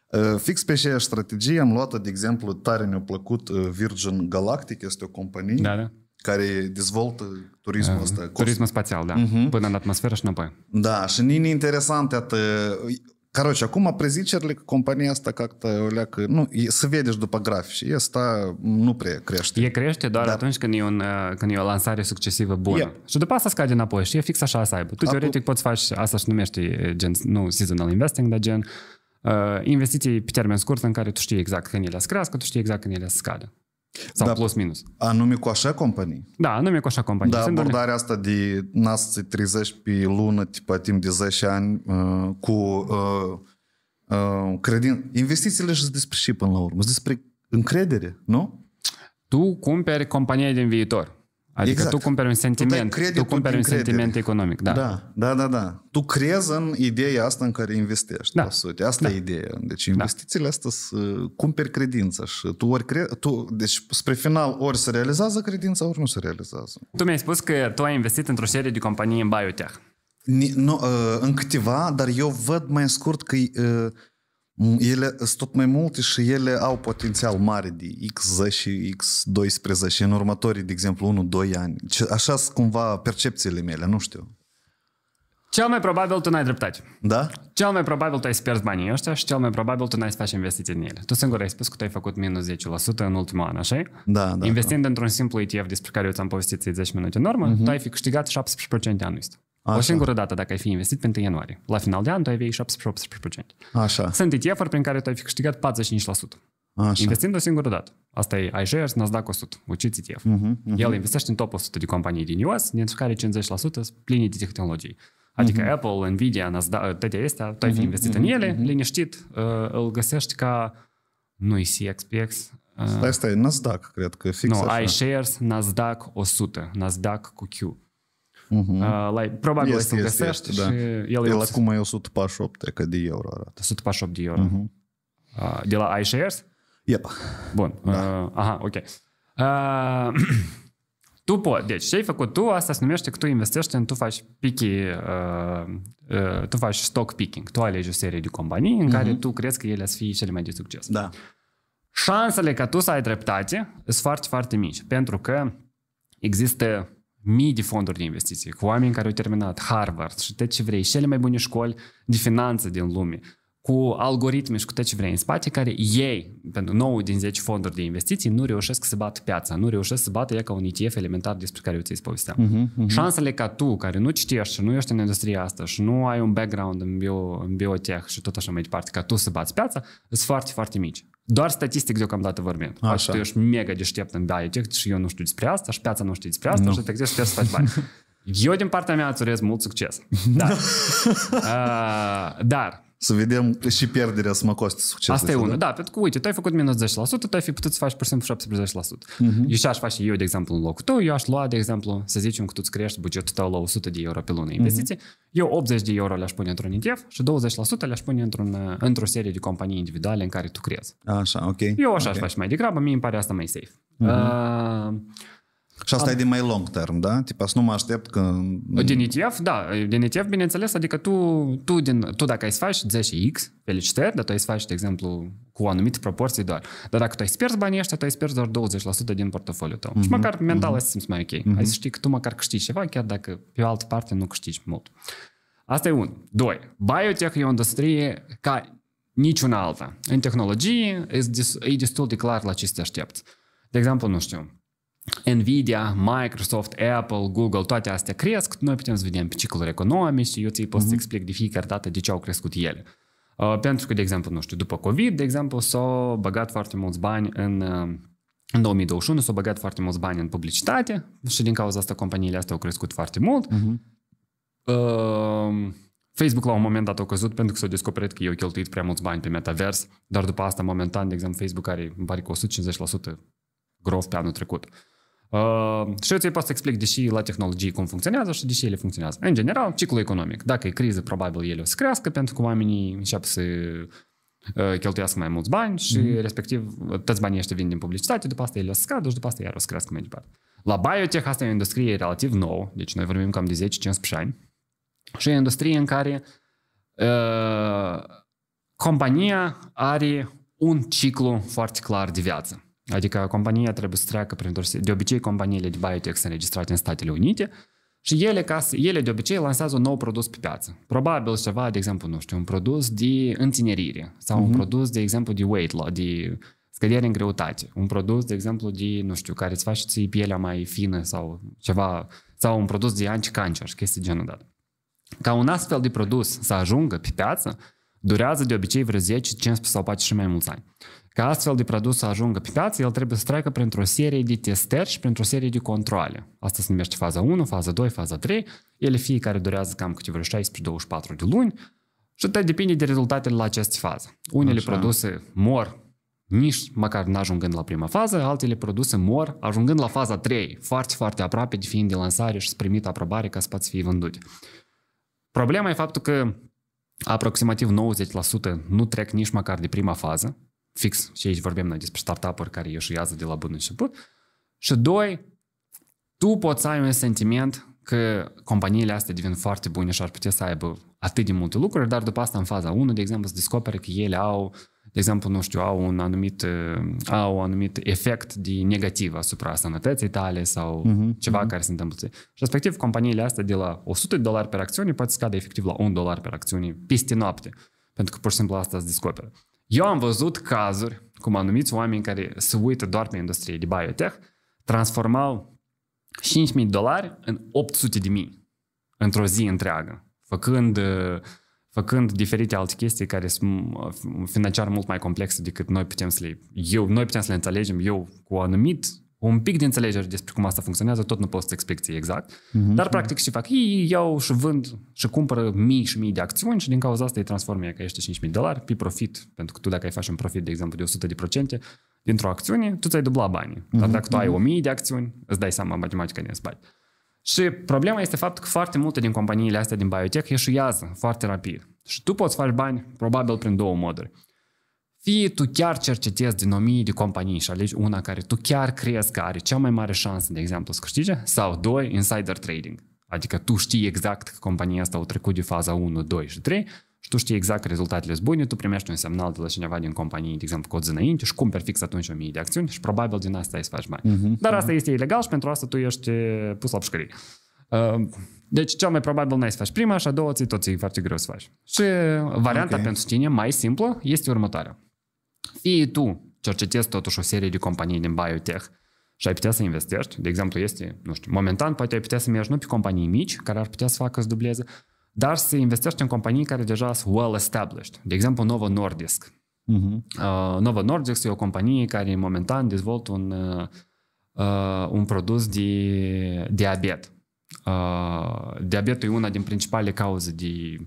Uh, fix pe aceeași strategie am luat, de exemplu, tare mi-a plăcut uh, Virgin Galactic, este o companie da, da. care dezvoltă turismul uh, ăsta. Turismul spațial, da. Uh-huh. Până în atmosferă și înapoi. Da, și nini interesante, atât Короче, acum prezicerile că compania asta cactă o leacă, nu, e, se vede și după grafici, asta nu prea crește. E crește doar Dar... atunci când e, un, când e o lansare succesivă bună. Yeah. Și după asta scade înapoi și e fix așa să aibă. Tu Acu... teoretic poți face, asta și numește gen, nu seasonal investing, dar gen uh, investiții pe termen scurt în care tu știi exact când ele să crească, tu știi exact când ele să scadă. Sau da, plus minus. Anume cu așa companii? Da, anume cu așa companii. Da, abordarea doar... asta de nas 30 pe lună, tipa timp de 10 ani, uh, cu uh, uh, credin... Investițiile și despre și până la urmă, despre încredere, nu? Tu cumperi compania din viitor. Adică exact. tu cumperi un sentiment, tu, tu cumperi un credere. sentiment economic, da. da. Da, da, da. Tu crezi în ideea asta în care investești. Da. 100. Asta da. e ideea. Deci da. investițiile da. astea să uh, cumperi credința și tu ori cre... tu, deci spre final ori se realizează credința, ori nu se realizează. Tu mi-ai spus că tu ai investit într-o serie de companii în biotech. Ni, nu, uh, în câteva, dar eu văd mai scurt că uh, ele sunt tot mai multe și ele au potențial mare de X10 și X12 în următorii, de exemplu, 1-2 ani. Așa sunt cumva percepțiile mele, nu știu. Cel mai probabil tu n-ai dreptate. Da? Cel mai probabil tu ai spers banii ăștia și cel mai probabil tu n-ai să faci investiții în ele. Tu singur ai spus că tu ai făcut minus 10% în ultimul an, așa Da, da. Investind da. într-un simplu ETF despre care eu ți-am povestit 10 minute în urmă, uh-huh. tu ai fi câștigat 17% anul ăsta. Așa. O singură dată dacă ai fi investit pentru ianuarie. La final de an tu ai avea 17-18%. Așa. Sunt ETF-uri prin care tu ai fi câștigat 45%. Așa. Investind o singură dată. Asta e iShares, Nasdaq 100, uciți ETF. Uh-huh, mhm, mhm. uh-huh. El investește în top 100 de companii din US, din care 50% sunt pline de tehnologii. Adică uh-huh. Apple, Nvidia, Nasdaq, toate astea, tu ai fi investit uh-huh, în ele, uh-huh. liniștit, uh, îl găsești ca, nu e CXPX, uh. asta e Nasdaq, cred că fix Nu, no, iShares, Nasdaq 100, Nasdaq cu Q. Like, probabil este, să este, găsești este, și da. el... El acum e 148 de euro arată. 148 de euro. Uh-huh. Uh, de la iShares? Yep. Bun. Da. Uh, aha, ok. Uh, tu poți. Deci ce ai făcut tu, asta se numește că tu investești în, tu faci picking, uh, uh, tu faci stock picking. Tu alegi o serie de companii în uh-huh. care tu crezi că ele să fie cele mai de succes. Da. Șansele ca tu să ai dreptate sunt foarte, foarte mici, pentru că există mii de fonduri de investiții, cu oameni care au terminat Harvard și tot ce vrei, cele mai bune școli de finanță din lume, cu algoritmi și cu tot ce vrei în spate, care ei, pentru 9 din 10 fonduri de investiții, nu reușesc să bată piața, nu reușesc să bată ea ca un ETF elementar despre care eu ți-ai povesteam. Uh-huh, uh-huh. Șansele ca tu, care nu citești și nu ești în industria asta și nu ai un background în, bio, în biotech și tot așa mai departe, ca tu să bați piața, sunt foarte, foarte mici. Doar statistic deocamdată vorbim. Așa. Așa tu ești mega deștept în da, tech și eu nu știu despre asta și piața nu știu despre asta nu. și te gândești să faci bani. Eu din partea mea îți urez mult succes. Da. uh, dar să vedem și pierderea coste succesul. Asta e unul. Da? da, pentru că, uite, tu ai făcut minus 10%, tu ai fi putut să faci pur și simplu 17%. Uh-huh. Eu și aș face eu, de exemplu, în locul tău, eu aș lua, de exemplu, să zicem că tu îți crești bugetul tău la 100 de euro pe lună mhm. investiții, uh-huh. eu 80 de euro le-aș pune într-un ETF și 20% le-aș pune într-un, într-o serie de companii individuale în care tu crezi. Așa, ok. Eu așa okay. aș face mai degrabă, mie îmi pare asta mai safe. Uh-huh. Uh, și asta am... e de mai long term, da? Tipa să nu mă aștept că... Din ETF, da. Din ETF, bineînțeles, adică tu, tu, din, tu dacă ai să faci 10x, felicitări, dar tu ai să faci, de exemplu, cu o anumită proporție doar. Dar dacă tu ai pierzi banii ăștia, tu ai pierzi doar 20% din portofoliul tău. Uh-huh, și mhm. măcar mental uh-huh. simți mai ok. Uh-huh. Ai să știi că tu măcar câștigi ceva, chiar dacă pe o altă parte nu câștigi mult. Asta e un. Doi. Biotech e o industrie ca niciuna alta. În tehnologie e destul de clar la ce te aștepți. De exemplu, nu știu, Nvidia, Microsoft, Apple, Google, toate astea cresc, noi putem să vedem pe cicluri economice, eu ți pot să mhm. explic de fiecare dată de ce au crescut ele. Uh, pentru că, de exemplu, nu știu, după COVID, de exemplu, s-au băgat foarte mulți bani în, uh, în 2021, s-au băgat foarte mulți bani în publicitate și din cauza asta companiile astea au crescut foarte mult. Uh-huh. Facebook la un moment dat a căzut pentru că s au descoperit că eu cheltuit prea mulți bani pe metavers, dar după asta, momentan, de exemplu, Facebook are, îmi pare că 150% growth pe anul trecut. Uh, Uh, și eu ți pot să explic de ce la tehnologie cum funcționează și de ce ele funcționează. În general, ciclul economic. Dacă e criză, probabil ele o să crească pentru că oamenii încep să uh, cheltuiască mai mulți bani și mm-hmm. respectiv toți banii ăștia vin din publicitate, după asta ele o să scadă și după asta iar o să crească mai departe. La biotech asta e o industrie relativ nouă, deci noi vorbim cam de 10-15 ani și e o industrie în care uh, compania are un ciclu foarte clar de viață. Adică compania trebuie să treacă prin De obicei, companiile de biotech sunt înregistrate în Statele Unite și ele, ca să, ele de obicei lansează un nou produs pe piață. Probabil ceva, de exemplu, nu știu, un produs de întinerire sau uh-huh. un mhm. produs, de exemplu, de weight loss, de scădere în greutate. Un produs, de exemplu, de, nu știu, care îți face ție pielea mai fină sau ceva, sau un produs de anticancer și chestii genul dat. Ca un astfel de produs să ajungă pe piață, durează de obicei vreo 10, 15 sau poate și mai mulți ani. Ca astfel de produs să ajungă pe piață, el trebuie să treacă printr-o serie de testări și printr-o serie de controle. Asta se numește faza 1, faza 2, faza 3. Ele fiecare durează cam câteva 16-24 de luni și tot depinde de rezultatele la aceste fază. Unele Așa. produse mor nici măcar n-ajungând la prima fază, altele produse mor ajungând la faza 3, foarte, foarte aproape de fiind de lansare și primit aprobare ca să poți fi vândut. Problema e faptul că aproximativ 90% nu trec nici măcar de prima fază, fix și aici vorbim noi despre startup-uri care ieșuiază de la bun început. Și doi, tu poți să ai un sentiment că companiile astea devin foarte bune și ar putea să aibă atât de multe lucruri, dar după asta în faza 1, de exemplu, se descoperă că ele au, de exemplu, nu știu, au un anumit, uh, au un anumit efect de negativ asupra sănătății tale sau uh-huh, ceva uh-huh. care se întâmplă. Și respectiv, companiile astea de la 100 de dolari per acțiune poate scade efectiv la 1 dolar per acțiune peste noapte, pentru că pur și simplu asta se descoperă. Eu am văzut cazuri cum anumiți oameni care se uită doar pe industrie de biotech transformau 5.000 de dolari în 800 de mii într-o zi întreagă, făcând, făcând diferite alte chestii care sunt uh, financiar mult mai complexe decât noi putem să le, eu, noi putem să le înțelegem. Eu cu anumit un pic de înțelegere despre cum asta funcționează, tot nu poți să exact. Mm-hmm. Dar practic și fac, ei iau și vând și cumpără mii și mii de acțiuni și din cauza asta îi transformă că ești 5.000 de dolari pe profit. Pentru că tu dacă ai faci un profit, de exemplu, de 100% dintr-o acțiune, tu ți-ai dubla banii. Mm-hmm. Dar mhm. dacă tu ai 1.000 mhm. de acțiuni, îți dai seama matematica din spate. Și problema este faptul că foarte multe din companiile astea din biotech ieșuiază foarte rapid. Și tu poți face bani probabil prin două moduri fie tu chiar cercetezi din mie de companii și alegi una care tu chiar crezi că are cea mai mare șansă, de exemplu, să câștige, sau doi, insider trading. Adică tu știi exact că compania asta a trecut de faza 1, 2 și 3 și tu știi exact că rezultatele sunt bune, tu primești un semnal de la cineva din companie, de exemplu, cod înainte și cumperi fix atunci 1000 de acțiuni și probabil din asta ai să faci bani. Uh-huh. Dar asta mhm. este ilegal și pentru asta tu ești eh, pus la pușcărie. Ehm, deci cel mai probabil n-ai să faci prima și a doua ți tot ți foarte greu să faci. Și varianta okay. pentru tine mai simplă este următoarea fie tu cercetezi totuși o serie de companii din biotech și ai putea să investești, de exemplu este, nu știu, momentan poate ai putea să mergi nu pe companii mici care ar putea să facă, să dubleze, dar să investești în companii care deja sunt well established. De exemplu, Novo Nordisk. Uh-huh. Uh, Novo Nordisk este o companie care momentan dezvoltă un, uh, uh un produs de diabet. Uh, diabetul e una din principale cauze de uh,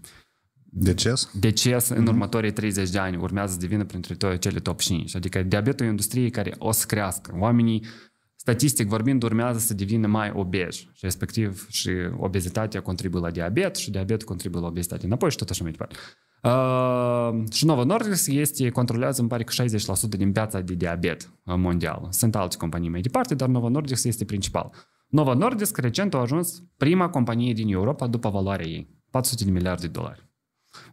Deces? Deces în mm-hmm. următorii 30 de ani urmează să devină printre toate cele top 5. Adică diabetul e o industrie care o să crească. Oamenii, statistic vorbind, urmează să devină mai obezi. Și respectiv și obezitatea contribuie la diabet și diabetul contribuie la obezitate. Înapoi și tot așa mai departe. Uh, și Novo Nordisk este, controlează, îmi pare că 60% din piața de diabet uh, mondial. Sunt alte companii mai departe, dar Novo Nordisk este principal. Novo Nordisk recent a ajuns prima companie din Europa după valoarea ei, 400 de miliarde de dolari.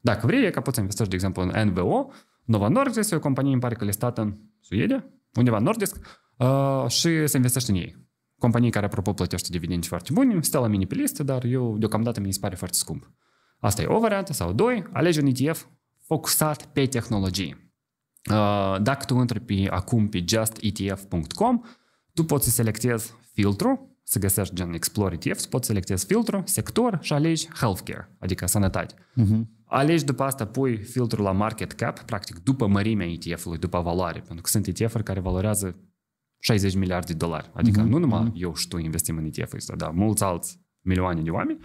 Dacă vrei, ca poți să investești, de exemplu, în NVO. Nova Nordisk e o companie, îmi pare că listată în Suedia, undeva Nordisk, uh, și să investești în ei. Companii care, apropo, plătește dividende foarte bune, stă la mini pe listă, dar eu deocamdată mi se pare foarte scump. Asta e o variantă sau doi, alege un ETF focusat pe tehnologie. Uh, dacă tu intri pe, acum pe justetf.com, tu poți să selectezi filtru, să găsești gen Explore ETF, poți să selectezi filtru, sector și alegi healthcare, adică sănătate. Uh-huh. Alegi după asta, pui filtrul la market cap, practic după mărimea ETF-ului, după valoare, pentru că sunt ETF-uri care valorează 60 miliarde de dolari. Adică uh-huh. nu numai uh-huh. eu și tu investim în etf ul ăsta, dar mulți alți milioane de oameni.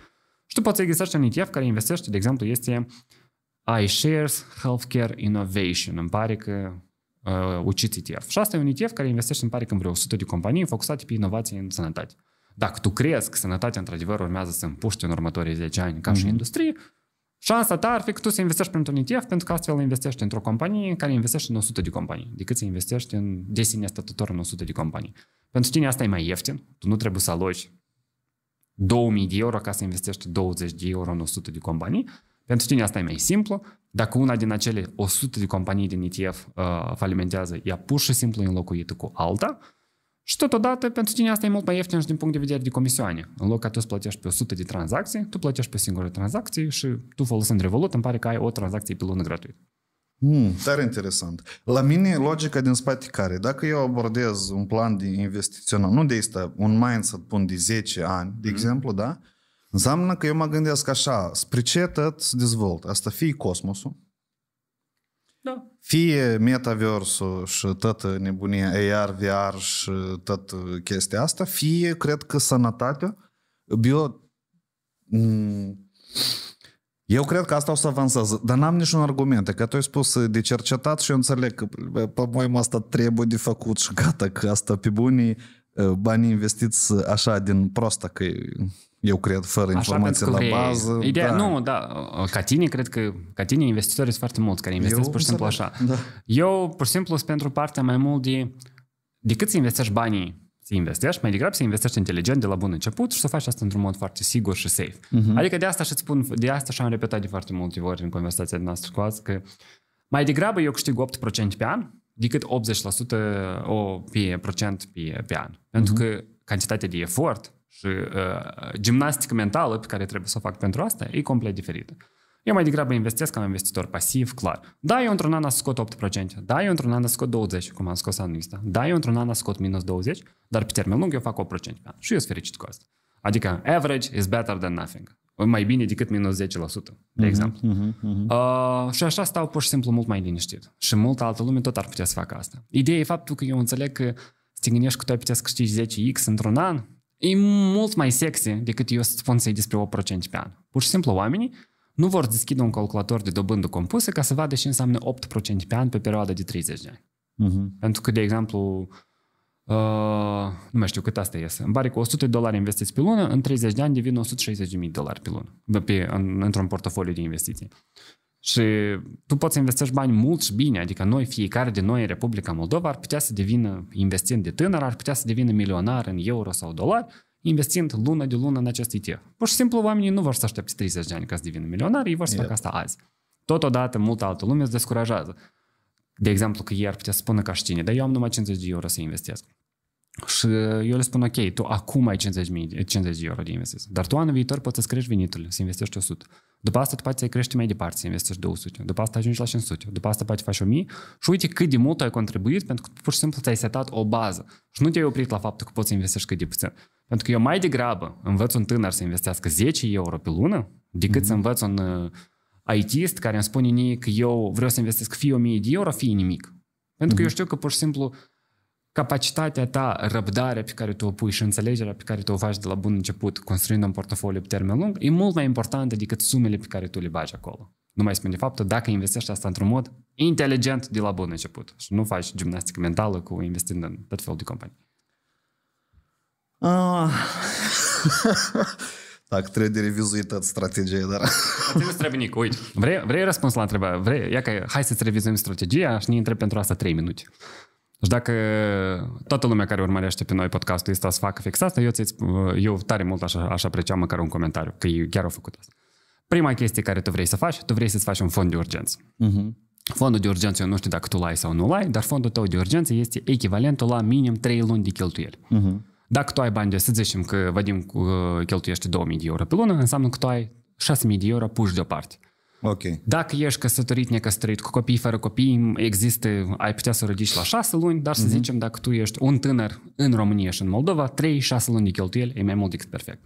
Și tu poți să găsești un ETF care investește, de exemplu, este iShares Healthcare Innovation. Îmi pare că uh, uciți ETF. Și asta e un ETF care investește, îmi pare că în vreo 100 de companii focusate pe inovație în sănătate. Dacă tu crezi că sănătatea într-adevăr urmează să împuște în următorii 10 ani ca mm-hmm. și mhm. industrie, Șansa ta ar fi că tu să investești printr-un ETF pentru că astfel investești într-o companie care investește în 100 de companii, decât să investești în desine statutor în 100 de companii. Pentru tine asta e mai ieftin, tu nu trebuie să aloci 2000 de euro ca să investești 20 de euro în 100 de companii, pentru tine asta e mai simplu. Dacă una din acele 100 de companii din ETF uh, falimentează, ea pur și simplu înlocuită cu alta și totodată, pentru tine asta e mult mai ieftin și din punct de vedere de comisioane. În loc ca tu să plătești pe 100 de tranzacții, tu plătești pe singură tranzacție și tu folosind Revolut îmi pare că ai o tranzacție pe lună gratuită. Mm, dar interesant. La mine logica din spate care? Dacă eu abordez un plan de investițional, nu de asta, un mindset pun de 10 ani, de mm. exemplu, da? Înseamnă că eu mă gândesc așa, spre ce tot dezvolt? Asta fie cosmosul, da. Fie metaversul și tot nebunia AR, VR și tot chestia asta, fie, cred că, sănătatea, bio... Eu cred că asta o să avanseze, dar n-am niciun argument. Că tu ai spus de cercetat și eu înțeleg că, pe moi asta trebuie de făcut și gata, că asta pe bunii banii investiți așa din prostă, că eu cred, fără Așa informații la bază. Ideea, da. Nu, da, ca tine, cred că ca tine investitori sunt foarte mulți care investesc eu, pur și simplu așa. Da. Eu, pur și simplu, sunt pentru partea mai mult de decât să investești banii să investești, mai degrabă să investești inteligent de la bun început și să faci asta într-un mod foarte sigur și safe. Uh-huh. Adică de asta și spun, de asta și-am repetat de foarte multe ori în conversația noastră cu azi, că mai degrabă eu câștig 8% pe an decât 80% o, pe procent pe, pe an. Pentru uh-huh. că cantitatea de efort și uh, gimnastica mentală pe care trebuie să o fac pentru asta e complet diferită. Eu mai degrabă investesc ca un investitor pasiv, clar. Da, eu într-un an am scot 8%, da, eu într-un an am scot 20%, cum am scos anul ăsta, da, eu într-un an am scot minus 20%, dar pe termen lung eu fac 8% pe an și eu sunt fericit cu asta. Adică average is better than nothing. Mai bine decât minus 10%, de mhm, exemplu. Uh-huh, uh-huh. Uh, și așa stau pur și simplu mult mai liniștit. Și multă altă lume tot ar putea să facă asta. Ideea e faptul că eu înțeleg că să te gândești că tu ai putea să câștigi 10x într-un an, e mult mai sexy decât eu să spun să despre 8% pe an. Pur și simplu oamenii nu vor deschide un calculator de dobândă compusă ca să vadă ce înseamnă 8% pe an pe perioada de 30 de ani. Uh-huh. Pentru că, de exemplu, uh, nu mai știu cât asta iese, îmi pare că 100 de dolari investiți pe lună, în 30 de ani devin 160.000 de dolari pe lună, pe, în, într-un portofoliu de investiții. Și tu poți să investești bani mult și bine, adică noi, fiecare de noi în Republica Moldova ar putea să devină investind de tânăr, ar putea să devină milionar în euro sau dolari, investind lună de lună în acest ETF. Pur și simplu oamenii nu vor să aștepte 30 de ani ca să devină milionari, ei vor să yeah. facă asta azi. Totodată, multă altă lume îți descurajează. De exemplu, că ei ar putea să spună ca știne, dar eu am numai 50 de euro să investesc. Și eu le spun, ok, tu acum ai 50, 50 de euro de investiție, dar tu anul viitor poți să crești veniturile, să investești 100. După asta tu poate să crești mai departe să investești 200, după asta ajungi la 500, după asta poți faci 1000 și uite cât de mult ai contribuit pentru că pur și simplu ți-ai setat o bază și nu te-ai oprit la faptul că poți să investești cât de puțin. Pentru că eu mai degrabă învăț un tânăr să investească 10 euro pe lună decât mm-hmm. să mhm. învăț un uh, ITist care îmi spune că eu vreau să investesc fie 1000 de euro, fie nimic. Pentru mm-hmm. că mhm. eu știu că pur și simplu capacitatea ta, răbdarea pe care tu o pui și înțelegerea pe care tu o faci de la bun început, construind un portofoliu pe termen lung, e mult mai importantă decât sumele pe care tu le bagi acolo. Nu mai spune faptul dacă investești asta într-un mod inteligent de la bun început și nu faci gimnastică mentală cu investind în tot felul de companii. Ah. Dacă trebuie de revizuită strategia, dar... Atunci nu trebuie nic, uite. Vrei, vrei răspuns la întrebare? Vrei, ia că hai să-ți revizuim strategia și ne întreb pentru asta 3 minute. Și deci dacă toată lumea care urmărește pe noi podcastul ăsta să facă fix asta, eu, eu tare mult aș, aș aprecia măcar un comentariu, că chiar au făcut asta. Prima chestie care tu vrei să faci, tu vrei să-ți faci un fond de urgență. Uh-huh. Fondul de urgență, eu nu știu dacă tu l-ai sau nu l-ai, dar fondul tău de urgență este echivalentul la minim 3 luni de cheltuieli. Uh-huh. Dacă tu ai bani de, să zicem că Vadim uh, cheltuiește 2000 de euro pe lună, înseamnă că tu ai 6000 de euro puși deoparte. Okay. Dacă ești căsătorit, necăsătorit, cu copii, fără copii, există, ai putea să o la șase luni, dar să uh-huh. zicem dacă tu ești un tânăr în România și în Moldova, 3-6 luni de cheltuieli e mai mult decât perfect.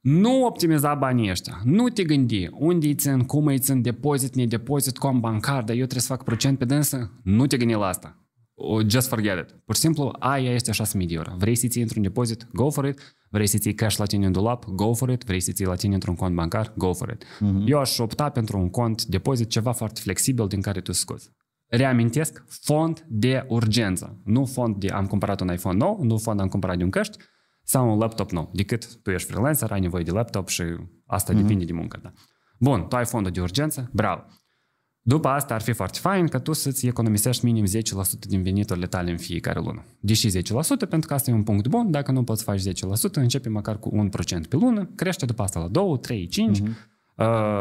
Nu optimiza banii ăștia. Nu te gândi unde îi țin, cum îi țin, depozit, nedepozit, cont bancar, dar eu trebuie să fac procent pe dânsă. Nu te gândi la asta. Oh, just forget it. Pur și simplu, aia este 6.000 de euro. Vrei să ții într-un depozit? Go for it. Vrei să ții cash la tine în dulap? Go for it. Vrei să ții la tine într-un cont bancar? Go for it. Uh-huh. Eu aș opta pentru un cont depozit, ceva foarte flexibil din care tu scoți. Reamintesc, fond de urgență. Nu fond de am cumpărat un iPhone nou, nu fond am cumpărat de un căști sau un laptop nou. Decât tu ești freelancer, ai nevoie de laptop și asta uh-huh. depinde de muncă ta. Da. Bun, tu ai fondul de urgență, bravo. După asta ar fi foarte fain că tu să-ți economisești minim 10% din veniturile tale în fiecare lună. Deși 10%, pentru că asta e un punct bun, dacă nu poți face 10%, începe măcar cu 1% pe lună, crește după asta la 2, 3, 5. Uh-huh.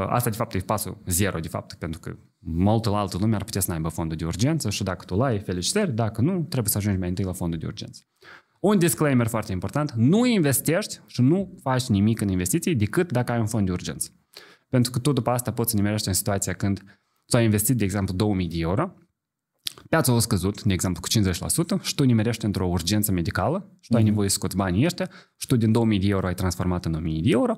asta de fapt e pasul zero, de fapt, pentru că multă altă lume ar putea să aibă fondul de urgență și dacă tu l-ai, felicitări, dacă nu, trebuie să ajungi mai întâi la fondul de urgență. Un disclaimer foarte important, nu investești și nu faci nimic în investiții decât dacă ai un fond de urgență. Pentru că tu după asta poți să în situația când tu ai investit, de exemplu, 2000 de euro, piața a scăzut, de exemplu, cu 50% și tu nimerești într-o urgență medicală și tu mm-hmm. ai mhm. nevoie să scoți banii ăștia și tu din 2000 de euro ai transformat în 1000 de euro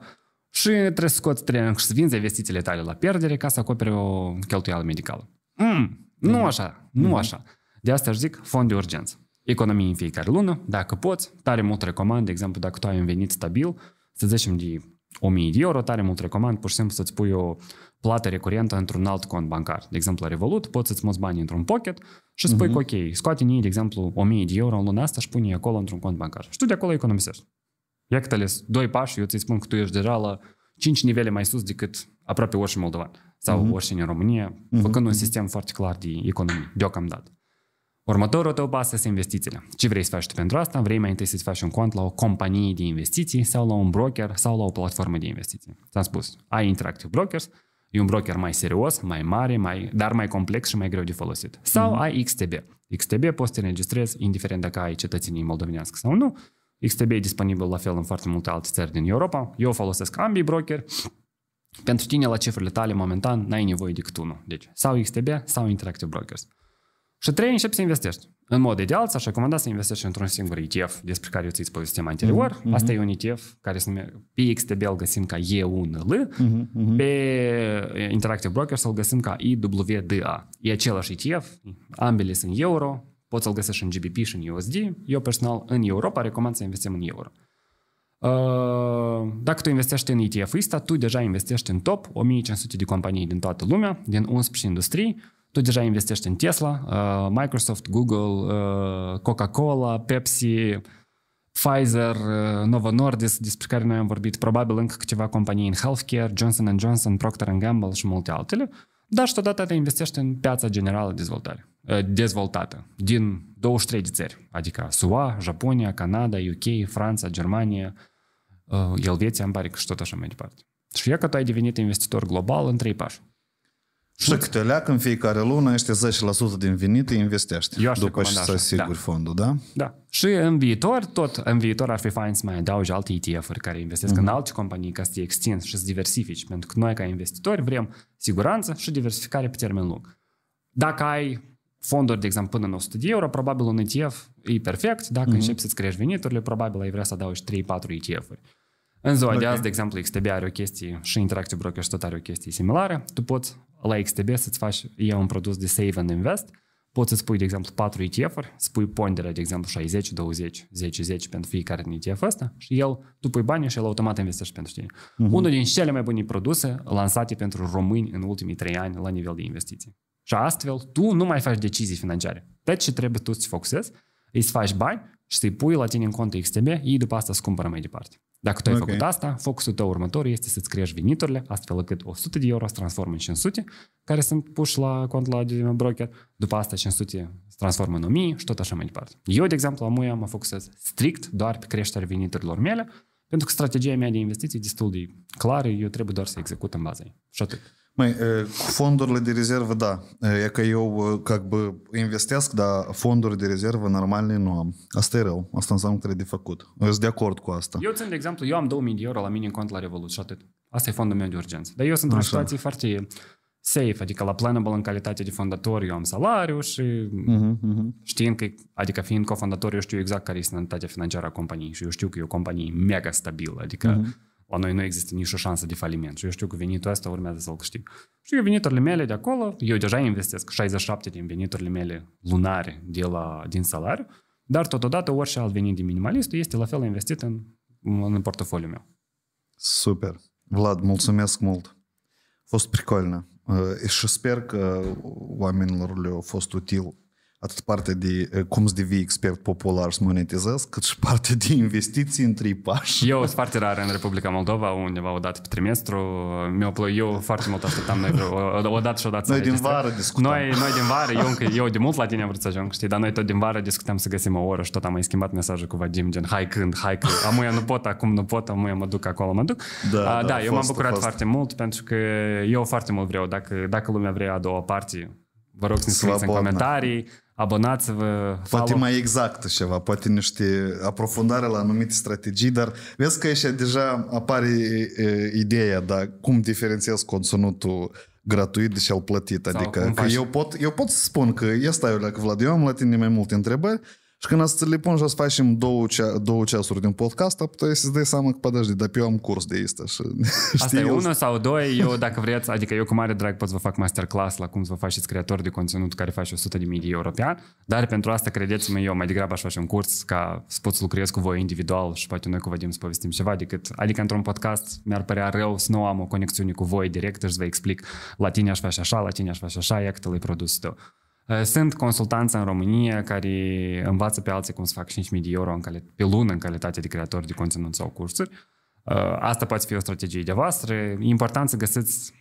și trebuie să scoți trei și să vinzi investițiile tale la pierdere ca să acoperi o cheltuială medicală. Mm, nu mm-hmm. așa, nu mm-hmm. așa. De asta aș zic fond de urgență. Economii în fiecare lună, dacă poți, tare mult recomand, de exemplu, dacă tu ai un venit stabil, să zicem de 1000 de euro, tare mult recomand pur și simplu să-ți pui o plată recurentă într-un alt cont bancar. De exemplu, la Revolut poți să-ți muți banii într-un pocket și spui uh-huh. că ok, scoate de exemplu, 1000 de euro în luna asta și pune acolo într-un cont bancar. Și tu de acolo economisești. Ia că doi pași, eu ți spun că tu ești deja la 5 nivele mai sus decât aproape orice moldovan sau uh-huh. orice în România, uh-huh. făcând un sistem foarte clar de economie, deocamdată. Următorul tău pas este investițiile. Ce vrei să faci tu pentru asta? Vrei mai întâi să-ți faci un cont la o companie de investiții sau la un broker sau la o platformă de investiții. Ți-am spus, ai Interactive Brokers, E un broker mai serios, mai mare, mai, dar mai complex și mai greu de folosit. Sau mm-hmm. ai XTB. XTB poți să te înregistrezi, indiferent dacă ai cetățenie moldovenească sau nu. XTB e disponibil la fel în foarte multe alte țări din Europa. Eu folosesc ambii brokeri. Pentru tine, la cifrele tale, momentan, n-ai nevoie decât unul. Deci, sau XTB, sau Interactive Brokers. Și trei, începi să investești. În mod ideal, ți-aș recomanda să investești într-un singur ETF despre care eu ți-ți povestim mhm, anterior. Mm-hmm. Asta e un ETF care se numește PXTB, îl găsim ca E1L, mm-hmm. Mhm, pe Interactive Brokers, îl găsim ca IWDA. E același ETF, ambele sunt euro, poți să-l găsești în GBP și în USD. Eu personal, în Europa, recomand să investim în euro. Uh, dacă tu investești în ETF-ul ăsta, tu deja investești în top 1500 de companii din toată lumea, din 11 industrii, tu deja investești în Tesla, uh, Microsoft, Google, uh, Coca-Cola, Pepsi, Pfizer, Novo Nordisk, despre care noi am vorbit, probabil încă câteva companii în healthcare, Johnson Johnson, Procter Gamble și multe altele, dar și totodată te investești în piața generală dezvoltare, dezvoltată din 23 de țări, adică SUA, Japonia, Canada, UK, Franța, Germania, Elveția în barică și tot așa mai departe. Și e că tu ai devenit investitor global în trei pași. Și că te leacă în fiecare lună, ăștia 10% din venit îi investești. Eu după ce să asiguri da. fondul, da? Da. Și în viitor, tot în viitor ar fi fain să mai adaugi alte ETF-uri care investesc mm-hmm. în alte companii ca să te extinzi și să diversifici. Pentru că noi ca investitori vrem siguranță și diversificare pe termen lung. Dacă ai fonduri, de exemplu, până în 100 de euro, probabil un ETF e perfect. Dacă mm-hmm. începi să-ți crești veniturile, probabil ai vrea să adaugi 3-4 ETF-uri. În ziua okay. de azi, de exemplu, XTB are o chestie și Interactive Brokers tot are o chestie similară. Tu poți la XTB să-ți faci, e un produs de save and invest, poți să-ți pui, de exemplu, 4 ETF-uri, să pui ponderea, de exemplu, 60, 20, 10, 10 pentru fiecare din ETF ăsta și el, tu pui bani și el automat investește pentru tine. Uh-huh. Unul din cele mai bune produse lansate pentru români în ultimii 3 ani la nivel de investiții. Și astfel, tu nu mai faci decizii financiare. Tot deci ce trebuie tu să ți focusezi, îi să faci bani și să-i pui la tine în cont XTB, ei după asta să cumpără mai departe. Dacă tu ai okay. făcut asta, focusul tău următor este să-ți crești veniturile, astfel încât 100 de euro se transformă în 500, care sunt puși la cont la broker, după asta 500 se transformă în 1000 și tot așa mai departe. Eu, de exemplu, am mă focusez strict doar pe creșterea veniturilor mele, pentru că strategia mea de investiții e destul de clară, eu trebuie doar să execut în baza ei. Și atât. Măi, cu fondurile de rezervă, da. E că eu, как бы, investesc, dar fonduri de rezervă normale nu am. Asta e rău. Asta înseamnă că trebuie de făcut. Eu sunt de acord cu asta. Eu țin, de exemplu, eu am 2000 de euro la mine în cont la Revolut și atât. Asta e fondul meu de urgență. Dar eu sunt într-o situație foarte safe, adică la Planable în calitate de fondator eu am salariu și uh-huh, uh-huh. știind că, adică fiind cofondator, eu știu exact care este sănătatea financiară a companiei și eu știu că e o companie mega stabilă, adică uh-huh la noi nu există nicio șansă de faliment și eu știu că venitul ăsta urmează să-l câștig. Și eu veniturile mele de acolo, eu deja investesc 67 din veniturile mele lunare de la, din salariu, dar totodată orice alt venit de minimalist este la fel investit în, în portofoliul meu. Super! Vlad, mulțumesc mult! A fost pricolnă uh, și sper că oamenilor le-a fost util atât parte de cum să devii expert popular să monetizezi, cât și parte de investiții în trei pași. Eu sunt foarte rar în Republica Moldova, undeva o dată pe trimestru. mi eu foarte mult așteptam noi o, o dată și o dată. Noi din vară discutăm. Noi, noi din vară, eu, încă, eu de mult la tine am vrut să ajung, știi, dar noi tot din vară discutăm să găsim o oră și tot am mai schimbat mesajul cu Vadim, gen hai când, hai când, amuia nu pot, acum nu pot, amuia mă duc acolo, mă duc. Da, A, da, da eu m-am bucurat fost. foarte mult pentru că eu foarte mult vreau, dacă, dacă lumea vrea a doua parte, vă rog să ne scrieți în comentarii, abonați-vă. Poate follow. mai exact ceva, poate niște aprofundare la anumite strategii, dar vezi că aici deja apare e, ideea, dar cum diferențiez conținutul gratuit și al plătit. Sau adică că eu, pot, eu pot să spun că eu stai, dacă Vlad, eu am la tine mai multe întrebări și când ați pun și o să facem două, cea, două ceasuri din podcast, puteai să-ți dai seama că, pădăjde, dar eu am curs de asta. Și, asta e unul sau doi, eu dacă vreți, adică eu cu mare drag pot să vă fac masterclass la cum să vă faceți creator de conținut care face 100 de mii de dar pentru asta, credeți-mă, eu mai degrabă aș face un curs ca să pot să lucrez cu voi individual și poate noi cu Vadim să povestim ceva, decât, adică într-un podcast mi-ar părea rău să nu am o conexiune cu voi direct, și deci să vă explic la tine aș face așa, la tine aș face așa, ia cât e produsul tău. Eh, sunt consultanți în România care învață pe alții cum să fac 5.000 de euro în cali- pe lună în calitate de creator de conținut sau cursuri. Eh, asta poate fi o strategie de voastră. E important să găsiți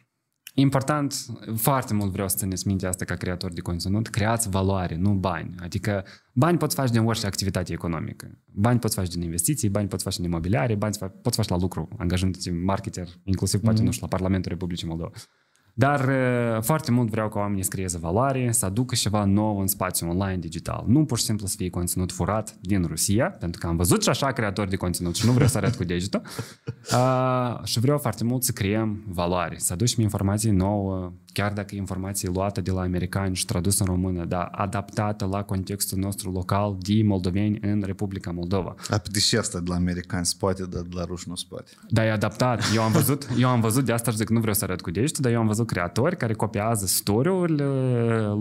Important, foarte mult vreau să țineți minte asta ca creator de conținut, creați valoare, nu bani. Adică bani poți face din orice activitate economică. Bani poți face din investiții, bani poți face din imobiliare, bani poți face la lucru, angajându-te marketer, inclusiv mm-hmm. poate, mhm. nu știu, la Parlamentul Republicii Moldova. Dar uh, foarte mult vreau ca oamenii să creeze valoare, să aducă ceva nou în spațiu online digital. Nu pur și simplu să fie conținut furat din Rusia, pentru că am văzut și așa creatori de conținut și nu vreau să arăt cu degetul. Uh, și vreau foarte mult să creăm valoare, să aducem informații nouă, chiar dacă e luată de la americani și tradusă în română, dar adaptată la contextul nostru local de moldoveni în Republica Moldova. A, deși asta de la americani spate dar de la ruși nu spate? Da, e adaptat. Eu am văzut, eu am văzut de asta și zic, nu vreau să arăt cu degetul, dar eu am văzut creatori care copiază storiul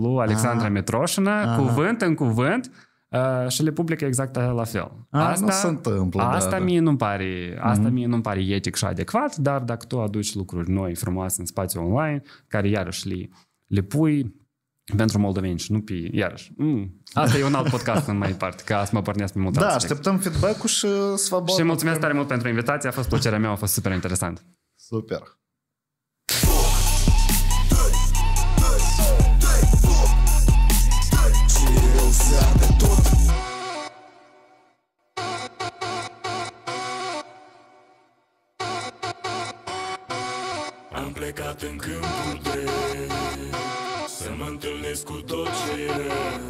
lui Alexandra ah. Metroșina, ah. cuvânt în cuvânt, Uh, și le publică exact la fel. A, asta nu se întâmplă. Asta da, mie da. nu-mi pare, asta mm-hmm. mie nu-mi pare etic și adecvat, dar dacă tu aduci lucruri noi, frumoase în spațiu online, care iarăși le, le pui pentru moldoveni și nu pe, iarăși. Mm. Asta e un alt podcast în mai departe. că asta mă pornească pe multe Da, așteptăm feedback-ul și vă Și mulțumesc tare mult pentru invitație, a fost plăcerea mea, a fost super interesant. Super. Sean plecat în câmpul de Să mă întâlnesc cu tot ce e